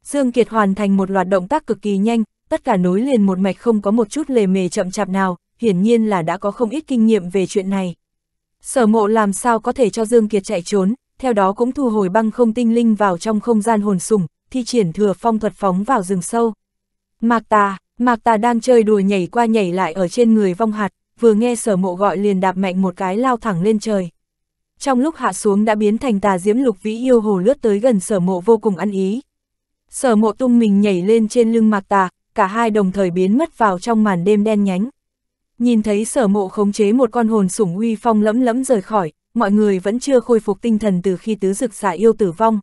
Dương Kiệt hoàn thành một loạt động tác cực kỳ nhanh, tất cả nối liền một mạch không có một chút lề mề chậm chạp nào, hiển nhiên là đã có không ít kinh nghiệm về chuyện này. Sở mộ làm sao có thể cho Dương Kiệt chạy trốn, theo đó cũng thu hồi băng không tinh linh vào trong không gian hồn sủng, thi triển thừa phong thuật phóng vào rừng sâu. Mạc tà, Mạc tà đang chơi đùa nhảy qua nhảy lại ở trên người vong hạt, vừa nghe sở mộ gọi liền đạp mạnh một cái lao thẳng lên trời. Trong lúc hạ xuống đã biến thành tà diễm lục vĩ yêu hồ lướt tới gần sở mộ vô cùng ăn ý. Sở mộ tung mình nhảy lên trên lưng mạc tà, cả hai đồng thời biến mất vào trong màn đêm đen nhánh. Nhìn thấy sở mộ khống chế một con hồn sủng uy phong lẫm lẫm rời khỏi, mọi người vẫn chưa khôi phục tinh thần từ khi tứ dực xả yêu tử vong.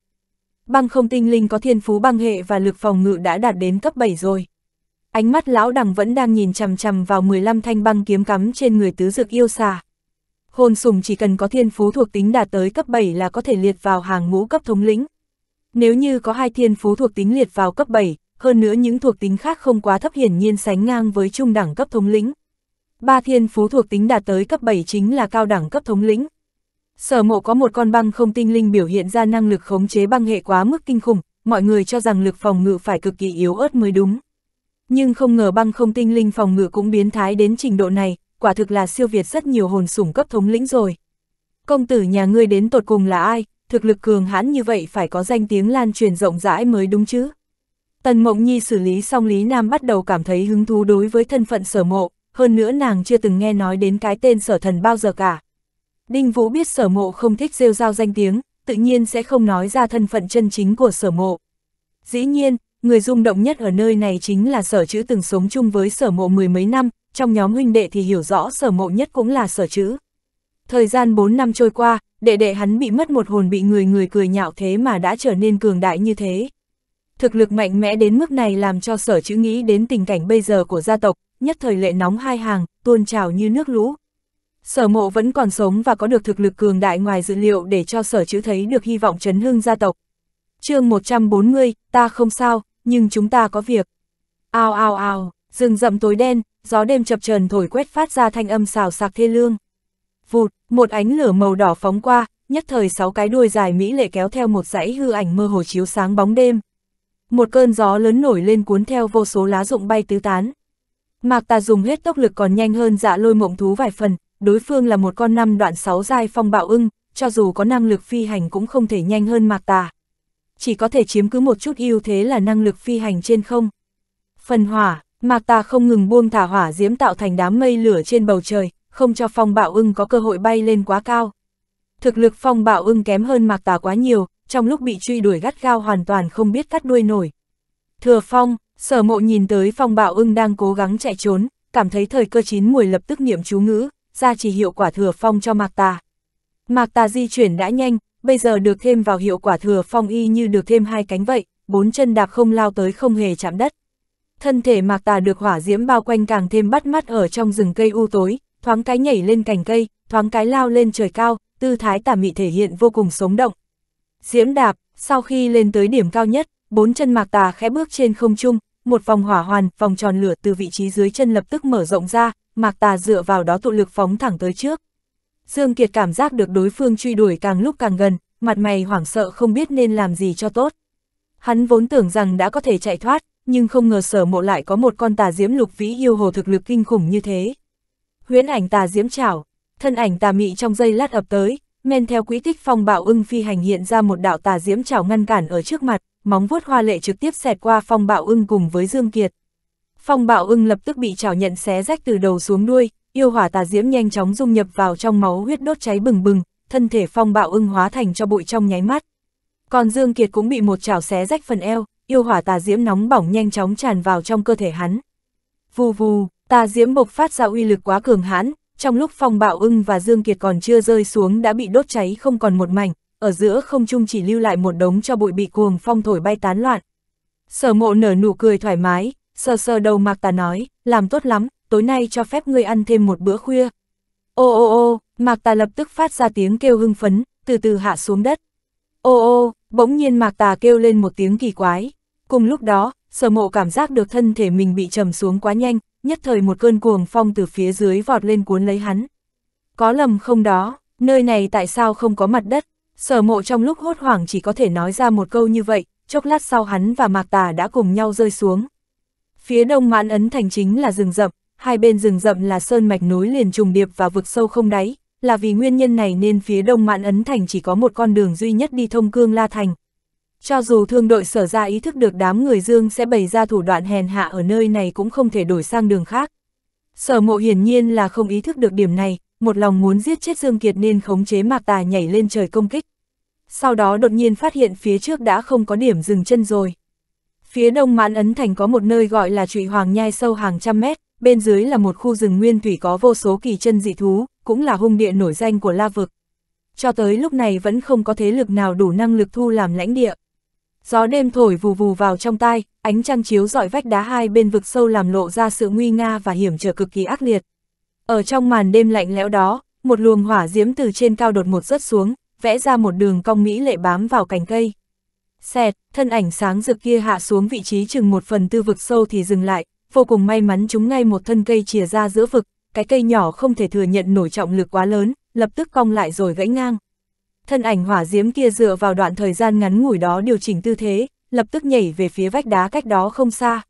Băng không tinh linh có thiên phú băng hệ và lực phòng ngự đã đạt đến cấp 7 rồi ánh mắt lão đằng vẫn đang nhìn chằm chằm vào 15 thanh băng kiếm cắm trên người tứ dược yêu xà. Hồn sùng chỉ cần có thiên phú thuộc tính đạt tới cấp 7 là có thể liệt vào hàng ngũ cấp thống lĩnh. Nếu như có hai thiên phú thuộc tính liệt vào cấp 7, hơn nữa những thuộc tính khác không quá thấp hiển nhiên sánh ngang với trung đẳng cấp thống lĩnh. Ba thiên phú thuộc tính đạt tới cấp 7 chính là cao đẳng cấp thống lĩnh. Sở mộ có một con băng không tinh linh biểu hiện ra năng lực khống chế băng hệ quá mức kinh khủng, mọi người cho rằng lực phòng ngự phải cực kỳ yếu ớt mới đúng nhưng không ngờ băng không tinh linh phòng ngự cũng biến thái đến trình độ này, quả thực là siêu việt rất nhiều hồn sủng cấp thống lĩnh rồi. Công tử nhà ngươi đến tột cùng là ai, thực lực cường hãn như vậy phải có danh tiếng lan truyền rộng rãi mới đúng chứ. Tần Mộng Nhi xử lý xong Lý Nam bắt đầu cảm thấy hứng thú đối với thân phận sở mộ, hơn nữa nàng chưa từng nghe nói đến cái tên sở thần bao giờ cả. Đinh Vũ biết sở mộ không thích rêu rao danh tiếng, tự nhiên sẽ không nói ra thân phận chân chính của sở mộ. Dĩ nhiên, Người rung động nhất ở nơi này chính là sở chữ từng sống chung với sở mộ mười mấy năm, trong nhóm huynh đệ thì hiểu rõ sở mộ nhất cũng là sở chữ. Thời gian 4 năm trôi qua, đệ đệ hắn bị mất một hồn bị người người cười nhạo thế mà đã trở nên cường đại như thế. Thực lực mạnh mẽ đến mức này làm cho sở chữ nghĩ đến tình cảnh bây giờ của gia tộc, nhất thời lệ nóng hai hàng, tuôn trào như nước lũ. Sở mộ vẫn còn sống và có được thực lực cường đại ngoài dữ liệu để cho sở chữ thấy được hy vọng chấn hương gia tộc. chương 140, ta không sao, nhưng chúng ta có việc. Ao ao ao, rừng rậm tối đen, gió đêm chập trần thổi quét phát ra thanh âm xào sạc thê lương. Vụt, một ánh lửa màu đỏ phóng qua, nhất thời sáu cái đuôi dài mỹ lệ kéo theo một dãy hư ảnh mơ hồ chiếu sáng bóng đêm. Một cơn gió lớn nổi lên cuốn theo vô số lá rụng bay tứ tán. Mạc ta dùng hết tốc lực còn nhanh hơn dạ lôi mộng thú vài phần, đối phương là một con năm đoạn sáu dai phong bạo ưng, cho dù có năng lực phi hành cũng không thể nhanh hơn Mạc ta chỉ có thể chiếm cứ một chút ưu thế là năng lực phi hành trên không. Phần hỏa, Mạc Tà không ngừng buông thả hỏa diễm tạo thành đám mây lửa trên bầu trời, không cho phong bạo ưng có cơ hội bay lên quá cao. Thực lực phong bạo ưng kém hơn Mạc Tà quá nhiều, trong lúc bị truy đuổi gắt gao hoàn toàn không biết cắt đuôi nổi. Thừa phong, sở mộ nhìn tới phong bạo ưng đang cố gắng chạy trốn, cảm thấy thời cơ chín mùi lập tức niệm chú ngữ, ra chỉ hiệu quả thừa phong cho Mạc Tà. Mạc Tà di chuyển đã nhanh, bây giờ được thêm vào hiệu quả thừa phong y như được thêm hai cánh vậy, bốn chân đạp không lao tới không hề chạm đất. Thân thể mạc tà được hỏa diễm bao quanh càng thêm bắt mắt ở trong rừng cây u tối, thoáng cái nhảy lên cành cây, thoáng cái lao lên trời cao, tư thái tà mị thể hiện vô cùng sống động. Diễm đạp, sau khi lên tới điểm cao nhất, bốn chân mạc tà khẽ bước trên không trung, một vòng hỏa hoàn, vòng tròn lửa từ vị trí dưới chân lập tức mở rộng ra, mạc tà dựa vào đó tụ lực phóng thẳng tới trước. Dương Kiệt cảm giác được đối phương truy đuổi càng lúc càng gần, mặt mày hoảng sợ không biết nên làm gì cho tốt. Hắn vốn tưởng rằng đã có thể chạy thoát, nhưng không ngờ sở mộ lại có một con tà diễm lục vĩ yêu hồ thực lực kinh khủng như thế. Huyễn ảnh tà diễm chảo, thân ảnh tà mị trong dây lát ập tới, men theo quỹ tích phong bạo ưng phi hành hiện ra một đạo tà diễm chảo ngăn cản ở trước mặt, móng vuốt hoa lệ trực tiếp xẹt qua phong bạo ưng cùng với Dương Kiệt. Phong bạo ưng lập tức bị chảo nhận xé rách từ đầu xuống đuôi, yêu hỏa tà diễm nhanh chóng dung nhập vào trong máu huyết đốt cháy bừng bừng, thân thể phong bạo ưng hóa thành cho bụi trong nháy mắt. Còn Dương Kiệt cũng bị một chảo xé rách phần eo, yêu hỏa tà diễm nóng bỏng nhanh chóng tràn vào trong cơ thể hắn. Vù vù, tà diễm bộc phát ra uy lực quá cường hãn, trong lúc phong bạo ưng và Dương Kiệt còn chưa rơi xuống đã bị đốt cháy không còn một mảnh, ở giữa không trung chỉ lưu lại một đống cho bụi bị cuồng phong thổi bay tán loạn. Sở mộ nở nụ cười thoải mái, sờ sờ đầu mạc tà nói, làm tốt lắm, tối nay cho phép ngươi ăn thêm một bữa khuya. Ô ô ô, Mạc Tà lập tức phát ra tiếng kêu hưng phấn, từ từ hạ xuống đất. Ô ô, bỗng nhiên Mạc Tà kêu lên một tiếng kỳ quái. Cùng lúc đó, sở mộ cảm giác được thân thể mình bị trầm xuống quá nhanh, nhất thời một cơn cuồng phong từ phía dưới vọt lên cuốn lấy hắn. Có lầm không đó, nơi này tại sao không có mặt đất? Sở mộ trong lúc hốt hoảng chỉ có thể nói ra một câu như vậy, chốc lát sau hắn và Mạc Tà đã cùng nhau rơi xuống. Phía đông mãn ấn thành chính là rừng rậm, hai bên rừng rậm là sơn mạch núi liền trùng điệp và vực sâu không đáy, là vì nguyên nhân này nên phía đông mạn ấn thành chỉ có một con đường duy nhất đi thông cương la thành. Cho dù thương đội sở ra ý thức được đám người dương sẽ bày ra thủ đoạn hèn hạ ở nơi này cũng không thể đổi sang đường khác. Sở mộ hiển nhiên là không ý thức được điểm này, một lòng muốn giết chết Dương Kiệt nên khống chế mạc tà nhảy lên trời công kích. Sau đó đột nhiên phát hiện phía trước đã không có điểm dừng chân rồi. Phía đông mãn ấn thành có một nơi gọi là trụy hoàng nhai sâu hàng trăm mét, bên dưới là một khu rừng nguyên thủy có vô số kỳ chân dị thú, cũng là hung địa nổi danh của La Vực. Cho tới lúc này vẫn không có thế lực nào đủ năng lực thu làm lãnh địa. Gió đêm thổi vù vù vào trong tai, ánh trăng chiếu dọi vách đá hai bên vực sâu làm lộ ra sự nguy nga và hiểm trở cực kỳ ác liệt. Ở trong màn đêm lạnh lẽo đó, một luồng hỏa diễm từ trên cao đột một rớt xuống, vẽ ra một đường cong mỹ lệ bám vào cành cây. Xẹt, thân ảnh sáng rực kia hạ xuống vị trí chừng một phần tư vực sâu thì dừng lại, vô cùng may mắn chúng ngay một thân cây chìa ra giữa vực, cái cây nhỏ không thể thừa nhận nổi trọng lực quá lớn, lập tức cong lại rồi gãy ngang. Thân ảnh hỏa diễm kia dựa vào đoạn thời gian ngắn ngủi đó điều chỉnh tư thế, lập tức nhảy về phía vách đá cách đó không xa.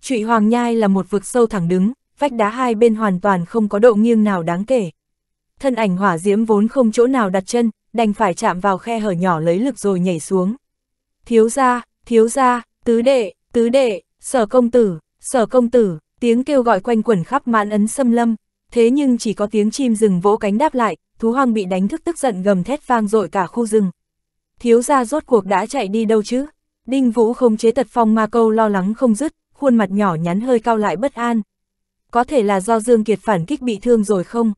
Trụy Hoàng Nhai là một vực sâu thẳng đứng, vách đá hai bên hoàn toàn không có độ nghiêng nào đáng kể. Thân ảnh hỏa diễm vốn không chỗ nào đặt chân, đành phải chạm vào khe hở nhỏ lấy lực rồi nhảy xuống. Thiếu gia, thiếu gia, tứ đệ, tứ đệ, sở công tử, Sở công tử, tiếng kêu gọi quanh quẩn khắp mạn ấn xâm lâm, thế nhưng chỉ có tiếng chim rừng vỗ cánh đáp lại, thú hoang bị đánh thức tức giận gầm thét vang dội cả khu rừng. Thiếu gia rốt cuộc đã chạy đi đâu chứ? Đinh Vũ không chế tật phong ma câu lo lắng không dứt, khuôn mặt nhỏ nhắn hơi cao lại bất an. Có thể là do Dương Kiệt phản kích bị thương rồi không?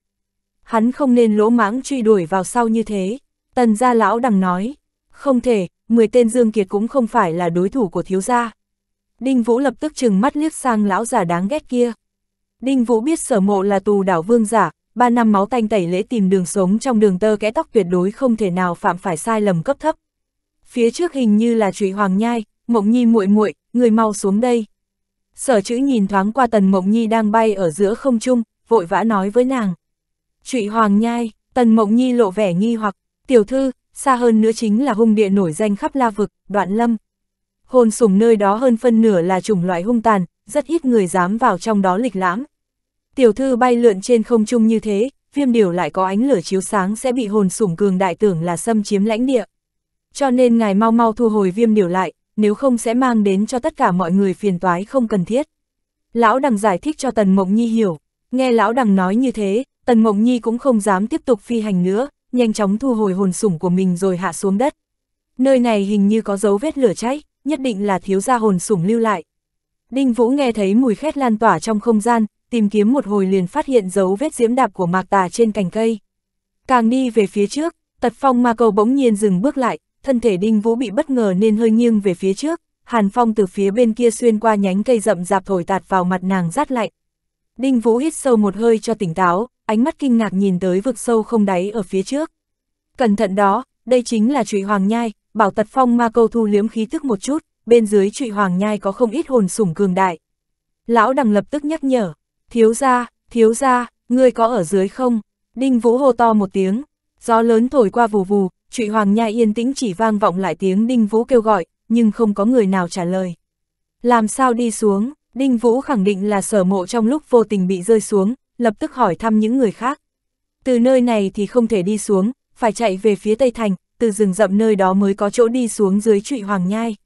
Hắn không nên lỗ mãng truy đuổi vào sau như thế. Tần gia lão đằng nói, không thể, 10 tên Dương Kiệt cũng không phải là đối thủ của thiếu gia. Đinh Vũ lập tức chừng mắt liếc sang lão giả đáng ghét kia. Đinh Vũ biết sở mộ là tù đảo vương giả, ba năm máu tanh tẩy lễ tìm đường sống trong đường tơ kẽ tóc tuyệt đối không thể nào phạm phải sai lầm cấp thấp. Phía trước hình như là trụy hoàng nhai, mộng nhi muội muội, người mau xuống đây. Sở chữ nhìn thoáng qua tần mộng nhi đang bay ở giữa không trung, vội vã nói với nàng. Trụy hoàng nhai, tần mộng nhi lộ vẻ nghi hoặc, tiểu thư, xa hơn nữa chính là hung địa nổi danh khắp la vực, đoạn lâm hồn sùng nơi đó hơn phân nửa là chủng loại hung tàn, rất ít người dám vào trong đó lịch lãm. Tiểu thư bay lượn trên không trung như thế, viêm điều lại có ánh lửa chiếu sáng sẽ bị hồn sủng cường đại tưởng là xâm chiếm lãnh địa. Cho nên ngài mau mau thu hồi viêm điều lại, nếu không sẽ mang đến cho tất cả mọi người phiền toái không cần thiết. Lão đằng giải thích cho Tần Mộng Nhi hiểu, nghe lão đằng nói như thế, Tần Mộng Nhi cũng không dám tiếp tục phi hành nữa, nhanh chóng thu hồi hồn sủng của mình rồi hạ xuống đất. Nơi này hình như có dấu vết lửa cháy, nhất định là thiếu gia hồn sủng lưu lại. Đinh Vũ nghe thấy mùi khét lan tỏa trong không gian, tìm kiếm một hồi liền phát hiện dấu vết diễm đạp của mạc tà trên cành cây. Càng đi về phía trước, tật phong ma cầu bỗng nhiên dừng bước lại, thân thể Đinh Vũ bị bất ngờ nên hơi nghiêng về phía trước, hàn phong từ phía bên kia xuyên qua nhánh cây rậm rạp thổi tạt vào mặt nàng rát lạnh. Đinh Vũ hít sâu một hơi cho tỉnh táo, ánh mắt kinh ngạc nhìn tới vực sâu không đáy ở phía trước. Cẩn thận đó, đây chính là trụy hoàng nhai, Bảo Tật Phong ma câu thu liếm khí thức một chút, bên dưới trụy hoàng nhai có không ít hồn sủng cường đại. Lão đằng lập tức nhắc nhở, thiếu ra, thiếu ra, ngươi có ở dưới không? Đinh Vũ hô to một tiếng, gió lớn thổi qua vù vù, trụy hoàng nhai yên tĩnh chỉ vang vọng lại tiếng Đinh Vũ kêu gọi, nhưng không có người nào trả lời. Làm sao đi xuống, Đinh Vũ khẳng định là sở mộ trong lúc vô tình bị rơi xuống, lập tức hỏi thăm những người khác. Từ nơi này thì không thể đi xuống, phải chạy về phía Tây Thành, từ rừng rậm nơi đó mới có chỗ đi xuống dưới trụy hoàng nhai.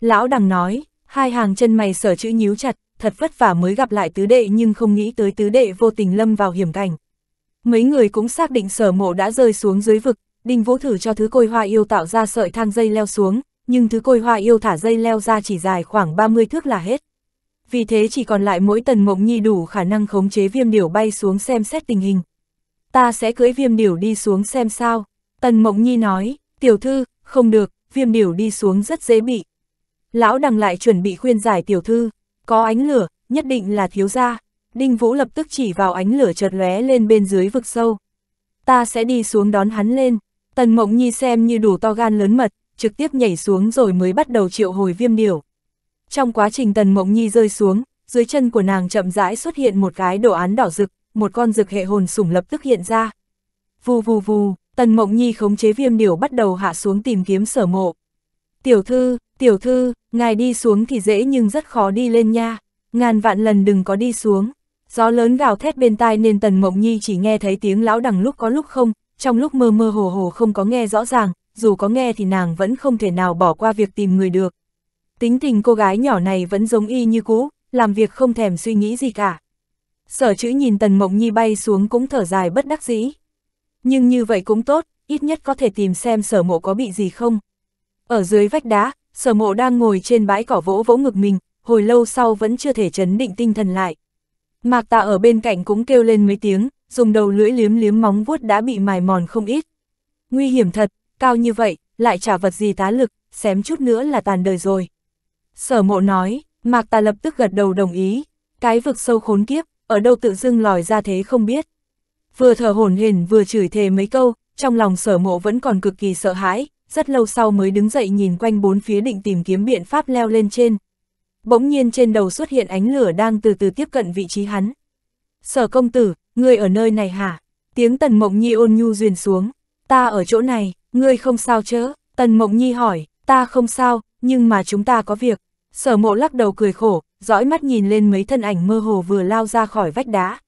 Lão đằng nói, hai hàng chân mày sở chữ nhíu chặt, thật vất vả mới gặp lại tứ đệ nhưng không nghĩ tới tứ đệ vô tình lâm vào hiểm cảnh. Mấy người cũng xác định sở mộ đã rơi xuống dưới vực, đinh vũ thử cho thứ côi hoa yêu tạo ra sợi thang dây leo xuống, nhưng thứ côi hoa yêu thả dây leo ra chỉ dài khoảng 30 thước là hết. Vì thế chỉ còn lại mỗi tần mộng nhi đủ khả năng khống chế viêm điểu bay xuống xem xét tình hình. Ta sẽ cưỡi viêm điểu đi xuống xem sao. Tần Mộng Nhi nói, tiểu thư, không được, viêm điểu đi xuống rất dễ bị. Lão đằng lại chuẩn bị khuyên giải tiểu thư, có ánh lửa, nhất định là thiếu gia. Đinh Vũ lập tức chỉ vào ánh lửa chợt lóe lên bên dưới vực sâu. Ta sẽ đi xuống đón hắn lên. Tần Mộng Nhi xem như đủ to gan lớn mật, trực tiếp nhảy xuống rồi mới bắt đầu triệu hồi viêm điểu. Trong quá trình Tần Mộng Nhi rơi xuống, dưới chân của nàng chậm rãi xuất hiện một cái đồ án đỏ rực, một con rực hệ hồn sủng lập tức hiện ra. Vù vù vù, Tần Mộng Nhi khống chế viêm điểu bắt đầu hạ xuống tìm kiếm sở mộ. Tiểu thư, tiểu thư, ngài đi xuống thì dễ nhưng rất khó đi lên nha, ngàn vạn lần đừng có đi xuống. Gió lớn gào thét bên tai nên Tần Mộng Nhi chỉ nghe thấy tiếng lão đằng lúc có lúc không, trong lúc mơ mơ hồ hồ không có nghe rõ ràng, dù có nghe thì nàng vẫn không thể nào bỏ qua việc tìm người được. Tính tình cô gái nhỏ này vẫn giống y như cũ, làm việc không thèm suy nghĩ gì cả. Sở chữ nhìn Tần Mộng Nhi bay xuống cũng thở dài bất đắc dĩ. Nhưng như vậy cũng tốt, ít nhất có thể tìm xem sở mộ có bị gì không. Ở dưới vách đá, sở mộ đang ngồi trên bãi cỏ vỗ vỗ ngực mình, hồi lâu sau vẫn chưa thể chấn định tinh thần lại. Mạc tạ ở bên cạnh cũng kêu lên mấy tiếng, dùng đầu lưỡi liếm liếm móng vuốt đã bị mài mòn không ít. Nguy hiểm thật, cao như vậy, lại trả vật gì tá lực, xém chút nữa là tàn đời rồi. Sở mộ nói, Mạc tạ lập tức gật đầu đồng ý, cái vực sâu khốn kiếp, ở đâu tự dưng lòi ra thế không biết vừa thở hổn hển vừa chửi thề mấy câu, trong lòng sở mộ vẫn còn cực kỳ sợ hãi, rất lâu sau mới đứng dậy nhìn quanh bốn phía định tìm kiếm biện pháp leo lên trên. Bỗng nhiên trên đầu xuất hiện ánh lửa đang từ từ tiếp cận vị trí hắn. Sở công tử, ngươi ở nơi này hả? Tiếng tần mộng nhi ôn nhu duyên xuống. Ta ở chỗ này, ngươi không sao chớ? Tần mộng nhi hỏi, ta không sao, nhưng mà chúng ta có việc. Sở mộ lắc đầu cười khổ, dõi mắt nhìn lên mấy thân ảnh mơ hồ vừa lao ra khỏi vách đá,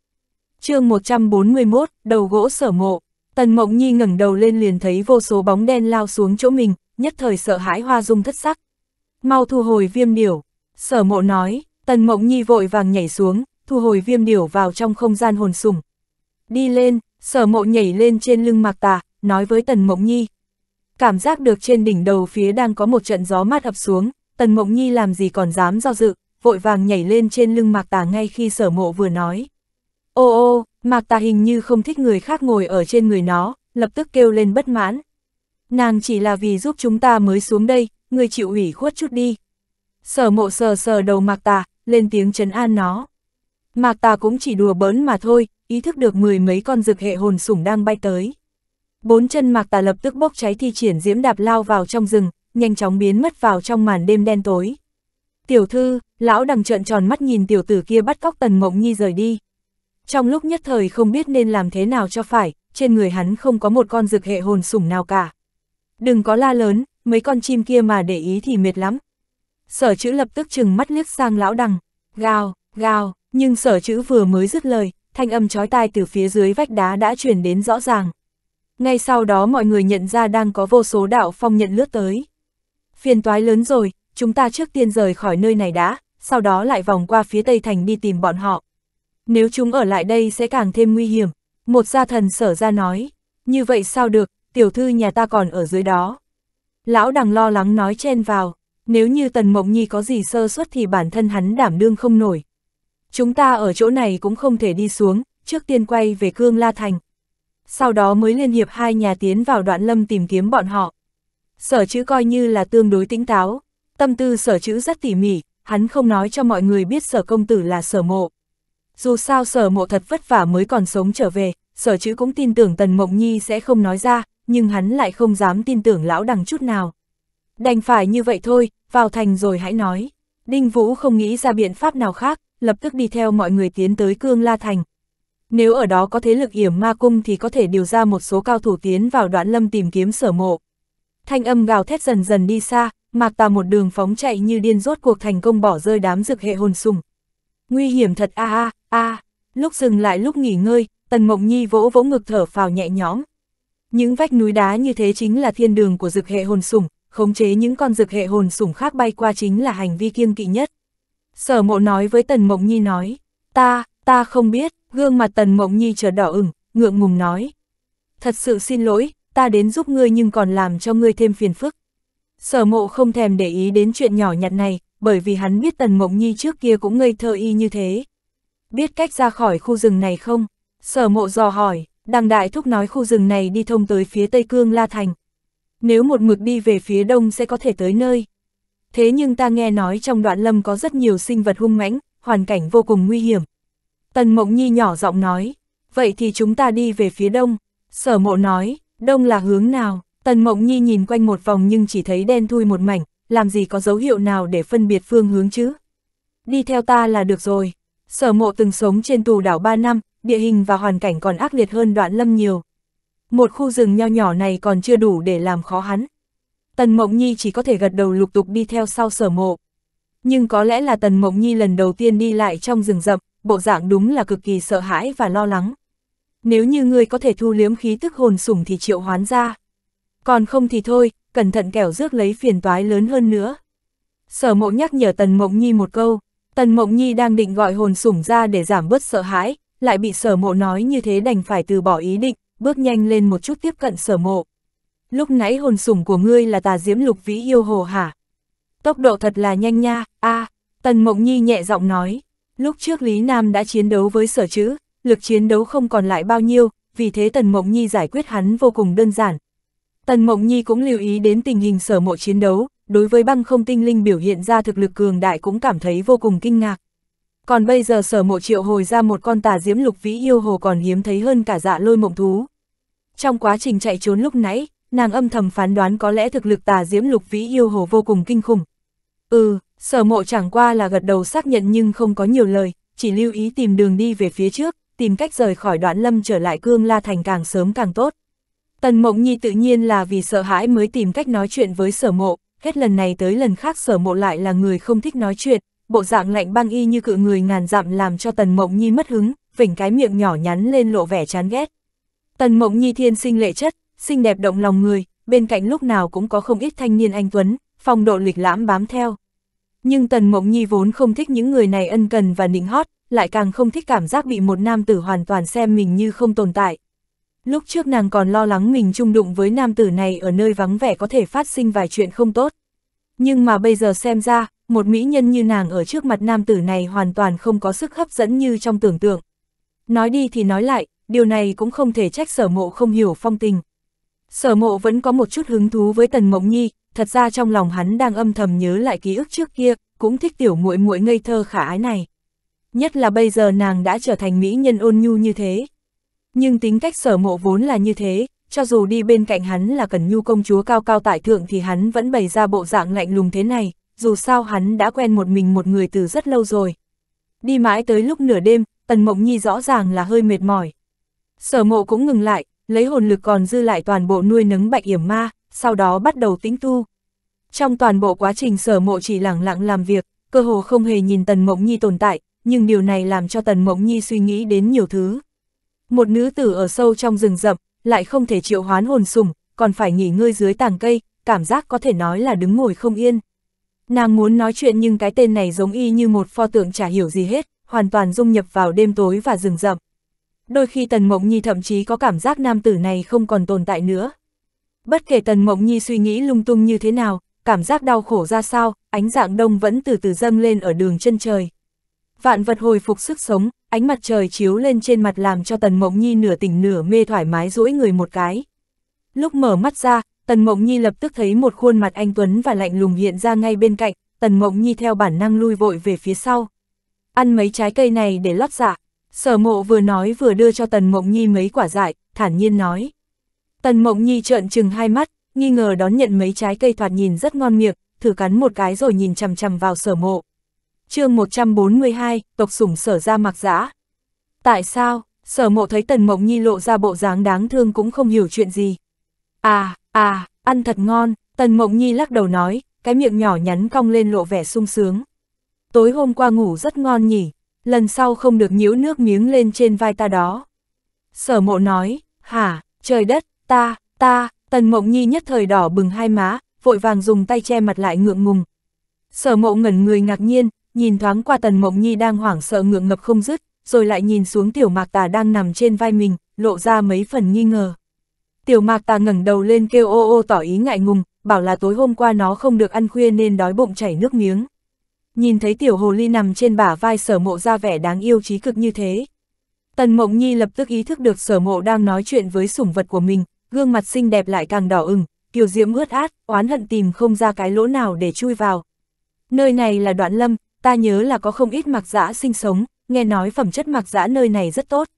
chương 141, đầu gỗ sở mộ. Tần Mộng Nhi ngẩng đầu lên liền thấy vô số bóng đen lao xuống chỗ mình, nhất thời sợ hãi hoa dung thất sắc. Mau thu hồi viêm điểu. Sở mộ nói, Tần Mộng Nhi vội vàng nhảy xuống, thu hồi viêm điểu vào trong không gian hồn sùng Đi lên, sở mộ nhảy lên trên lưng mạc tà, nói với Tần Mộng Nhi. Cảm giác được trên đỉnh đầu phía đang có một trận gió mát ập xuống, Tần Mộng Nhi làm gì còn dám do dự, vội vàng nhảy lên trên lưng mạc tà ngay khi sở mộ vừa nói. Ô ô, Mạc Tà hình như không thích người khác ngồi ở trên người nó, lập tức kêu lên bất mãn. Nàng chỉ là vì giúp chúng ta mới xuống đây, người chịu ủy khuất chút đi. Sở mộ sờ sờ đầu Mạc Tà, lên tiếng trấn an nó. Mạc Tà cũng chỉ đùa bớn mà thôi, ý thức được mười mấy con rực hệ hồn sủng đang bay tới. Bốn chân Mạc Tà lập tức bốc cháy thi triển diễm đạp lao vào trong rừng, nhanh chóng biến mất vào trong màn đêm đen tối. Tiểu thư, lão đằng trợn tròn mắt nhìn tiểu tử kia bắt cóc tần mộng nhi rời đi. Trong lúc nhất thời không biết nên làm thế nào cho phải, trên người hắn không có một con rực hệ hồn sủng nào cả. Đừng có la lớn, mấy con chim kia mà để ý thì mệt lắm. Sở chữ lập tức chừng mắt liếc sang lão đằng, gào, gào, nhưng sở chữ vừa mới dứt lời, thanh âm chói tai từ phía dưới vách đá đã truyền đến rõ ràng. Ngay sau đó mọi người nhận ra đang có vô số đạo phong nhận lướt tới. Phiền toái lớn rồi, chúng ta trước tiên rời khỏi nơi này đã, sau đó lại vòng qua phía tây thành đi tìm bọn họ. Nếu chúng ở lại đây sẽ càng thêm nguy hiểm. Một gia thần sở ra nói, như vậy sao được, tiểu thư nhà ta còn ở dưới đó. Lão đằng lo lắng nói chen vào, nếu như Tần Mộng Nhi có gì sơ suất thì bản thân hắn đảm đương không nổi. Chúng ta ở chỗ này cũng không thể đi xuống, trước tiên quay về Cương La Thành. Sau đó mới liên hiệp hai nhà tiến vào đoạn lâm tìm kiếm bọn họ. Sở chữ coi như là tương đối tĩnh táo, tâm tư sở chữ rất tỉ mỉ, hắn không nói cho mọi người biết sở công tử là sở mộ. Dù sao sở mộ thật vất vả mới còn sống trở về, sở chữ cũng tin tưởng Tần Mộng Nhi sẽ không nói ra, nhưng hắn lại không dám tin tưởng lão đằng chút nào. Đành phải như vậy thôi, vào thành rồi hãy nói. Đinh Vũ không nghĩ ra biện pháp nào khác, lập tức đi theo mọi người tiến tới Cương La Thành. Nếu ở đó có thế lực yểm ma cung thì có thể điều ra một số cao thủ tiến vào đoạn lâm tìm kiếm sở mộ. Thanh âm gào thét dần dần đi xa, mạc tà một đường phóng chạy như điên rốt cuộc thành công bỏ rơi đám dược hệ hồn sùng. Nguy hiểm thật a à a, à, a à, lúc dừng lại lúc nghỉ ngơi, Tần Mộng Nhi vỗ vỗ ngực thở phào nhẹ nhõm. Những vách núi đá như thế chính là thiên đường của dực hệ hồn sủng, khống chế những con dực hệ hồn sủng khác bay qua chính là hành vi kiêng kỵ nhất. Sở mộ nói với Tần Mộng Nhi nói, ta, ta không biết, gương mặt Tần Mộng Nhi trở đỏ ửng, ngượng ngùng nói. Thật sự xin lỗi, ta đến giúp ngươi nhưng còn làm cho ngươi thêm phiền phức. Sở mộ không thèm để ý đến chuyện nhỏ nhặt này, bởi vì hắn biết Tần Mộng Nhi trước kia cũng ngây thơ y như thế biết cách ra khỏi khu rừng này không? Sở mộ dò hỏi, đằng đại thúc nói khu rừng này đi thông tới phía Tây Cương La Thành. Nếu một mực đi về phía đông sẽ có thể tới nơi. Thế nhưng ta nghe nói trong đoạn lâm có rất nhiều sinh vật hung mãnh, hoàn cảnh vô cùng nguy hiểm. Tần Mộng Nhi nhỏ giọng nói, vậy thì chúng ta đi về phía đông. Sở mộ nói, đông là hướng nào? Tần Mộng Nhi nhìn quanh một vòng nhưng chỉ thấy đen thui một mảnh, làm gì có dấu hiệu nào để phân biệt phương hướng chứ? Đi theo ta là được rồi, Sở mộ từng sống trên tù đảo 3 năm, địa hình và hoàn cảnh còn ác liệt hơn đoạn lâm nhiều. Một khu rừng nho nhỏ này còn chưa đủ để làm khó hắn. Tần Mộng Nhi chỉ có thể gật đầu lục tục đi theo sau sở mộ. Nhưng có lẽ là Tần Mộng Nhi lần đầu tiên đi lại trong rừng rậm, bộ dạng đúng là cực kỳ sợ hãi và lo lắng. Nếu như ngươi có thể thu liếm khí tức hồn sủng thì triệu hoán ra. Còn không thì thôi, cẩn thận kẻo rước lấy phiền toái lớn hơn nữa. Sở mộ nhắc nhở Tần Mộng Nhi một câu. Tần Mộng Nhi đang định gọi hồn sủng ra để giảm bớt sợ hãi, lại bị sở mộ nói như thế đành phải từ bỏ ý định, bước nhanh lên một chút tiếp cận sở mộ. Lúc nãy hồn sủng của ngươi là tà diễm lục vĩ yêu hồ hả? Tốc độ thật là nhanh nha, a à, Tần Mộng Nhi nhẹ giọng nói. Lúc trước Lý Nam đã chiến đấu với sở chữ, lực chiến đấu không còn lại bao nhiêu, vì thế Tần Mộng Nhi giải quyết hắn vô cùng đơn giản. Tần Mộng Nhi cũng lưu ý đến tình hình sở mộ chiến đấu, đối với băng không tinh linh biểu hiện ra thực lực cường đại cũng cảm thấy vô cùng kinh ngạc. Còn bây giờ sở mộ triệu hồi ra một con tà diễm lục vĩ yêu hồ còn hiếm thấy hơn cả dạ lôi mộng thú. Trong quá trình chạy trốn lúc nãy, nàng âm thầm phán đoán có lẽ thực lực tà diễm lục vĩ yêu hồ vô cùng kinh khủng. Ừ, sở mộ chẳng qua là gật đầu xác nhận nhưng không có nhiều lời, chỉ lưu ý tìm đường đi về phía trước, tìm cách rời khỏi đoạn lâm trở lại cương la thành càng sớm càng tốt. Tần Mộng Nhi tự nhiên là vì sợ hãi mới tìm cách nói chuyện với sở mộ, hết lần này tới lần khác sở mộ lại là người không thích nói chuyện, bộ dạng lạnh băng y như cự người ngàn dặm làm cho Tần Mộng Nhi mất hứng, vỉnh cái miệng nhỏ nhắn lên lộ vẻ chán ghét. Tần Mộng Nhi thiên sinh lệ chất, xinh đẹp động lòng người, bên cạnh lúc nào cũng có không ít thanh niên anh Tuấn, phong độ lịch lãm bám theo. Nhưng Tần Mộng Nhi vốn không thích những người này ân cần và nịnh hót, lại càng không thích cảm giác bị một nam tử hoàn toàn xem mình như không tồn tại. Lúc trước nàng còn lo lắng mình chung đụng với nam tử này ở nơi vắng vẻ có thể phát sinh vài chuyện không tốt. Nhưng mà bây giờ xem ra, một mỹ nhân như nàng ở trước mặt nam tử này hoàn toàn không có sức hấp dẫn như trong tưởng tượng. Nói đi thì nói lại, điều này cũng không thể trách sở mộ không hiểu phong tình. Sở mộ vẫn có một chút hứng thú với tần mộng nhi, thật ra trong lòng hắn đang âm thầm nhớ lại ký ức trước kia, cũng thích tiểu muội muội ngây thơ khả ái này. Nhất là bây giờ nàng đã trở thành mỹ nhân ôn nhu như thế. Nhưng tính cách sở mộ vốn là như thế, cho dù đi bên cạnh hắn là cần Nhu công chúa cao cao tại thượng thì hắn vẫn bày ra bộ dạng lạnh lùng thế này, dù sao hắn đã quen một mình một người từ rất lâu rồi. Đi mãi tới lúc nửa đêm, Tần Mộng Nhi rõ ràng là hơi mệt mỏi. Sở mộ cũng ngừng lại, lấy hồn lực còn dư lại toàn bộ nuôi nấng bạch yểm ma, sau đó bắt đầu tĩnh tu. Trong toàn bộ quá trình sở mộ chỉ lẳng lặng làm việc, cơ hồ không hề nhìn Tần Mộng Nhi tồn tại, nhưng điều này làm cho Tần Mộng Nhi suy nghĩ đến nhiều thứ. Một nữ tử ở sâu trong rừng rậm, lại không thể chịu hoán hồn sùng, còn phải nghỉ ngơi dưới tàng cây, cảm giác có thể nói là đứng ngồi không yên. Nàng muốn nói chuyện nhưng cái tên này giống y như một pho tượng chả hiểu gì hết, hoàn toàn dung nhập vào đêm tối và rừng rậm. Đôi khi Tần Mộng Nhi thậm chí có cảm giác nam tử này không còn tồn tại nữa. Bất kể Tần Mộng Nhi suy nghĩ lung tung như thế nào, cảm giác đau khổ ra sao, ánh dạng đông vẫn từ từ dâng lên ở đường chân trời vạn vật hồi phục sức sống, ánh mặt trời chiếu lên trên mặt làm cho Tần Mộng Nhi nửa tỉnh nửa mê thoải mái duỗi người một cái. Lúc mở mắt ra, Tần Mộng Nhi lập tức thấy một khuôn mặt anh Tuấn và lạnh lùng hiện ra ngay bên cạnh, Tần Mộng Nhi theo bản năng lui vội về phía sau. Ăn mấy trái cây này để lót dạ, sở mộ vừa nói vừa đưa cho Tần Mộng Nhi mấy quả dại, thản nhiên nói. Tần Mộng Nhi trợn trừng hai mắt, nghi ngờ đón nhận mấy trái cây thoạt nhìn rất ngon miệng, thử cắn một cái rồi nhìn chằm chằm vào sở mộ chương 142, tộc sủng sở ra mặc giã. Tại sao, sở mộ thấy tần mộng nhi lộ ra bộ dáng đáng thương cũng không hiểu chuyện gì. À, à, ăn thật ngon, tần mộng nhi lắc đầu nói, cái miệng nhỏ nhắn cong lên lộ vẻ sung sướng. Tối hôm qua ngủ rất ngon nhỉ, lần sau không được nhíu nước miếng lên trên vai ta đó. Sở mộ nói, hả, trời đất, ta, ta, tần mộng nhi nhất thời đỏ bừng hai má, vội vàng dùng tay che mặt lại ngượng ngùng. Sở mộ ngẩn người ngạc nhiên, nhìn thoáng qua tần mộng nhi đang hoảng sợ ngượng ngập không dứt, rồi lại nhìn xuống tiểu mạc tà đang nằm trên vai mình, lộ ra mấy phần nghi ngờ. Tiểu mạc tà ngẩng đầu lên kêu ô ô tỏ ý ngại ngùng, bảo là tối hôm qua nó không được ăn khuya nên đói bụng chảy nước miếng. Nhìn thấy tiểu hồ ly nằm trên bả vai sở mộ ra vẻ đáng yêu trí cực như thế. Tần mộng nhi lập tức ý thức được sở mộ đang nói chuyện với sủng vật của mình, gương mặt xinh đẹp lại càng đỏ ửng, kiều diễm ướt át, oán hận tìm không ra cái lỗ nào để chui vào. Nơi này là đoạn lâm, ta nhớ là có không ít mạc dã sinh sống, nghe nói phẩm chất mạc dã nơi này rất tốt.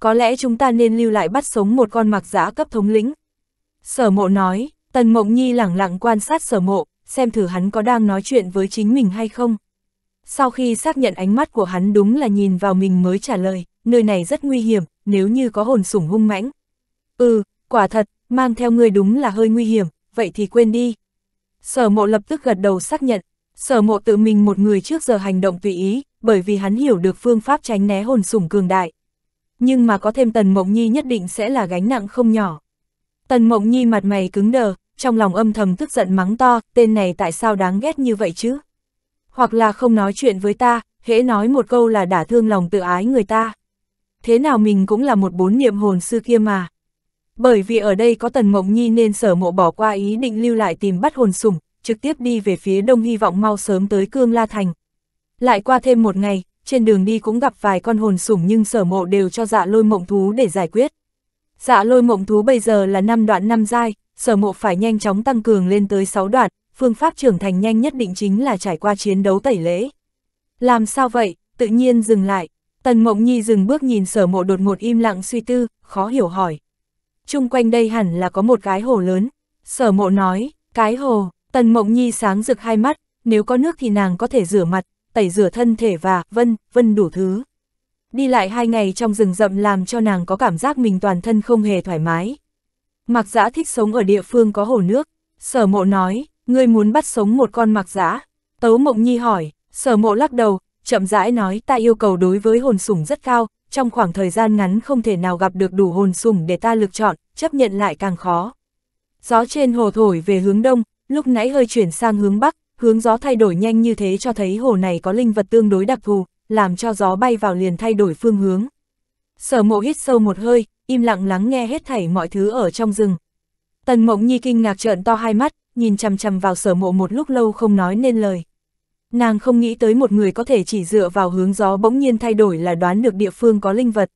Có lẽ chúng ta nên lưu lại bắt sống một con mạc dã cấp thống lĩnh. Sở mộ nói, Tần Mộng Nhi lẳng lặng quan sát sở mộ, xem thử hắn có đang nói chuyện với chính mình hay không. Sau khi xác nhận ánh mắt của hắn đúng là nhìn vào mình mới trả lời, nơi này rất nguy hiểm, nếu như có hồn sủng hung mãnh. Ừ, quả thật, mang theo người đúng là hơi nguy hiểm, vậy thì quên đi. Sở mộ lập tức gật đầu xác nhận, Sở mộ tự mình một người trước giờ hành động tùy ý, bởi vì hắn hiểu được phương pháp tránh né hồn sủng cường đại. Nhưng mà có thêm Tần Mộng Nhi nhất định sẽ là gánh nặng không nhỏ. Tần Mộng Nhi mặt mày cứng đờ, trong lòng âm thầm tức giận mắng to, tên này tại sao đáng ghét như vậy chứ? Hoặc là không nói chuyện với ta, hễ nói một câu là đả thương lòng tự ái người ta. Thế nào mình cũng là một bốn niệm hồn sư kia mà. Bởi vì ở đây có Tần Mộng Nhi nên sở mộ bỏ qua ý định lưu lại tìm bắt hồn sủng, trực tiếp đi về phía đông hy vọng mau sớm tới Cương La Thành. Lại qua thêm một ngày, trên đường đi cũng gặp vài con hồn sủng nhưng sở mộ đều cho dạ lôi mộng thú để giải quyết. Dạ lôi mộng thú bây giờ là năm đoạn năm giai, sở mộ phải nhanh chóng tăng cường lên tới 6 đoạn, phương pháp trưởng thành nhanh nhất định chính là trải qua chiến đấu tẩy lễ. Làm sao vậy, tự nhiên dừng lại, tần mộng nhi dừng bước nhìn sở mộ đột ngột im lặng suy tư, khó hiểu hỏi. Trung quanh đây hẳn là có một cái hồ lớn, sở mộ nói, cái hồ, Tần Mộng Nhi sáng rực hai mắt, nếu có nước thì nàng có thể rửa mặt, tẩy rửa thân thể và vân, vân đủ thứ. Đi lại hai ngày trong rừng rậm làm cho nàng có cảm giác mình toàn thân không hề thoải mái. Mặc giã thích sống ở địa phương có hồ nước, sở mộ nói, ngươi muốn bắt sống một con mặc giã. Tấu Mộng Nhi hỏi, sở mộ lắc đầu, chậm rãi nói ta yêu cầu đối với hồn sủng rất cao, trong khoảng thời gian ngắn không thể nào gặp được đủ hồn sủng để ta lựa chọn, chấp nhận lại càng khó. Gió trên hồ thổi về hướng đông, lúc nãy hơi chuyển sang hướng bắc, hướng gió thay đổi nhanh như thế cho thấy hồ này có linh vật tương đối đặc thù, làm cho gió bay vào liền thay đổi phương hướng. Sở mộ hít sâu một hơi, im lặng lắng nghe hết thảy mọi thứ ở trong rừng. Tần mộng nhi kinh ngạc trợn to hai mắt, nhìn chằm chằm vào sở mộ một lúc lâu không nói nên lời. Nàng không nghĩ tới một người có thể chỉ dựa vào hướng gió bỗng nhiên thay đổi là đoán được địa phương có linh vật.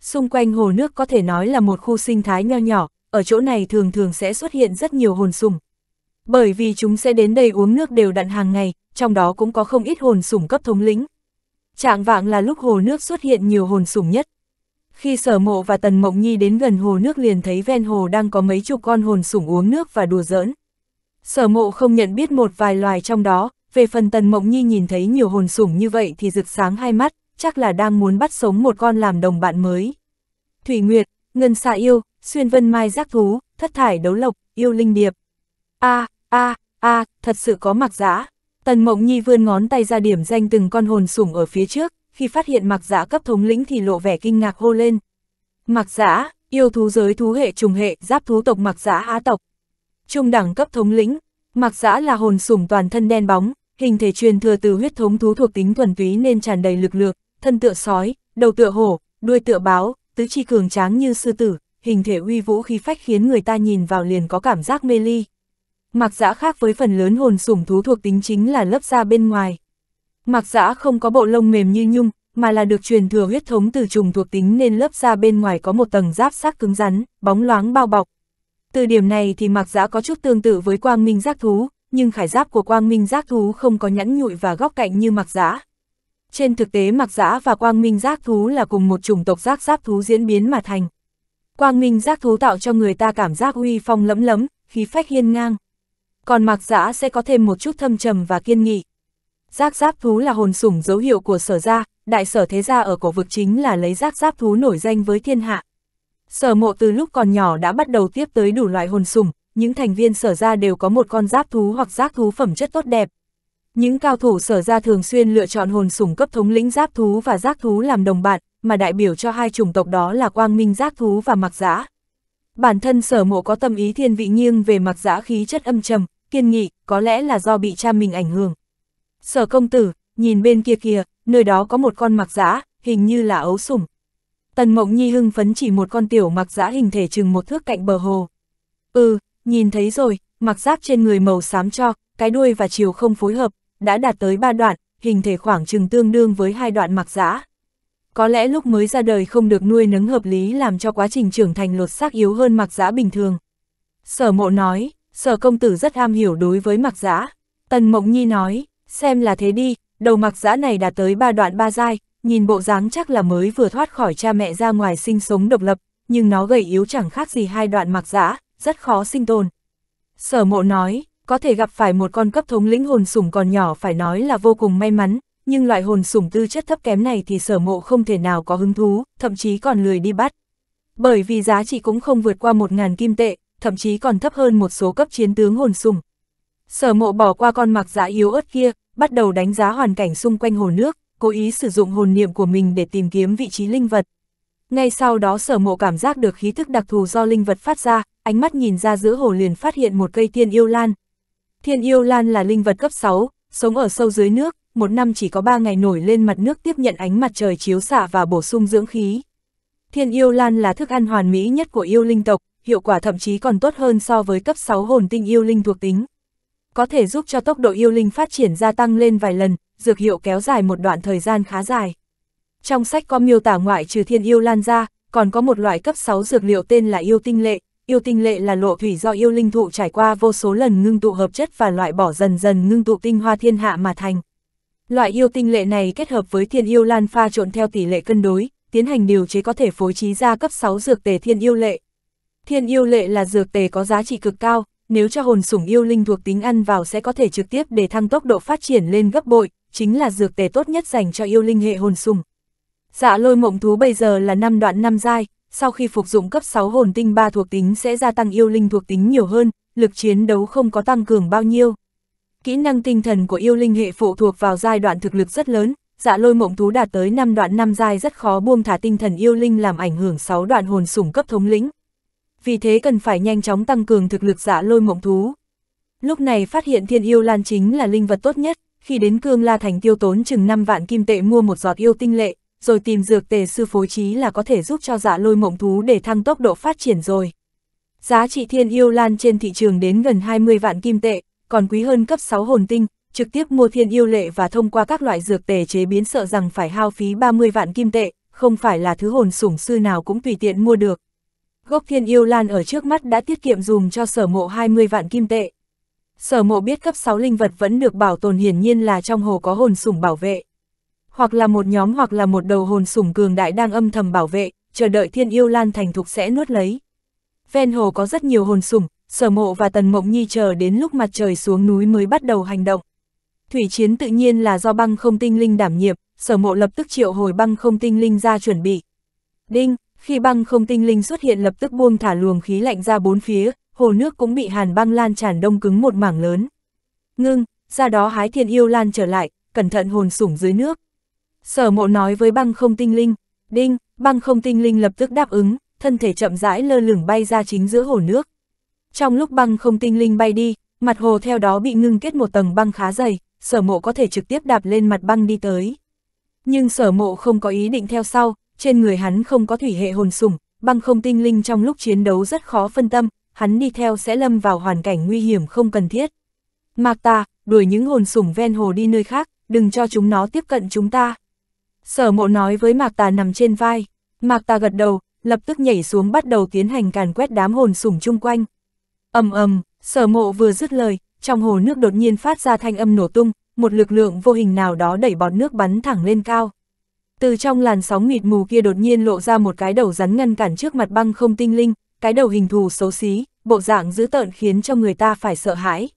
Xung quanh hồ nước có thể nói là một khu sinh thái nho nhỏ, ở chỗ này thường thường sẽ xuất hiện rất nhiều hồn sùng, bởi vì chúng sẽ đến đây uống nước đều đặn hàng ngày, trong đó cũng có không ít hồn sủng cấp thống lĩnh. Trạng vạng là lúc hồ nước xuất hiện nhiều hồn sủng nhất. Khi sở mộ và tần mộng nhi đến gần hồ nước liền thấy ven hồ đang có mấy chục con hồn sủng uống nước và đùa giỡn. Sở mộ không nhận biết một vài loài trong đó, về phần tần mộng nhi nhìn thấy nhiều hồn sủng như vậy thì rực sáng hai mắt, chắc là đang muốn bắt sống một con làm đồng bạn mới. Thủy Nguyệt, Ngân Xạ Yêu, Xuyên Vân Mai Giác Thú, Thất Thải Đấu Lộc, Yêu Linh Điệp. a à, a a thật sự có mặc giã. Tần Mộng Nhi vươn ngón tay ra điểm danh từng con hồn sủng ở phía trước, khi phát hiện mặc giã cấp thống lĩnh thì lộ vẻ kinh ngạc hô lên. Mặc giã, yêu thú giới thú hệ trùng hệ, giáp thú tộc mặc giã á tộc. Trung đẳng cấp thống lĩnh, mặc giã là hồn sủng toàn thân đen bóng, hình thể truyền thừa từ huyết thống thú thuộc tính thuần túy nên tràn đầy lực lượng, thân tựa sói, đầu tựa hổ, đuôi tựa báo, tứ chi cường tráng như sư tử, hình thể uy vũ khí phách khiến người ta nhìn vào liền có cảm giác mê ly mặc giã khác với phần lớn hồn sủng thú thuộc tính chính là lớp da bên ngoài. Mặc giã không có bộ lông mềm như nhung, mà là được truyền thừa huyết thống từ trùng thuộc tính nên lớp da bên ngoài có một tầng giáp xác cứng rắn, bóng loáng bao bọc. Từ điểm này thì mặc giã có chút tương tự với quang minh giác thú, nhưng khải giáp của quang minh giác thú không có nhẵn nhụi và góc cạnh như mặc giã. Trên thực tế mặc giã và quang minh giác thú là cùng một chủng tộc giác giáp thú diễn biến mà thành. Quang minh giác thú tạo cho người ta cảm giác uy phong lẫm lẫm, khí phách hiên ngang còn mạc giã sẽ có thêm một chút thâm trầm và kiên nghị. Giác giáp thú là hồn sủng dấu hiệu của sở gia, đại sở thế gia ở cổ vực chính là lấy giác giáp thú nổi danh với thiên hạ. Sở mộ từ lúc còn nhỏ đã bắt đầu tiếp tới đủ loại hồn sủng, những thành viên sở gia đều có một con giáp thú hoặc giác thú phẩm chất tốt đẹp. Những cao thủ sở gia thường xuyên lựa chọn hồn sủng cấp thống lĩnh giáp thú và giác thú làm đồng bạn, mà đại biểu cho hai chủng tộc đó là quang minh giác thú và mặc giã. Bản thân sở mộ có tâm ý thiên vị nghiêng về mặc giã khí chất âm trầm, kiên nghị, có lẽ là do bị cha mình ảnh hưởng. Sở công tử, nhìn bên kia kìa, nơi đó có một con mặc giã, hình như là ấu sủng. Tần Mộng Nhi hưng phấn chỉ một con tiểu mặc giã hình thể chừng một thước cạnh bờ hồ. Ừ, nhìn thấy rồi, mặc giáp trên người màu xám cho, cái đuôi và chiều không phối hợp, đã đạt tới ba đoạn, hình thể khoảng chừng tương đương với hai đoạn mặc giã. Có lẽ lúc mới ra đời không được nuôi nấng hợp lý làm cho quá trình trưởng thành lột xác yếu hơn mặc giã bình thường. Sở mộ nói, sở công tử rất am hiểu đối với mặc giã. Tần Mộng Nhi nói, xem là thế đi, đầu mặc giã này đã tới ba đoạn ba giai, nhìn bộ dáng chắc là mới vừa thoát khỏi cha mẹ ra ngoài sinh sống độc lập, nhưng nó gầy yếu chẳng khác gì hai đoạn mặc giã, rất khó sinh tồn. Sở mộ nói, có thể gặp phải một con cấp thống lĩnh hồn sủng còn nhỏ phải nói là vô cùng may mắn, nhưng loại hồn sủng tư chất thấp kém này thì sở mộ không thể nào có hứng thú, thậm chí còn lười đi bắt. Bởi vì giá trị cũng không vượt qua một ngàn kim tệ, thậm chí còn thấp hơn một số cấp chiến tướng hồn sùng. Sở mộ bỏ qua con mặc giả dạ yếu ớt kia, bắt đầu đánh giá hoàn cảnh xung quanh hồ nước, cố ý sử dụng hồn niệm của mình để tìm kiếm vị trí linh vật. Ngay sau đó sở mộ cảm giác được khí thức đặc thù do linh vật phát ra, ánh mắt nhìn ra giữa hồ liền phát hiện một cây thiên yêu lan. Thiên yêu lan là linh vật cấp 6, sống ở sâu dưới nước, một năm chỉ có 3 ngày nổi lên mặt nước tiếp nhận ánh mặt trời chiếu xạ và bổ sung dưỡng khí. Thiên yêu lan là thức ăn hoàn mỹ nhất của yêu linh tộc, hiệu quả thậm chí còn tốt hơn so với cấp 6 hồn tinh yêu linh thuộc tính. Có thể giúp cho tốc độ yêu linh phát triển gia tăng lên vài lần, dược hiệu kéo dài một đoạn thời gian khá dài. Trong sách có miêu tả ngoại trừ thiên yêu lan ra, còn có một loại cấp 6 dược liệu tên là yêu tinh lệ. Yêu tinh lệ là lộ thủy do yêu linh thụ trải qua vô số lần ngưng tụ hợp chất và loại bỏ dần dần ngưng tụ tinh hoa thiên hạ mà thành. Loại yêu tinh lệ này kết hợp với thiên yêu lan pha trộn theo tỷ lệ cân đối, tiến hành điều chế có thể phối trí ra cấp 6 dược tề thiên yêu lệ, Thiên yêu lệ là dược tề có giá trị cực cao, nếu cho hồn sủng yêu linh thuộc tính ăn vào sẽ có thể trực tiếp để thăng tốc độ phát triển lên gấp bội, chính là dược tề tốt nhất dành cho yêu linh hệ hồn sủng. Dạ lôi mộng thú bây giờ là năm đoạn năm giai, sau khi phục dụng cấp 6 hồn tinh 3 thuộc tính sẽ gia tăng yêu linh thuộc tính nhiều hơn, lực chiến đấu không có tăng cường bao nhiêu. Kỹ năng tinh thần của yêu linh hệ phụ thuộc vào giai đoạn thực lực rất lớn, dạ lôi mộng thú đạt tới 5 đoạn 5 giai rất khó buông thả tinh thần yêu linh làm ảnh hưởng 6 đoạn hồn sủng cấp thống lĩnh, vì thế cần phải nhanh chóng tăng cường thực lực dạ lôi mộng thú. Lúc này phát hiện thiên yêu lan chính là linh vật tốt nhất, khi đến Cương La Thành tiêu tốn chừng 5 vạn kim tệ mua một giọt yêu tinh lệ, rồi tìm dược tề sư phối trí là có thể giúp cho dạ lôi mộng thú để thăng tốc độ phát triển rồi. Giá trị thiên yêu lan trên thị trường đến gần 20 vạn kim tệ, còn quý hơn cấp 6 hồn tinh, trực tiếp mua thiên yêu lệ và thông qua các loại dược tề chế biến sợ rằng phải hao phí 30 vạn kim tệ, không phải là thứ hồn sủng sư nào cũng tùy tiện mua được. Gốc thiên yêu lan ở trước mắt đã tiết kiệm dùm cho sở mộ 20 vạn kim tệ. Sở mộ biết cấp 6 linh vật vẫn được bảo tồn hiển nhiên là trong hồ có hồn sủng bảo vệ. Hoặc là một nhóm hoặc là một đầu hồn sủng cường đại đang âm thầm bảo vệ, chờ đợi thiên yêu lan thành thục sẽ nuốt lấy. Ven hồ có rất nhiều hồn sủng, sở mộ và tần mộng nhi chờ đến lúc mặt trời xuống núi mới bắt đầu hành động. Thủy chiến tự nhiên là do băng không tinh linh đảm nhiệm, sở mộ lập tức triệu hồi băng không tinh linh ra chuẩn bị. Đinh, khi băng không tinh linh xuất hiện lập tức buông thả luồng khí lạnh ra bốn phía, hồ nước cũng bị hàn băng lan tràn đông cứng một mảng lớn. Ngưng, ra đó hái thiên yêu lan trở lại, cẩn thận hồn sủng dưới nước. Sở mộ nói với băng không tinh linh, đinh, băng không tinh linh lập tức đáp ứng, thân thể chậm rãi lơ lửng bay ra chính giữa hồ nước. Trong lúc băng không tinh linh bay đi, mặt hồ theo đó bị ngưng kết một tầng băng khá dày, sở mộ có thể trực tiếp đạp lên mặt băng đi tới. Nhưng sở mộ không có ý định theo sau, trên người hắn không có thủy hệ hồn sủng, băng không tinh linh trong lúc chiến đấu rất khó phân tâm, hắn đi theo sẽ lâm vào hoàn cảnh nguy hiểm không cần thiết. Mạc ta, đuổi những hồn sủng ven hồ đi nơi khác, đừng cho chúng nó tiếp cận chúng ta. Sở mộ nói với Mạc ta nằm trên vai, Mạc ta gật đầu, lập tức nhảy xuống bắt đầu tiến hành càn quét đám hồn sủng chung quanh. ầm ầm, sở mộ vừa dứt lời, trong hồ nước đột nhiên phát ra thanh âm nổ tung, một lực lượng vô hình nào đó đẩy bọt nước bắn thẳng lên cao. Từ trong làn sóng mịt mù kia đột nhiên lộ ra một cái đầu rắn ngăn cản trước mặt băng không tinh linh, cái đầu hình thù xấu xí, bộ dạng dữ tợn khiến cho người ta phải sợ hãi.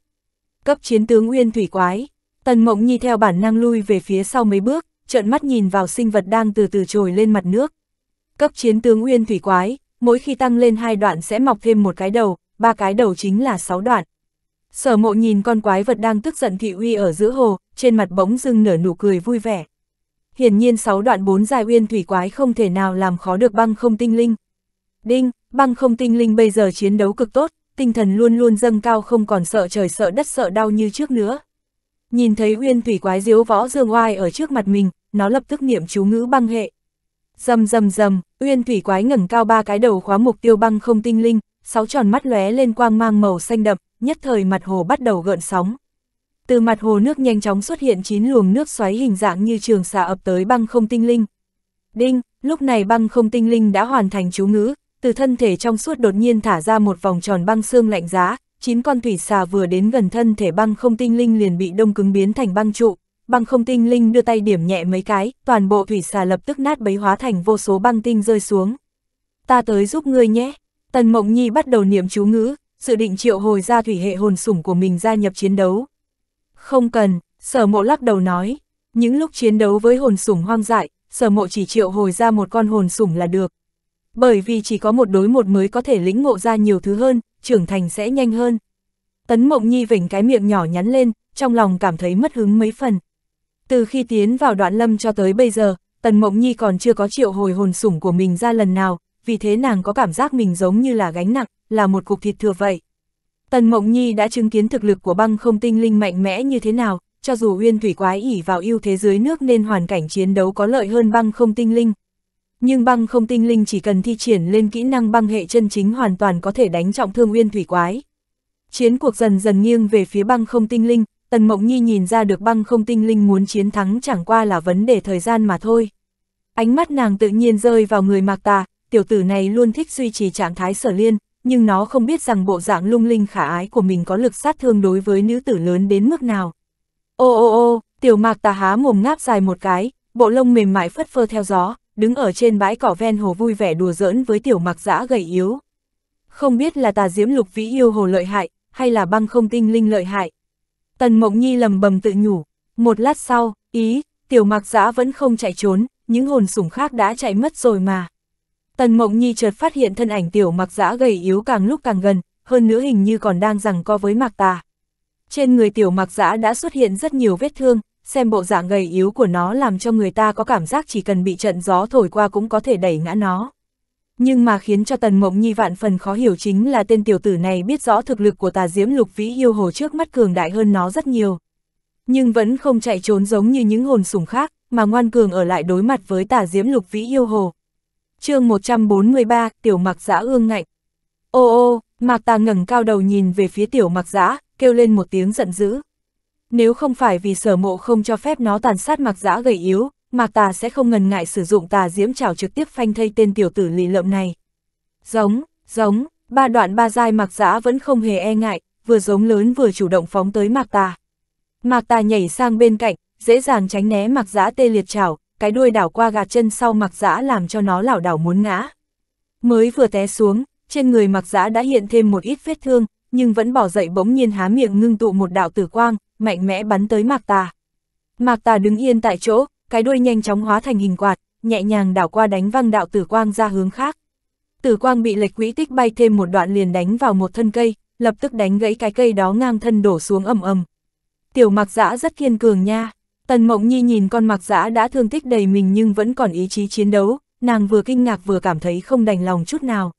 Cấp chiến tướng Uyên Thủy Quái, Tần Mộng Nhi theo bản năng lui về phía sau mấy bước, trợn mắt nhìn vào sinh vật đang từ từ trồi lên mặt nước. Cấp chiến tướng Uyên Thủy Quái, mỗi khi tăng lên hai đoạn sẽ mọc thêm một cái đầu, ba cái đầu chính là sáu đoạn. Sở mộ nhìn con quái vật đang tức giận thị uy ở giữa hồ, trên mặt bỗng dưng nở nụ cười vui vẻ hiển nhiên sáu đoạn bốn dài uyên thủy quái không thể nào làm khó được băng không tinh linh. Đinh, băng không tinh linh bây giờ chiến đấu cực tốt, tinh thần luôn luôn dâng cao không còn sợ trời sợ đất sợ đau như trước nữa. Nhìn thấy uyên thủy quái diếu võ dương oai ở trước mặt mình, nó lập tức niệm chú ngữ băng hệ. Dầm dầm dầm, uyên thủy quái ngẩng cao ba cái đầu khóa mục tiêu băng không tinh linh, sáu tròn mắt lóe lên quang mang màu xanh đậm, nhất thời mặt hồ bắt đầu gợn sóng từ mặt hồ nước nhanh chóng xuất hiện 9 luồng nước xoáy hình dạng như trường xà ập tới băng không tinh linh. Đinh, lúc này băng không tinh linh đã hoàn thành chú ngữ, từ thân thể trong suốt đột nhiên thả ra một vòng tròn băng xương lạnh giá, 9 con thủy xà vừa đến gần thân thể băng không tinh linh liền bị đông cứng biến thành băng trụ. Băng không tinh linh đưa tay điểm nhẹ mấy cái, toàn bộ thủy xà lập tức nát bấy hóa thành vô số băng tinh rơi xuống. Ta tới giúp ngươi nhé. Tần Mộng Nhi bắt đầu niệm chú ngữ, dự định triệu hồi ra thủy hệ hồn sủng của mình gia nhập chiến đấu. Không cần, sở mộ lắc đầu nói. Những lúc chiến đấu với hồn sủng hoang dại, sở mộ chỉ triệu hồi ra một con hồn sủng là được. Bởi vì chỉ có một đối một mới có thể lĩnh ngộ ra nhiều thứ hơn, trưởng thành sẽ nhanh hơn. Tấn Mộng Nhi vỉnh cái miệng nhỏ nhắn lên, trong lòng cảm thấy mất hứng mấy phần. Từ khi tiến vào đoạn lâm cho tới bây giờ, Tần Mộng Nhi còn chưa có triệu hồi hồn sủng của mình ra lần nào, vì thế nàng có cảm giác mình giống như là gánh nặng, là một cục thịt thừa vậy. Tần Mộng Nhi đã chứng kiến thực lực của băng không tinh linh mạnh mẽ như thế nào, cho dù uyên thủy quái ỉ vào ưu thế dưới nước nên hoàn cảnh chiến đấu có lợi hơn băng không tinh linh. Nhưng băng không tinh linh chỉ cần thi triển lên kỹ năng băng hệ chân chính hoàn toàn có thể đánh trọng thương uyên thủy quái. Chiến cuộc dần dần nghiêng về phía băng không tinh linh, Tần Mộng Nhi nhìn ra được băng không tinh linh muốn chiến thắng chẳng qua là vấn đề thời gian mà thôi. Ánh mắt nàng tự nhiên rơi vào người mạc tà, tiểu tử này luôn thích duy trì trạng thái sở liên, nhưng nó không biết rằng bộ dạng lung linh khả ái của mình có lực sát thương đối với nữ tử lớn đến mức nào. Ô ô ô, tiểu mạc tà há mồm ngáp dài một cái, bộ lông mềm mại phất phơ theo gió, đứng ở trên bãi cỏ ven hồ vui vẻ đùa giỡn với tiểu mạc dã gầy yếu. Không biết là tà diễm lục vĩ yêu hồ lợi hại, hay là băng không tinh linh lợi hại. Tần Mộng Nhi lầm bầm tự nhủ, một lát sau, ý, tiểu mạc dã vẫn không chạy trốn, những hồn sủng khác đã chạy mất rồi mà. Tần Mộng Nhi chợt phát hiện thân ảnh tiểu mặc giã gầy yếu càng lúc càng gần, hơn nữa hình như còn đang rằng co với mạc tà. Trên người tiểu mặc giã đã xuất hiện rất nhiều vết thương, xem bộ dạng gầy yếu của nó làm cho người ta có cảm giác chỉ cần bị trận gió thổi qua cũng có thể đẩy ngã nó. Nhưng mà khiến cho Tần Mộng Nhi vạn phần khó hiểu chính là tên tiểu tử này biết rõ thực lực của tà diễm lục vĩ yêu hồ trước mắt cường đại hơn nó rất nhiều. Nhưng vẫn không chạy trốn giống như những hồn sùng khác, mà ngoan cường ở lại đối mặt với tà diễm lục vĩ yêu hồ, chương 143, tiểu mặc giã ương ngạnh. Ô ô, mạc tà ngẩng cao đầu nhìn về phía tiểu mặc giã, kêu lên một tiếng giận dữ. Nếu không phải vì sở mộ không cho phép nó tàn sát mạc giã gầy yếu, mạc tà sẽ không ngần ngại sử dụng tà diễm trào trực tiếp phanh thây tên tiểu tử lì lợm này. Giống, giống, ba đoạn ba dai mạc giã vẫn không hề e ngại, vừa giống lớn vừa chủ động phóng tới mạc tà. Mạc tà nhảy sang bên cạnh, dễ dàng tránh né mạc giã tê liệt trào, cái đuôi đảo qua gạt chân sau mặc giã làm cho nó lảo đảo muốn ngã. Mới vừa té xuống, trên người mặc giã đã hiện thêm một ít vết thương, nhưng vẫn bỏ dậy bỗng nhiên há miệng ngưng tụ một đạo tử quang, mạnh mẽ bắn tới mạc tà. Mạc tà đứng yên tại chỗ, cái đuôi nhanh chóng hóa thành hình quạt, nhẹ nhàng đảo qua đánh văng đạo tử quang ra hướng khác. Tử quang bị lệch quỹ tích bay thêm một đoạn liền đánh vào một thân cây, lập tức đánh gãy cái cây đó ngang thân đổ xuống ầm ầm. Tiểu mặc giã rất kiên cường nha. Tần Mộng Nhi nhìn con mặc dã đã thương tích đầy mình nhưng vẫn còn ý chí chiến đấu, nàng vừa kinh ngạc vừa cảm thấy không đành lòng chút nào.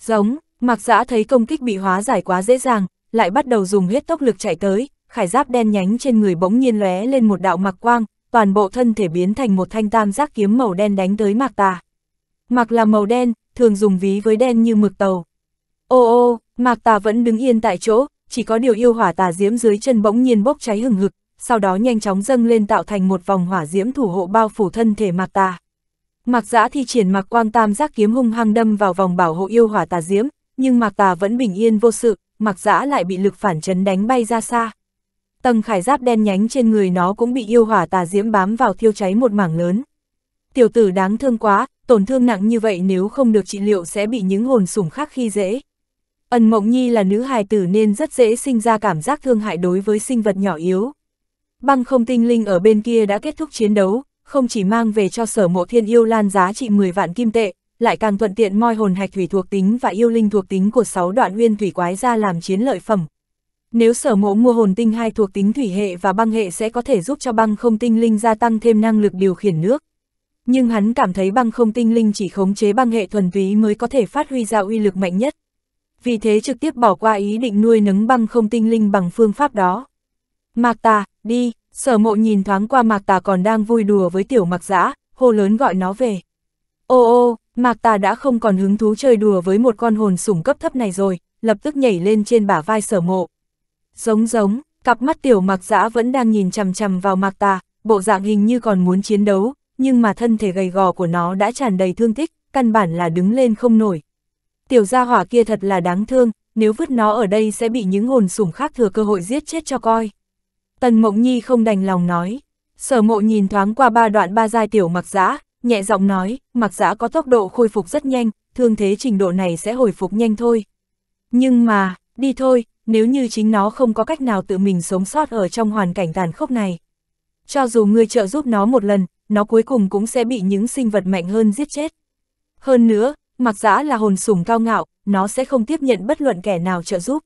Giống, mặc dã thấy công kích bị hóa giải quá dễ dàng, lại bắt đầu dùng hết tốc lực chạy tới, khải giáp đen nhánh trên người bỗng nhiên lóe lên một đạo mặc quang, toàn bộ thân thể biến thành một thanh tam giác kiếm màu đen đánh tới Mặc tà. Mặc là màu đen, thường dùng ví với đen như mực tàu. Ô ô, mạc tà vẫn đứng yên tại chỗ, chỉ có điều yêu hỏa tà diễm dưới chân bỗng nhiên bốc cháy hừng hực, sau đó nhanh chóng dâng lên tạo thành một vòng hỏa diễm thủ hộ bao phủ thân thể Mạc Tà. Mạc Giã thi triển Mạc Quang Tam giác kiếm hung hăng đâm vào vòng bảo hộ yêu hỏa tà diễm, nhưng Mạc Tà vẫn bình yên vô sự, Mạc Giã lại bị lực phản chấn đánh bay ra xa. Tầng khải giáp đen nhánh trên người nó cũng bị yêu hỏa tà diễm bám vào thiêu cháy một mảng lớn. Tiểu tử đáng thương quá, tổn thương nặng như vậy nếu không được trị liệu sẽ bị những hồn sủng khác khi dễ. Ân Mộng Nhi là nữ hài tử nên rất dễ sinh ra cảm giác thương hại đối với sinh vật nhỏ yếu. Băng không tinh linh ở bên kia đã kết thúc chiến đấu, không chỉ mang về cho sở mộ thiên yêu lan giá trị 10 vạn kim tệ, lại càng thuận tiện moi hồn hạch thủy thuộc tính và yêu linh thuộc tính của 6 đoạn nguyên thủy quái ra làm chiến lợi phẩm. Nếu sở mộ mua hồn tinh hai thuộc tính thủy hệ và băng hệ sẽ có thể giúp cho băng không tinh linh gia tăng thêm năng lực điều khiển nước. Nhưng hắn cảm thấy băng không tinh linh chỉ khống chế băng hệ thuần túy mới có thể phát huy ra uy lực mạnh nhất. Vì thế trực tiếp bỏ qua ý định nuôi nấng băng không tinh linh bằng phương pháp đó. Mạc tà, đi, sở mộ nhìn thoáng qua mạc tà còn đang vui đùa với tiểu mạc giã, hô lớn gọi nó về. Ô ô, mạc tà đã không còn hứng thú chơi đùa với một con hồn sủng cấp thấp này rồi, lập tức nhảy lên trên bả vai sở mộ. Giống giống, cặp mắt tiểu mạc giã vẫn đang nhìn chằm chằm vào mạc tà, bộ dạng hình như còn muốn chiến đấu, nhưng mà thân thể gầy gò của nó đã tràn đầy thương tích, căn bản là đứng lên không nổi. Tiểu gia hỏa kia thật là đáng thương, nếu vứt nó ở đây sẽ bị những hồn sủng khác thừa cơ hội giết chết cho coi. Tần Mộng Nhi không đành lòng nói. Sở mộ nhìn thoáng qua ba đoạn ba giai tiểu mặc giã, nhẹ giọng nói, mặc giã có tốc độ khôi phục rất nhanh, thương thế trình độ này sẽ hồi phục nhanh thôi. Nhưng mà, đi thôi, nếu như chính nó không có cách nào tự mình sống sót ở trong hoàn cảnh tàn khốc này. Cho dù ngươi trợ giúp nó một lần, nó cuối cùng cũng sẽ bị những sinh vật mạnh hơn giết chết. Hơn nữa, mặc giã là hồn sủng cao ngạo, nó sẽ không tiếp nhận bất luận kẻ nào trợ giúp.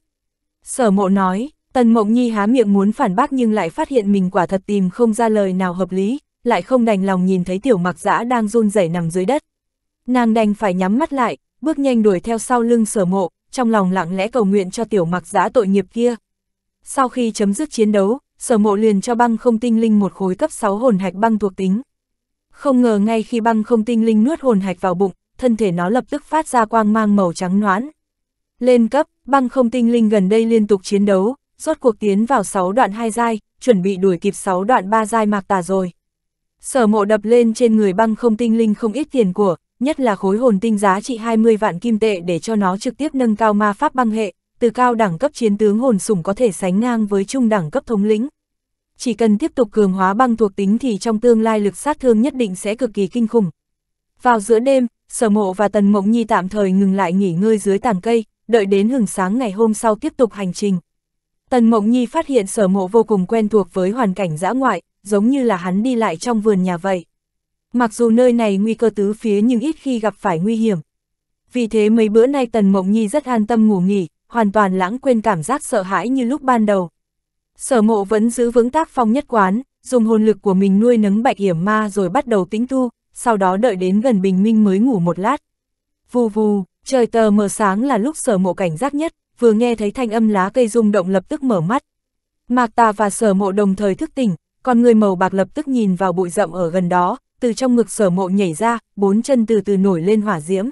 Sở mộ nói, Tần Mộng Nhi há miệng muốn phản bác nhưng lại phát hiện mình quả thật tìm không ra lời nào hợp lý, lại không đành lòng nhìn thấy tiểu mặc dã đang run rẩy nằm dưới đất. Nàng đành phải nhắm mắt lại, bước nhanh đuổi theo sau lưng sở mộ, trong lòng lặng lẽ cầu nguyện cho tiểu mặc dã tội nghiệp kia. Sau khi chấm dứt chiến đấu, sở mộ liền cho băng không tinh linh một khối cấp 6 hồn hạch băng thuộc tính. Không ngờ ngay khi băng không tinh linh nuốt hồn hạch vào bụng, thân thể nó lập tức phát ra quang mang màu trắng noãn. Lên cấp, băng không tinh linh gần đây liên tục chiến đấu, rốt cuộc tiến vào 6 đoạn 2 giai, chuẩn bị đuổi kịp 6 đoạn 3 giai mạc tà rồi. Sở mộ đập lên trên người băng không tinh linh không ít tiền của, nhất là khối hồn tinh giá trị 20 vạn kim tệ để cho nó trực tiếp nâng cao ma pháp băng hệ, từ cao đẳng cấp chiến tướng hồn sủng có thể sánh ngang với trung đẳng cấp thống lĩnh. Chỉ cần tiếp tục cường hóa băng thuộc tính thì trong tương lai lực sát thương nhất định sẽ cực kỳ kinh khủng. Vào giữa đêm, Sở Mộ và Tần Mộng Nhi tạm thời ngừng lại nghỉ ngơi dưới tàng cây, đợi đến hưởng sáng ngày hôm sau tiếp tục hành trình. Tần Mộng Nhi phát hiện sở mộ vô cùng quen thuộc với hoàn cảnh dã ngoại, giống như là hắn đi lại trong vườn nhà vậy. Mặc dù nơi này nguy cơ tứ phía nhưng ít khi gặp phải nguy hiểm. Vì thế mấy bữa nay Tần Mộng Nhi rất an tâm ngủ nghỉ, hoàn toàn lãng quên cảm giác sợ hãi như lúc ban đầu. Sở mộ vẫn giữ vững tác phong nhất quán, dùng hồn lực của mình nuôi nấng bạch hiểm ma rồi bắt đầu tĩnh tu, sau đó đợi đến gần bình minh mới ngủ một lát. Vù vù, trời tờ mờ sáng là lúc sở mộ cảnh giác nhất, vừa nghe thấy thanh âm lá cây rung động lập tức mở mắt. Mạc tà và sở mộ đồng thời thức tỉnh, còn người màu bạc lập tức nhìn vào bụi rậm ở gần đó, từ trong ngực sở mộ nhảy ra, bốn chân từ từ nổi lên hỏa diễm.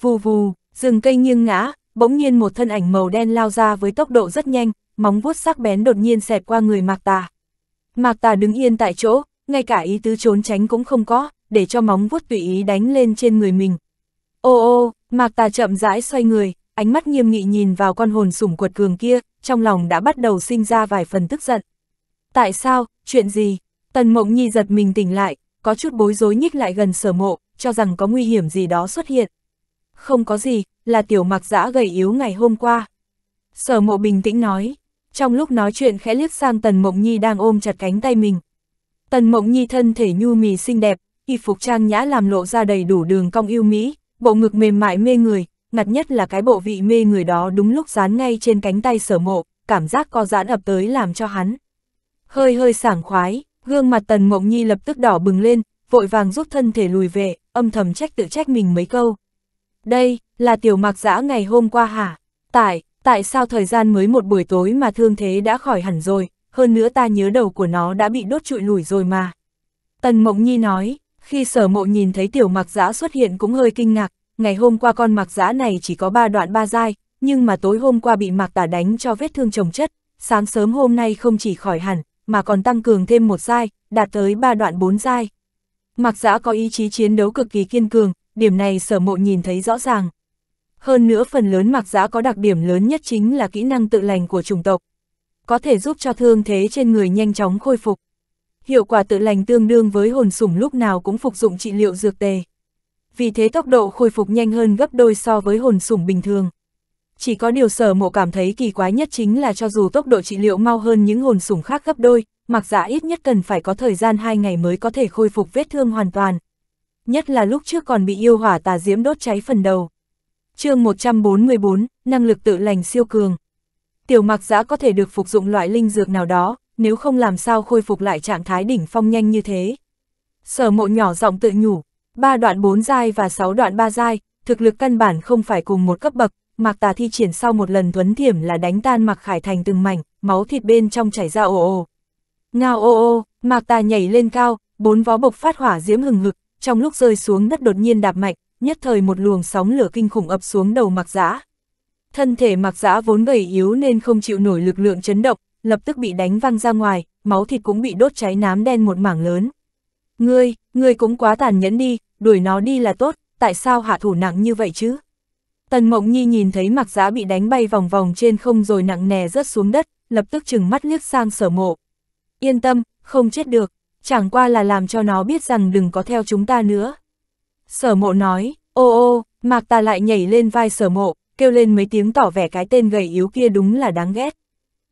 Vù vù, rừng cây nghiêng ngã, bỗng nhiên một thân ảnh màu đen lao ra với tốc độ rất nhanh, móng vuốt sắc bén đột nhiên xẹt qua người Mạc Tà. Mạc Tà đứng yên tại chỗ, ngay cả ý tứ trốn tránh cũng không có, để cho móng vuốt tùy ý đánh lên trên người mình. Ô ô, Mạc Tà chậm rãi xoay người, ánh mắt nghiêm nghị nhìn vào con hồn sủng quật cường kia, trong lòng đã bắt đầu sinh ra vài phần tức giận. Tại sao, chuyện gì? Tần Mộng Nhi giật mình tỉnh lại, có chút bối rối nhích lại gần sở mộ, cho rằng có nguy hiểm gì đó xuất hiện. Không có gì, là tiểu mặc giã gầy yếu ngày hôm qua. Sở mộ bình tĩnh nói, trong lúc nói chuyện khẽ liếc sang Tần Mộng Nhi đang ôm chặt cánh tay mình. Tần Mộng Nhi thân thể nhu mì xinh đẹp, y phục trang nhã làm lộ ra đầy đủ đường cong yêu mỹ, bộ ngực mềm mại mê người, ngặt nhất là cái bộ vị mê người đó đúng lúc dán ngay trên cánh tay sở mộ, cảm giác co giãn ập tới làm cho hắn. Hơi hơi sảng khoái, gương mặt tần mộng nhi lập tức đỏ bừng lên, vội vàng rút thân thể lùi về, âm thầm trách tự trách mình mấy câu. Đây, là tiểu mặc giã ngày hôm qua hả? Tại, tại sao thời gian mới một buổi tối mà thương thế đã khỏi hẳn rồi, hơn nữa ta nhớ đầu của nó đã bị đốt trụi lùi rồi mà. Tần Mộng Nhi nói, khi sở mộ nhìn thấy tiểu mặc giã xuất hiện cũng hơi kinh ngạc, ngày hôm qua con mặc giã này chỉ có ba đoạn ba dai, nhưng mà tối hôm qua bị mặc tả đánh cho vết thương trồng chất, sáng sớm hôm nay không chỉ khỏi hẳn, mà còn tăng cường thêm một dai, đạt tới ba đoạn bốn dai. Mặc giã có ý chí chiến đấu cực kỳ kiên cường, điểm này sở mộ nhìn thấy rõ ràng. Hơn nữa phần lớn mặc giã có đặc điểm lớn nhất chính là kỹ năng tự lành của chủng tộc. Có thể giúp cho thương thế trên người nhanh chóng khôi phục. Hiệu quả tự lành tương đương với hồn sủng lúc nào cũng phục dụng trị liệu dược tề vì thế tốc độ khôi phục nhanh hơn gấp đôi so với hồn sủng bình thường. Chỉ có điều sở mộ cảm thấy kỳ quái nhất chính là cho dù tốc độ trị liệu mau hơn những hồn sủng khác gấp đôi, mặc giả dạ ít nhất cần phải có thời gian 2 ngày mới có thể khôi phục vết thương hoàn toàn. Nhất là lúc trước còn bị yêu hỏa tà diễm đốt cháy phần đầu. chương 144, năng lực tự lành siêu cường. Tiểu mặc giả dạ có thể được phục dụng loại linh dược nào đó, nếu không làm sao khôi phục lại trạng thái đỉnh phong nhanh như thế. Sở mộ nhỏ giọng tự nhủ, ba đoạn bốn giai và sáu đoạn ba giai, thực lực căn bản không phải cùng một cấp bậc, Mạc Tà thi triển sau một lần thuấn thiểm là đánh tan Mạc Khải thành từng mảnh, máu thịt bên trong chảy ra ồ ồ. Ngao ồ ồ. Mạc Tà nhảy lên cao, bốn vó bộc phát hỏa diễm hừng hực, trong lúc rơi xuống đất đột nhiên đạp mạnh, nhất thời một luồng sóng lửa kinh khủng ập xuống đầu Mạc Giã. Thân thể Mạc Giã vốn gầy yếu nên không chịu nổi lực lượng chấn động, lập tức bị đánh văng ra ngoài, máu thịt cũng bị đốt cháy nám đen một mảng lớn. Ngươi, ngươi cũng quá tàn nhẫn đi, đuổi nó đi là tốt, tại sao hạ thủ nặng như vậy chứ? Tần Mộng Nhi nhìn thấy mặc Giá bị đánh bay vòng vòng trên không rồi nặng nề rớt xuống đất, lập tức chừng mắt liếc sang sở mộ. Yên tâm, không chết được, chẳng qua là làm cho nó biết rằng đừng có theo chúng ta nữa. Sở mộ nói, ô ô, mạc ta lại nhảy lên vai sở mộ, kêu lên mấy tiếng tỏ vẻ cái tên gầy yếu kia đúng là đáng ghét.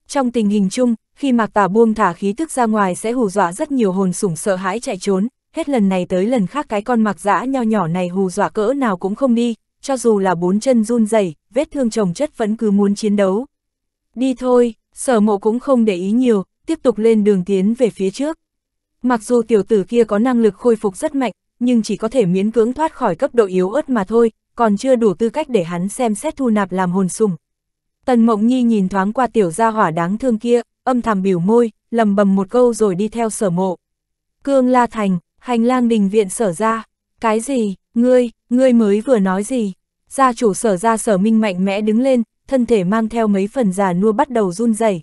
Trong tình hình chung, khi Mạc Tà buông thả khí thức ra ngoài sẽ hù dọa rất nhiều hồn sủng sợ hãi chạy trốn, hết lần này tới lần khác cái con mặc Dã nho nhỏ này hù dọa cỡ nào cũng không đi, cho dù là bốn chân run rẩy, vết thương chồng chất vẫn cứ muốn chiến đấu. Đi thôi, sở mộ cũng không để ý nhiều, tiếp tục lên đường tiến về phía trước. Mặc dù tiểu tử kia có năng lực khôi phục rất mạnh, nhưng chỉ có thể miễn cưỡng thoát khỏi cấp độ yếu ớt mà thôi, còn chưa đủ tư cách để hắn xem xét thu nạp làm hồn sùng. Tần Mộng Nhi nhìn thoáng qua tiểu gia hỏa đáng thương kia, âm thầm biểu môi, lầm bầm một câu rồi đi theo sở mộ. Cương La Thành, hành lang đình viện sở ra. Cái gì, ngươi, ngươi mới vừa nói gì? Gia chủ sở ra sở minh mạnh mẽ đứng lên, thân thể mang theo mấy phần già nua bắt đầu run rẩy.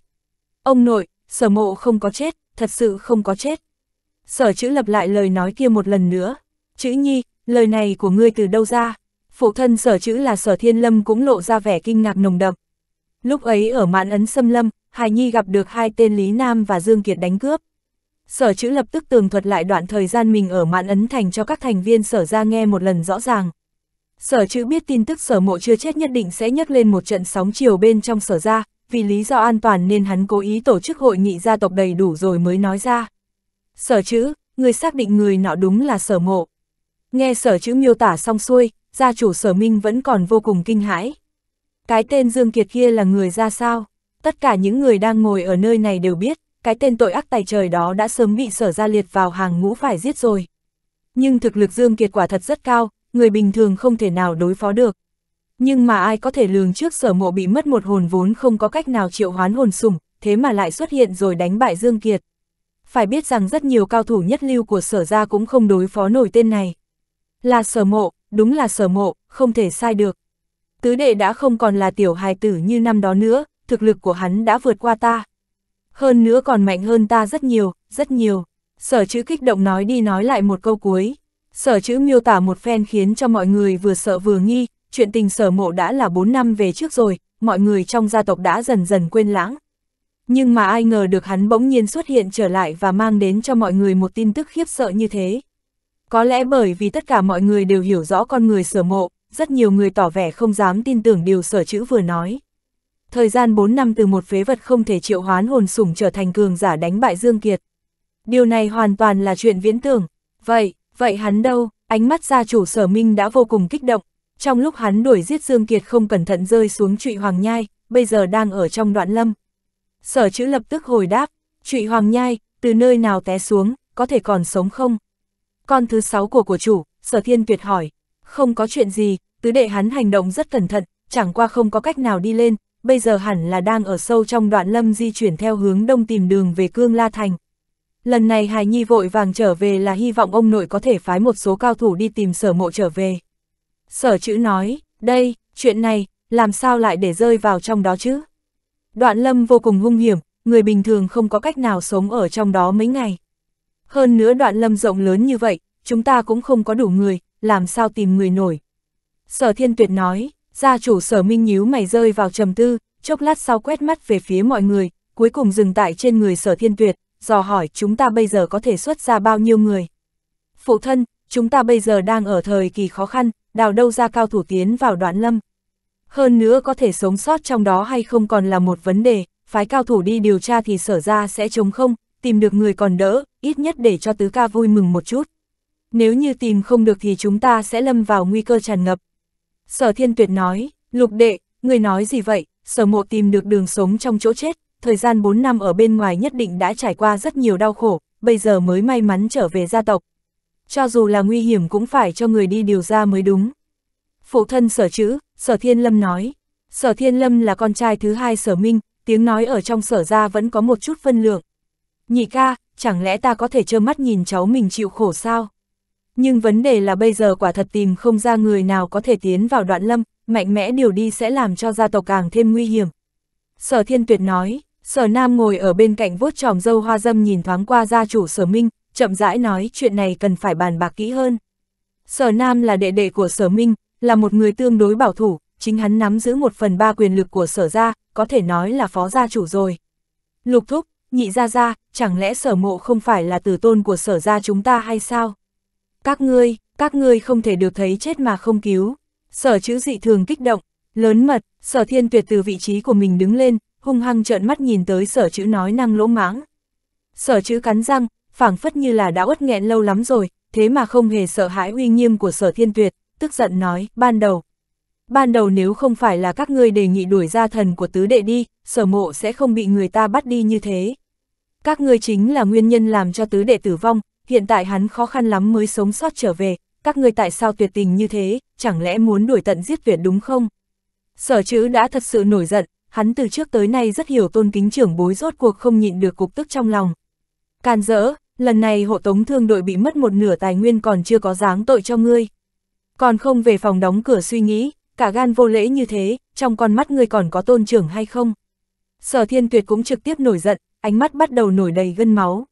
Ông nội, sở mộ không có chết, thật sự không có chết. Sở chữ lập lại lời nói kia một lần nữa. Chữ nhi, lời này của ngươi từ đâu ra? Phụ thân sở chữ là sở thiên lâm cũng lộ ra vẻ kinh ngạc nồng đậm, Lúc ấy ở mạn ấn xâm lâm, Hải Nhi gặp được hai tên Lý Nam và Dương Kiệt đánh cướp. Sở chữ lập tức tường thuật lại đoạn thời gian mình ở mạn ấn thành cho các thành viên sở ra nghe một lần rõ ràng. Sở chữ biết tin tức sở mộ chưa chết nhất định sẽ nhấc lên một trận sóng chiều bên trong sở ra, vì lý do an toàn nên hắn cố ý tổ chức hội nghị gia tộc đầy đủ rồi mới nói ra. Sở chữ, người xác định người nọ đúng là sở mộ. Nghe sở chữ miêu tả xong xuôi, gia chủ sở minh vẫn còn vô cùng kinh hãi cái tên Dương Kiệt kia là người ra sao? Tất cả những người đang ngồi ở nơi này đều biết, cái tên tội ác tài trời đó đã sớm bị sở ra liệt vào hàng ngũ phải giết rồi. Nhưng thực lực Dương Kiệt quả thật rất cao, người bình thường không thể nào đối phó được. Nhưng mà ai có thể lường trước sở mộ bị mất một hồn vốn không có cách nào triệu hoán hồn sủng, thế mà lại xuất hiện rồi đánh bại Dương Kiệt. Phải biết rằng rất nhiều cao thủ nhất lưu của sở ra cũng không đối phó nổi tên này. Là sở mộ, đúng là sở mộ, không thể sai được tứ đệ đã không còn là tiểu hài tử như năm đó nữa, thực lực của hắn đã vượt qua ta. Hơn nữa còn mạnh hơn ta rất nhiều, rất nhiều. Sở chữ kích động nói đi nói lại một câu cuối. Sở chữ miêu tả một phen khiến cho mọi người vừa sợ vừa nghi, chuyện tình sở mộ đã là 4 năm về trước rồi, mọi người trong gia tộc đã dần dần quên lãng. Nhưng mà ai ngờ được hắn bỗng nhiên xuất hiện trở lại và mang đến cho mọi người một tin tức khiếp sợ như thế. Có lẽ bởi vì tất cả mọi người đều hiểu rõ con người sở mộ, rất nhiều người tỏ vẻ không dám tin tưởng điều sở chữ vừa nói. Thời gian 4 năm từ một phế vật không thể triệu hoán hồn sủng trở thành cường giả đánh bại Dương Kiệt. Điều này hoàn toàn là chuyện viễn tưởng. Vậy, vậy hắn đâu? Ánh mắt gia chủ sở minh đã vô cùng kích động. Trong lúc hắn đuổi giết Dương Kiệt không cẩn thận rơi xuống trụy hoàng nhai, bây giờ đang ở trong đoạn lâm. Sở chữ lập tức hồi đáp, trụy hoàng nhai, từ nơi nào té xuống, có thể còn sống không? Con thứ sáu của của chủ, sở thiên tuyệt hỏi, không có chuyện gì, tứ đệ hắn hành động rất cẩn thận, chẳng qua không có cách nào đi lên, bây giờ hẳn là đang ở sâu trong đoạn lâm di chuyển theo hướng đông tìm đường về Cương La Thành. Lần này Hải Nhi vội vàng trở về là hy vọng ông nội có thể phái một số cao thủ đi tìm sở mộ trở về. Sở chữ nói, đây, chuyện này, làm sao lại để rơi vào trong đó chứ? Đoạn lâm vô cùng hung hiểm, người bình thường không có cách nào sống ở trong đó mấy ngày. Hơn nữa đoạn lâm rộng lớn như vậy, chúng ta cũng không có đủ người, làm sao tìm người nổi. Sở thiên tuyệt nói, gia chủ sở minh nhíu mày rơi vào trầm tư, chốc lát sau quét mắt về phía mọi người, cuối cùng dừng tại trên người sở thiên tuyệt, dò hỏi chúng ta bây giờ có thể xuất ra bao nhiêu người. Phụ thân, chúng ta bây giờ đang ở thời kỳ khó khăn, đào đâu ra cao thủ tiến vào đoạn lâm. Hơn nữa có thể sống sót trong đó hay không còn là một vấn đề, phái cao thủ đi điều tra thì sở ra sẽ chống không, tìm được người còn đỡ, ít nhất để cho tứ ca vui mừng một chút nếu như tìm không được thì chúng ta sẽ lâm vào nguy cơ tràn ngập. Sở thiên tuyệt nói, lục đệ, người nói gì vậy, sở mộ tìm được đường sống trong chỗ chết, thời gian 4 năm ở bên ngoài nhất định đã trải qua rất nhiều đau khổ, bây giờ mới may mắn trở về gia tộc. Cho dù là nguy hiểm cũng phải cho người đi điều ra mới đúng. Phụ thân sở chữ, sở thiên lâm nói, sở thiên lâm là con trai thứ hai sở minh, tiếng nói ở trong sở ra vẫn có một chút phân lượng. Nhị ca, chẳng lẽ ta có thể trơ mắt nhìn cháu mình chịu khổ sao? Nhưng vấn đề là bây giờ quả thật tìm không ra người nào có thể tiến vào đoạn lâm, mạnh mẽ điều đi sẽ làm cho gia tộc càng thêm nguy hiểm. Sở Thiên Tuyệt nói, Sở Nam ngồi ở bên cạnh vuốt tròm dâu hoa dâm nhìn thoáng qua gia chủ Sở Minh, chậm rãi nói chuyện này cần phải bàn bạc kỹ hơn. Sở Nam là đệ đệ của Sở Minh, là một người tương đối bảo thủ, chính hắn nắm giữ một phần ba quyền lực của Sở Gia, có thể nói là phó gia chủ rồi. Lục Thúc, nhị gia gia, chẳng lẽ Sở Mộ không phải là tử tôn của Sở Gia chúng ta hay sao? các ngươi, các ngươi không thể được thấy chết mà không cứu. Sở chữ dị thường kích động, lớn mật, sở thiên tuyệt từ vị trí của mình đứng lên, hung hăng trợn mắt nhìn tới sở chữ nói năng lỗ mãng. Sở chữ cắn răng, phảng phất như là đã uất nghẹn lâu lắm rồi, thế mà không hề sợ hãi uy nghiêm của sở thiên tuyệt, tức giận nói, ban đầu. Ban đầu nếu không phải là các ngươi đề nghị đuổi ra thần của tứ đệ đi, sở mộ sẽ không bị người ta bắt đi như thế. Các ngươi chính là nguyên nhân làm cho tứ đệ tử vong, hiện tại hắn khó khăn lắm mới sống sót trở về, các người tại sao tuyệt tình như thế, chẳng lẽ muốn đuổi tận giết tuyệt đúng không? Sở chữ đã thật sự nổi giận, hắn từ trước tới nay rất hiểu tôn kính trưởng bối rốt cuộc không nhịn được cục tức trong lòng. Can dỡ, lần này hộ tống thương đội bị mất một nửa tài nguyên còn chưa có dáng tội cho ngươi. Còn không về phòng đóng cửa suy nghĩ, cả gan vô lễ như thế, trong con mắt ngươi còn có tôn trưởng hay không? Sở thiên tuyệt cũng trực tiếp nổi giận, ánh mắt bắt đầu nổi đầy gân máu.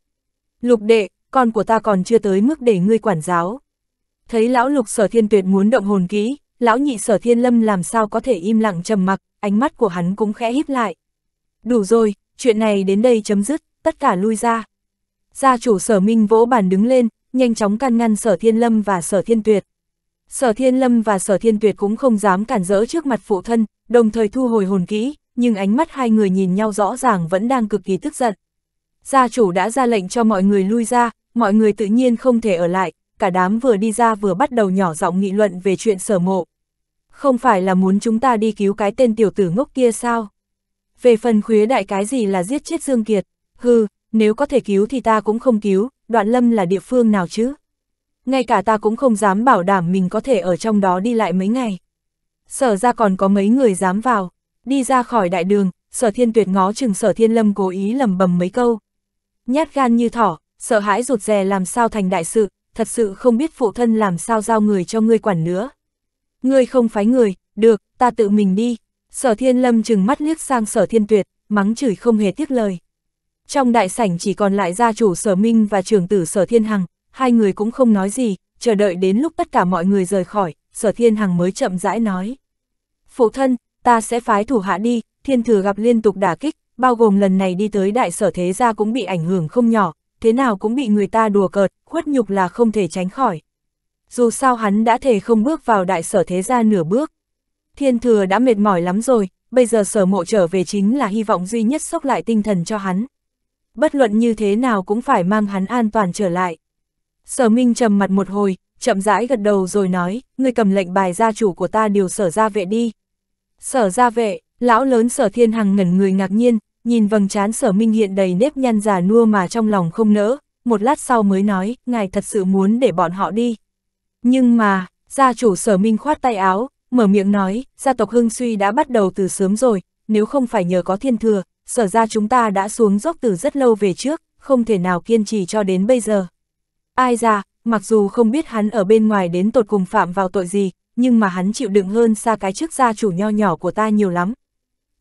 Lục đệ, con của ta còn chưa tới mức để ngươi quản giáo. Thấy lão lục sở thiên tuyệt muốn động hồn kỹ, lão nhị sở thiên lâm làm sao có thể im lặng trầm mặc, ánh mắt của hắn cũng khẽ híp lại. Đủ rồi, chuyện này đến đây chấm dứt, tất cả lui ra. Gia chủ sở minh vỗ bàn đứng lên, nhanh chóng can ngăn sở thiên lâm và sở thiên tuyệt. Sở thiên lâm và sở thiên tuyệt cũng không dám cản rỡ trước mặt phụ thân, đồng thời thu hồi hồn kỹ, nhưng ánh mắt hai người nhìn nhau rõ ràng vẫn đang cực kỳ tức giận. Gia chủ đã ra lệnh cho mọi người lui ra, mọi người tự nhiên không thể ở lại, cả đám vừa đi ra vừa bắt đầu nhỏ giọng nghị luận về chuyện sở mộ. Không phải là muốn chúng ta đi cứu cái tên tiểu tử ngốc kia sao? Về phần khuế đại cái gì là giết chết Dương Kiệt, hừ, nếu có thể cứu thì ta cũng không cứu, đoạn lâm là địa phương nào chứ? Ngay cả ta cũng không dám bảo đảm mình có thể ở trong đó đi lại mấy ngày. Sở ra còn có mấy người dám vào, đi ra khỏi đại đường, sở thiên tuyệt ngó chừng sở thiên lâm cố ý lầm bầm mấy câu. Nhát gan như thỏ, sợ hãi rụt rè làm sao thành đại sự, thật sự không biết phụ thân làm sao giao người cho ngươi quản nữa. Ngươi không phái người, được, ta tự mình đi. Sở thiên lâm chừng mắt liếc sang sở thiên tuyệt, mắng chửi không hề tiếc lời. Trong đại sảnh chỉ còn lại gia chủ sở minh và trưởng tử sở thiên hằng, hai người cũng không nói gì, chờ đợi đến lúc tất cả mọi người rời khỏi, sở thiên hằng mới chậm rãi nói. Phụ thân, ta sẽ phái thủ hạ đi, thiên thừa gặp liên tục đả kích, bao gồm lần này đi tới đại sở thế gia cũng bị ảnh hưởng không nhỏ, thế nào cũng bị người ta đùa cợt, khuất nhục là không thể tránh khỏi. Dù sao hắn đã thể không bước vào đại sở thế gia nửa bước. Thiên thừa đã mệt mỏi lắm rồi, bây giờ sở mộ trở về chính là hy vọng duy nhất sốc lại tinh thần cho hắn. Bất luận như thế nào cũng phải mang hắn an toàn trở lại. Sở Minh trầm mặt một hồi, chậm rãi gật đầu rồi nói, ngươi cầm lệnh bài gia chủ của ta điều sở gia vệ đi. Sở gia vệ, lão lớn sở thiên hằng ngẩn người ngạc nhiên, nhìn vầng trán sở minh hiện đầy nếp nhăn già nua mà trong lòng không nỡ, một lát sau mới nói, ngài thật sự muốn để bọn họ đi. Nhưng mà, gia chủ sở minh khoát tay áo, mở miệng nói, gia tộc Hưng Suy đã bắt đầu từ sớm rồi, nếu không phải nhờ có thiên thừa, sở ra chúng ta đã xuống dốc từ rất lâu về trước, không thể nào kiên trì cho đến bây giờ. Ai ra, mặc dù không biết hắn ở bên ngoài đến tột cùng phạm vào tội gì, nhưng mà hắn chịu đựng hơn xa cái chức gia chủ nho nhỏ của ta nhiều lắm,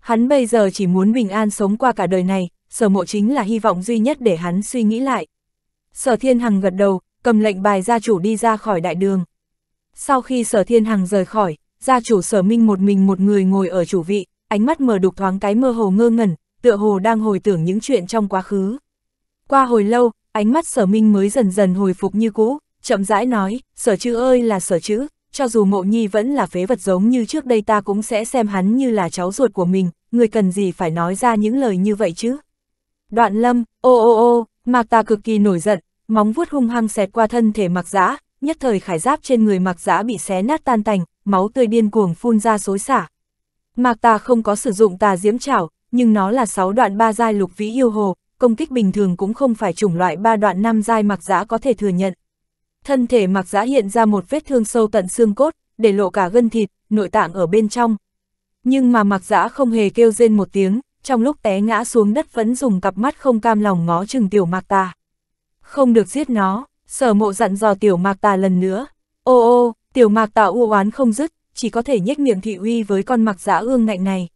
Hắn bây giờ chỉ muốn bình an sống qua cả đời này, sở mộ chính là hy vọng duy nhất để hắn suy nghĩ lại. Sở Thiên Hằng gật đầu, cầm lệnh bài gia chủ đi ra khỏi đại đường. Sau khi Sở Thiên Hằng rời khỏi, gia chủ Sở Minh một mình một người ngồi ở chủ vị, ánh mắt mở đục thoáng cái mơ hồ ngơ ngẩn, tựa hồ đang hồi tưởng những chuyện trong quá khứ. Qua hồi lâu, ánh mắt Sở Minh mới dần dần hồi phục như cũ, chậm rãi nói, Sở chữ ơi là Sở chữ, cho dù mộ nhi vẫn là phế vật giống như trước đây ta cũng sẽ xem hắn như là cháu ruột của mình, người cần gì phải nói ra những lời như vậy chứ? Đoạn lâm, ô ô ô, mạc tà cực kỳ nổi giận, móng vuốt hung hăng xẹt qua thân thể mặc giã, nhất thời khải giáp trên người mặc giã bị xé nát tan tành, máu tươi điên cuồng phun ra xối xả. Mạc tà không có sử dụng tà diễm chảo, nhưng nó là 6 đoạn 3 giai lục vĩ yêu hồ, công kích bình thường cũng không phải chủng loại 3 đoạn 5 giai mặc giã có thể thừa nhận. Thân thể mặc giã hiện ra một vết thương sâu tận xương cốt, để lộ cả gân thịt, nội tạng ở bên trong, nhưng mà mặc dã không hề kêu rên một tiếng, trong lúc té ngã xuống đất vẫn dùng cặp mắt không cam lòng ngó chừng tiểu mạc tà. Không được giết nó, sở mộ dặn dò tiểu mạc tà lần nữa. Ô ô, tiểu mạc tà u oán không dứt, chỉ có thể nhếch miệng thị uy với con mặc dã ương ngạnh này.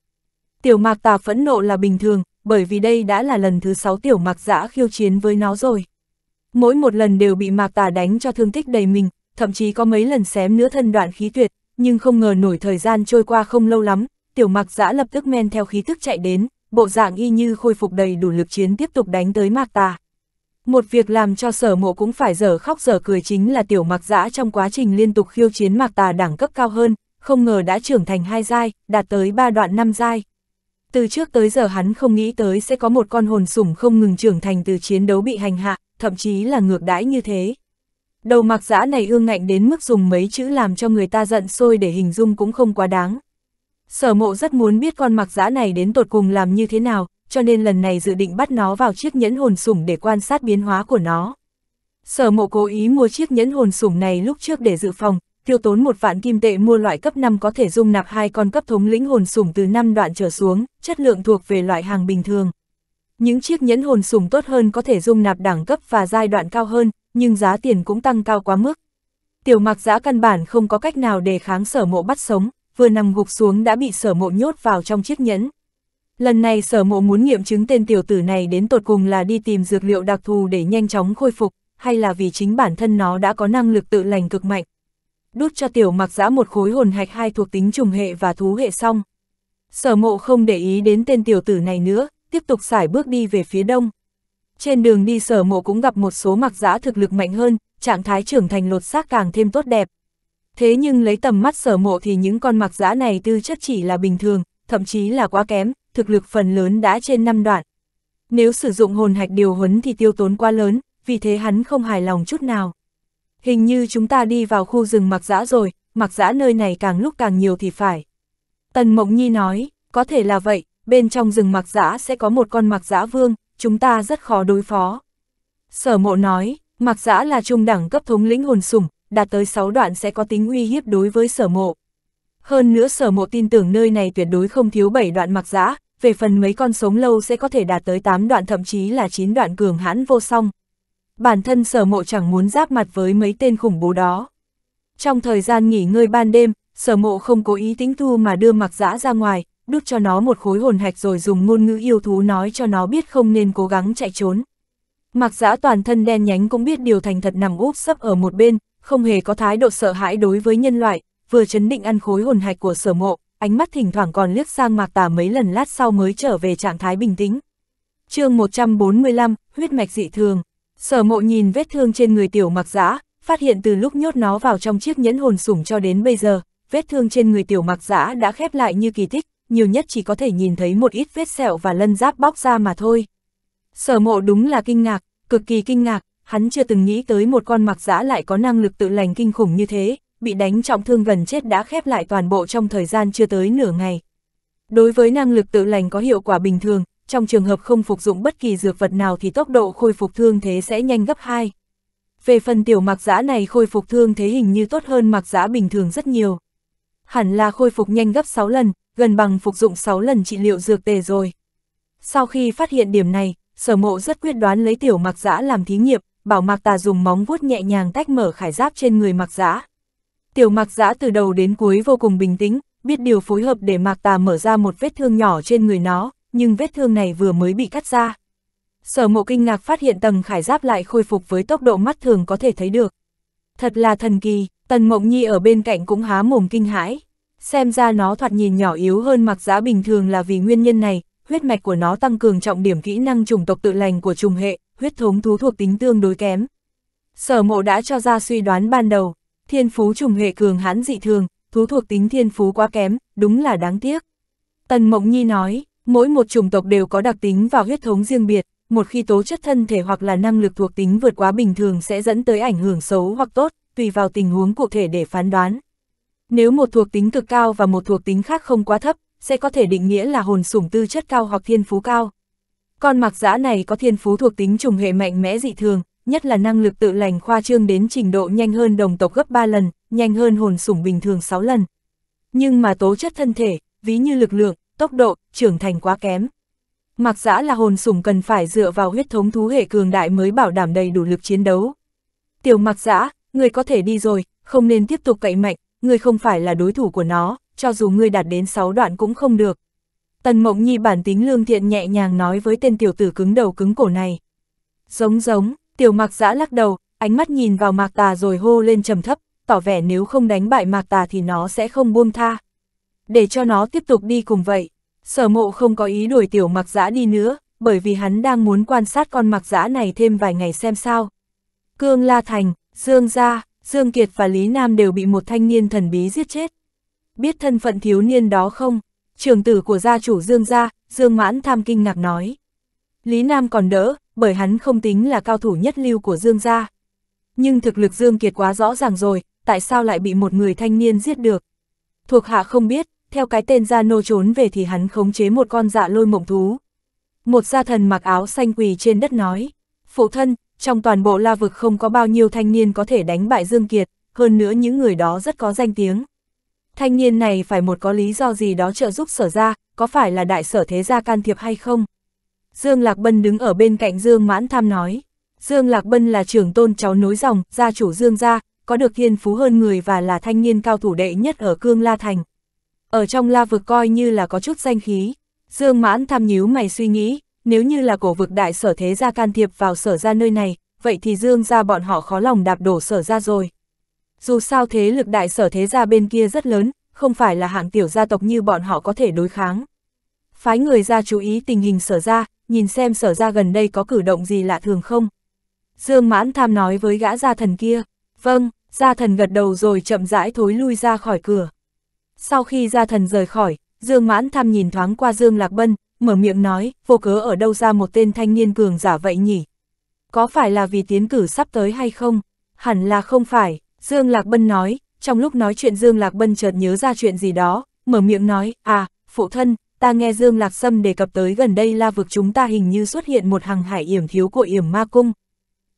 Tiểu mạc tà phẫn nộ là bình thường, bởi vì đây đã là lần thứ sáu tiểu mạc dã khiêu chiến với nó rồi. Mỗi một lần đều bị mạc tà đánh cho thương tích đầy mình, thậm chí có mấy lần xém nữa thân đoạn khí tuyệt, nhưng không ngờ nổi thời gian trôi qua không lâu lắm, tiểu mặc giã lập tức men theo khí thức chạy đến, bộ dạng y như khôi phục đầy đủ lực chiến tiếp tục đánh tới mạc tà. Một việc làm cho sở mộ cũng phải dở khóc dở cười chính là tiểu mặc giã trong quá trình liên tục khiêu chiến mạc tà đẳng cấp cao hơn, không ngờ đã trưởng thành hai giai, đạt tới ba đoạn năm giai. Từ trước tới giờ hắn không nghĩ tới sẽ có một con hồn sủng không ngừng trưởng thành từ chiến đấu bị hành hạ, thậm chí là ngược đãi như thế. Đầu mặc giã này ương ngạnh đến mức dùng mấy chữ làm cho người ta giận sôi để hình dung cũng không quá đáng. Sở mộ rất muốn biết con mặc giã này đến tột cùng làm như thế nào, cho nên lần này dự định bắt nó vào chiếc nhẫn hồn sủng để quan sát biến hóa của nó. Sở mộ cố ý mua chiếc nhẫn hồn sủng này lúc trước để dự phòng, tiêu tốn một vạn kim tệ mua loại cấp 5 có thể dung nạp hai con cấp thống lĩnh hồn sủng từ 5 đoạn trở xuống, chất lượng thuộc về loại hàng bình thường. Những chiếc nhẫn hồn sủng tốt hơn có thể dung nạp đẳng cấp và giai đoạn cao hơn, nhưng giá tiền cũng tăng cao quá mức. Tiểu mặc giã căn bản không có cách nào để kháng sở mộ bắt sống, vừa nằm gục xuống đã bị sở mộ nhốt vào trong chiếc nhẫn. Lần này sở mộ muốn nghiệm chứng tên tiểu tử này đến tột cùng là đi tìm dược liệu đặc thù để nhanh chóng khôi phục, hay là vì chính bản thân nó đã có năng lực tự lành cực mạnh. Đút cho tiểu mặc giã một khối hồn hạch hai thuộc tính trùng hệ và thú hệ xong. Sở mộ không để ý đến tên tiểu tử này nữa, tiếp tục xải bước đi về phía đông. Trên đường đi sở mộ cũng gặp một số mặc giã thực lực mạnh hơn, trạng thái trưởng thành lột xác càng thêm tốt đẹp, thế nhưng lấy tầm mắt sở mộ thì những con mặc giã này tư chất chỉ là bình thường, thậm chí là quá kém, thực lực phần lớn đã trên năm đoạn. Nếu sử dụng hồn hạch điều huấn thì tiêu tốn quá lớn, vì thế hắn không hài lòng chút nào. Hình như chúng ta đi vào khu rừng mặc giã rồi, mặc giã nơi này càng lúc càng nhiều thì phải. Tần Mộng Nhi nói, có thể là vậy, bên trong rừng mặc giã sẽ có một con mặc giã vương, chúng ta rất khó đối phó. Sở mộ nói, mặc giã là trung đẳng cấp thống lĩnh hồn sủng, đạt tới 6 đoạn sẽ có tính uy hiếp đối với sở mộ. Hơn nữa sở mộ tin tưởng nơi này tuyệt đối không thiếu 7 đoạn mặc giã, về phần mấy con sống lâu sẽ có thể đạt tới 8 đoạn thậm chí là 9 đoạn cường hãn vô song. Bản thân sở mộ chẳng muốn giáp mặt với mấy tên khủng bố đó. Trong thời gian nghỉ ngơi ban đêm, sở mộ không cố ý tính thu mà đưa mặc giã ra ngoài, đút cho nó một khối hồn hạch rồi dùng ngôn ngữ yêu thú nói cho nó biết không nên cố gắng chạy trốn. Mặc giã toàn thân đen nhánh cũng biết điều thành thật nằm úp sấp ở một bên, không hề có thái độ sợ hãi đối với nhân loại, vừa chấn định ăn khối hồn hạch của sở mộ, ánh mắt thỉnh thoảng còn liếc sang mạc tà mấy lần lát sau mới trở về trạng thái bình tĩnh. chương 145, huyết mạch dị thường. Sở mộ nhìn vết thương trên người tiểu mặc giã, phát hiện từ lúc nhốt nó vào trong chiếc nhẫn hồn sủng cho đến bây giờ, vết thương trên người tiểu mặc giã đã khép lại như kỳ tích, nhiều nhất chỉ có thể nhìn thấy một ít vết sẹo và lân giáp bóc ra mà thôi. Sở mộ đúng là kinh ngạc, cực kỳ kinh ngạc, hắn chưa từng nghĩ tới một con mặc giã lại có năng lực tự lành kinh khủng như thế, bị đánh trọng thương gần chết đã khép lại toàn bộ trong thời gian chưa tới nửa ngày. Đối với năng lực tự lành có hiệu quả bình thường, trong trường hợp không phục dụng bất kỳ dược vật nào thì tốc độ khôi phục thương thế sẽ nhanh gấp 2. Về phần tiểu mặc giã này khôi phục thương thế hình như tốt hơn mặc giã bình thường rất nhiều. Hẳn là khôi phục nhanh gấp 6 lần, gần bằng phục dụng 6 lần trị liệu dược tề rồi. Sau khi phát hiện điểm này, sở mộ rất quyết đoán lấy tiểu mặc giã làm thí nghiệm, bảo mạc tà dùng móng vuốt nhẹ nhàng tách mở khải giáp trên người mạc giã. Tiểu mạc giã từ đầu đến cuối vô cùng bình tĩnh, biết điều phối hợp để mạc tà mở ra một vết thương nhỏ trên người nó, nhưng vết thương này vừa mới bị cắt ra. Sở mộ kinh ngạc phát hiện tầng khải giáp lại khôi phục với tốc độ mắt thường có thể thấy được. Thật là thần kỳ, tần mộng nhi ở bên cạnh cũng há mồm kinh hãi. Xem ra nó thoạt nhìn nhỏ yếu hơn mặc giã bình thường là vì nguyên nhân này, huyết mạch của nó tăng cường trọng điểm kỹ năng trùng tộc tự lành của trùng hệ, huyết thống thú thuộc tính tương đối kém. Sở mộ đã cho ra suy đoán ban đầu, thiên phú trùng hệ cường hãn dị thường, thú thuộc tính thiên phú quá kém, đúng là đáng tiếc. Tần Mộng Nhi nói, mỗi một chủng tộc đều có đặc tính và huyết thống riêng biệt, một khi tố chất thân thể hoặc là năng lực thuộc tính vượt quá bình thường sẽ dẫn tới ảnh hưởng xấu hoặc tốt, tùy vào tình huống cụ thể để phán đoán. Nếu một thuộc tính cực cao và một thuộc tính khác không quá thấp, sẽ có thể định nghĩa là hồn sủng tư chất cao hoặc thiên phú cao. Con mặc giã này có thiên phú thuộc tính trùng hệ mạnh mẽ dị thường, nhất là năng lực tự lành khoa trương đến trình độ nhanh hơn đồng tộc gấp 3 lần, nhanh hơn hồn sủng bình thường 6 lần. Nhưng mà tố chất thân thể, ví như lực lượng, tốc độ, trưởng thành quá kém. Mặc giã là hồn sủng cần phải dựa vào huyết thống thú hệ cường đại mới bảo đảm đầy đủ lực chiến đấu. Tiểu mặc giã, người có thể đi rồi, không nên tiếp tục cậy mạnh, người không phải là đối thủ của nó, cho dù người đạt đến 6 đoạn cũng không được, Tần Mộng Nhi bản tính lương thiện nhẹ nhàng nói với tên tiểu tử cứng đầu cứng cổ này. Giống giống, tiểu mạc giã lắc đầu, ánh mắt nhìn vào mạc tà rồi hô lên trầm thấp, tỏ vẻ nếu không đánh bại mạc tà thì nó sẽ không buông tha. Để cho nó tiếp tục đi cùng vậy, sở mộ không có ý đuổi tiểu mạc giã đi nữa, bởi vì hắn đang muốn quan sát con mạc giã này thêm vài ngày xem sao. Cương La Thành, Dương Gia, Dương Kiệt và Lý Nam đều bị một thanh niên thần bí giết chết. Biết thân phận thiếu niên đó không? Trường tử của gia chủ Dương gia, Dương Mãn Tham kinh ngạc nói. Lý Nam còn đỡ, bởi hắn không tính là cao thủ nhất lưu của Dương gia. Nhưng thực lực Dương Kiệt quá rõ ràng rồi, tại sao lại bị một người thanh niên giết được? Thuộc hạ không biết, theo cái tên gia nô trốn về thì hắn khống chế một con dạ lôi mộng thú. Một gia thần mặc áo xanh quỳ trên đất nói, phụ thân, trong toàn bộ la vực không có bao nhiêu thanh niên có thể đánh bại Dương Kiệt, hơn nữa những người đó rất có danh tiếng. Thanh niên này phải một có lý do gì đó trợ giúp sở ra, có phải là đại sở thế gia can thiệp hay không? Dương Lạc Bân đứng ở bên cạnh Dương Mãn Tham nói. Dương Lạc Bân là trưởng tôn cháu nối dòng, gia chủ Dương gia, có được thiên phú hơn người và là thanh niên cao thủ đệ nhất ở Cương La Thành. Ở trong la vực coi như là có chút danh khí. Dương Mãn Tham nhíu mày suy nghĩ, nếu như là cổ vực đại sở thế gia can thiệp vào sở ra nơi này, vậy thì Dương gia bọn họ khó lòng đạp đổ sở ra rồi. Dù sao thế lực đại sở thế gia bên kia rất lớn, không phải là hạng tiểu gia tộc như bọn họ có thể đối kháng. Phái người ra chú ý tình hình sở ra, nhìn xem sở ra gần đây có cử động gì lạ thường không. Dương mãn tham nói với gã gia thần kia, vâng, gia thần gật đầu rồi chậm rãi thối lui ra khỏi cửa. Sau khi gia thần rời khỏi, Dương mãn tham nhìn thoáng qua Dương Lạc Bân, mở miệng nói, vô cớ ở đâu ra một tên thanh niên cường giả vậy nhỉ? Có phải là vì tiến cử sắp tới hay không? Hẳn là không phải, Dương Lạc Bân nói, trong lúc nói chuyện Dương Lạc Bân chợt nhớ ra chuyện gì đó, mở miệng nói, à, phụ thân, ta nghe Dương Lạc Sâm đề cập tới gần đây la vực chúng ta hình như xuất hiện một hằng hải yểm thiếu của yểm ma cung.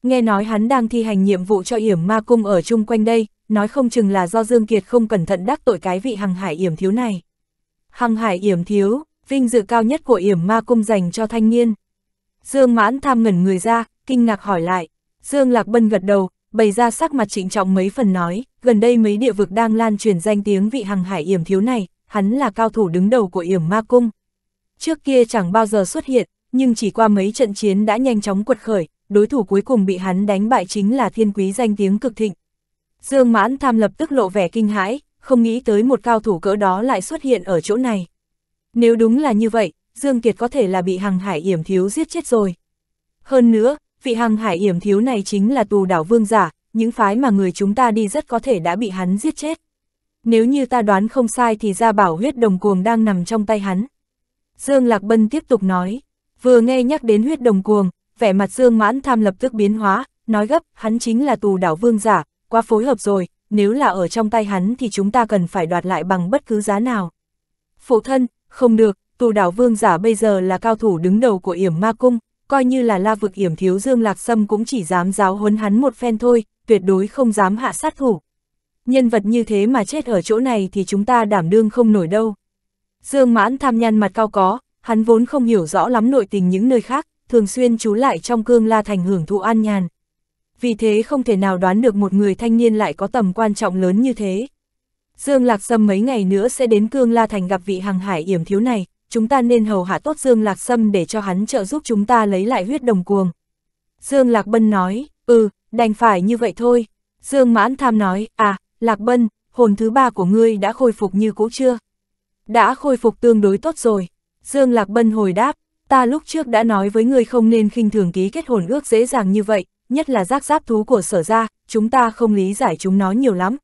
Nghe nói hắn đang thi hành nhiệm vụ cho yểm ma cung ở chung quanh đây, nói không chừng là do Dương Kiệt không cẩn thận đắc tội cái vị hằng hải yểm thiếu này. Hằng hải yểm thiếu, vinh dự cao nhất của yểm ma cung dành cho thanh niên. Dương mãn tham ngẩn người ra, kinh ngạc hỏi lại. Dương Lạc Bân gật đầu, bày ra sắc mặt trịnh trọng mấy phần nói, gần đây mấy địa vực đang lan truyền danh tiếng vị hằng hải yểm thiếu này, hắn là cao thủ đứng đầu của yểm ma cung. Trước kia chẳng bao giờ xuất hiện, nhưng chỉ qua mấy trận chiến đã nhanh chóng quật khởi, đối thủ cuối cùng bị hắn đánh bại chính là thiên quý danh tiếng cực thịnh. Dương mãn tham lập tức lộ vẻ kinh hãi, không nghĩ tới một cao thủ cỡ đó lại xuất hiện ở chỗ này. Nếu đúng là như vậy, Dương Kiệt có thể là bị hằng hải yểm thiếu giết chết rồi. Hơn nữa, vị hằng hải hiểm thiếu này chính là tù đảo vương giả, những phái mà người chúng ta đi rất có thể đã bị hắn giết chết. Nếu như ta đoán không sai thì ra bảo huyết đồng cuồng đang nằm trong tay hắn. Dương Lạc Bân tiếp tục nói, vừa nghe nhắc đến huyết đồng cuồng, vẻ mặt Dương Mãn Tham lập tức biến hóa, nói gấp, hắn chính là tù đảo vương giả, quá phối hợp rồi, nếu là ở trong tay hắn thì chúng ta cần phải đoạt lại bằng bất cứ giá nào. Phụ thân, không được, tù đảo vương giả bây giờ là cao thủ đứng đầu của yểm ma cung, coi như là la vực hiểm thiếu Dương Lạc Sâm cũng chỉ dám giáo huấn hắn một phen thôi, tuyệt đối không dám hạ sát thủ. Nhân vật như thế mà chết ở chỗ này thì chúng ta đảm đương không nổi đâu. Dương Mãn tham nhăn mặt cao có, hắn vốn không hiểu rõ lắm nội tình những nơi khác, thường xuyên trú lại trong cương la thành hưởng thụ an nhàn. Vì thế không thể nào đoán được một người thanh niên lại có tầm quan trọng lớn như thế. Dương Lạc Sâm mấy ngày nữa sẽ đến Cương La Thành gặp vị hàng hải yểm thiếu này, chúng ta nên hầu hạ tốt Dương Lạc Sâm để cho hắn trợ giúp chúng ta lấy lại huyết đồng cuồng. Dương Lạc Bân nói, ừ, đành phải như vậy thôi. Dương Mãn Tham nói, à, Lạc Bân, hồn thứ ba của ngươi đã khôi phục như cũ chưa? Đã khôi phục tương đối tốt rồi. Dương Lạc Bân hồi đáp, ta lúc trước đã nói với ngươi không nên khinh thường ký kết hồn ước dễ dàng như vậy, nhất là giác giáp thú của sở ra, chúng ta không lý giải chúng nó nhiều lắm.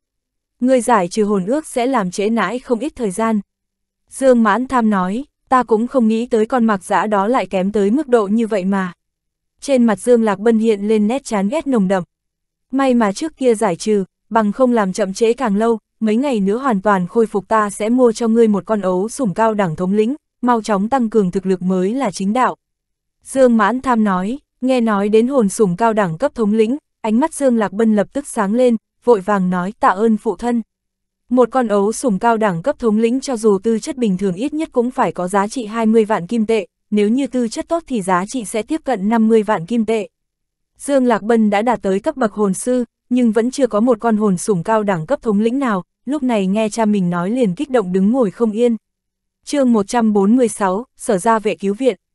Ngươi giải trừ hồn ước sẽ làm trễ nãi không ít thời gian. Dương Mãn Tham nói, ta cũng không nghĩ tới con mạc dã đó lại kém tới mức độ như vậy mà. Trên mặt Dương Lạc Bân hiện lên nét chán ghét nồng đậm. May mà trước kia giải trừ, bằng không làm chậm trễ càng lâu, mấy ngày nữa hoàn toàn khôi phục ta sẽ mua cho ngươi một con ấu sủng cao đẳng thống lĩnh, mau chóng tăng cường thực lực mới là chính đạo. Dương Mãn Tham nói, nghe nói đến hồn sủng cao đẳng cấp thống lĩnh, ánh mắt Dương Lạc Bân lập tức sáng lên, vội vàng nói tạ ơn phụ thân. Một con ấu sủng cao đẳng cấp thống lĩnh cho dù tư chất bình thường ít nhất cũng phải có giá trị 20 vạn kim tệ, nếu như tư chất tốt thì giá trị sẽ tiếp cận 50 vạn kim tệ. Dương Lạc Bân đã đạt tới cấp bậc hồn sư, nhưng vẫn chưa có một con hồn sủng cao đẳng cấp thống lĩnh nào, lúc này nghe cha mình nói liền kích động đứng ngồi không yên. chương 146, Sở ra vệ cứu viện,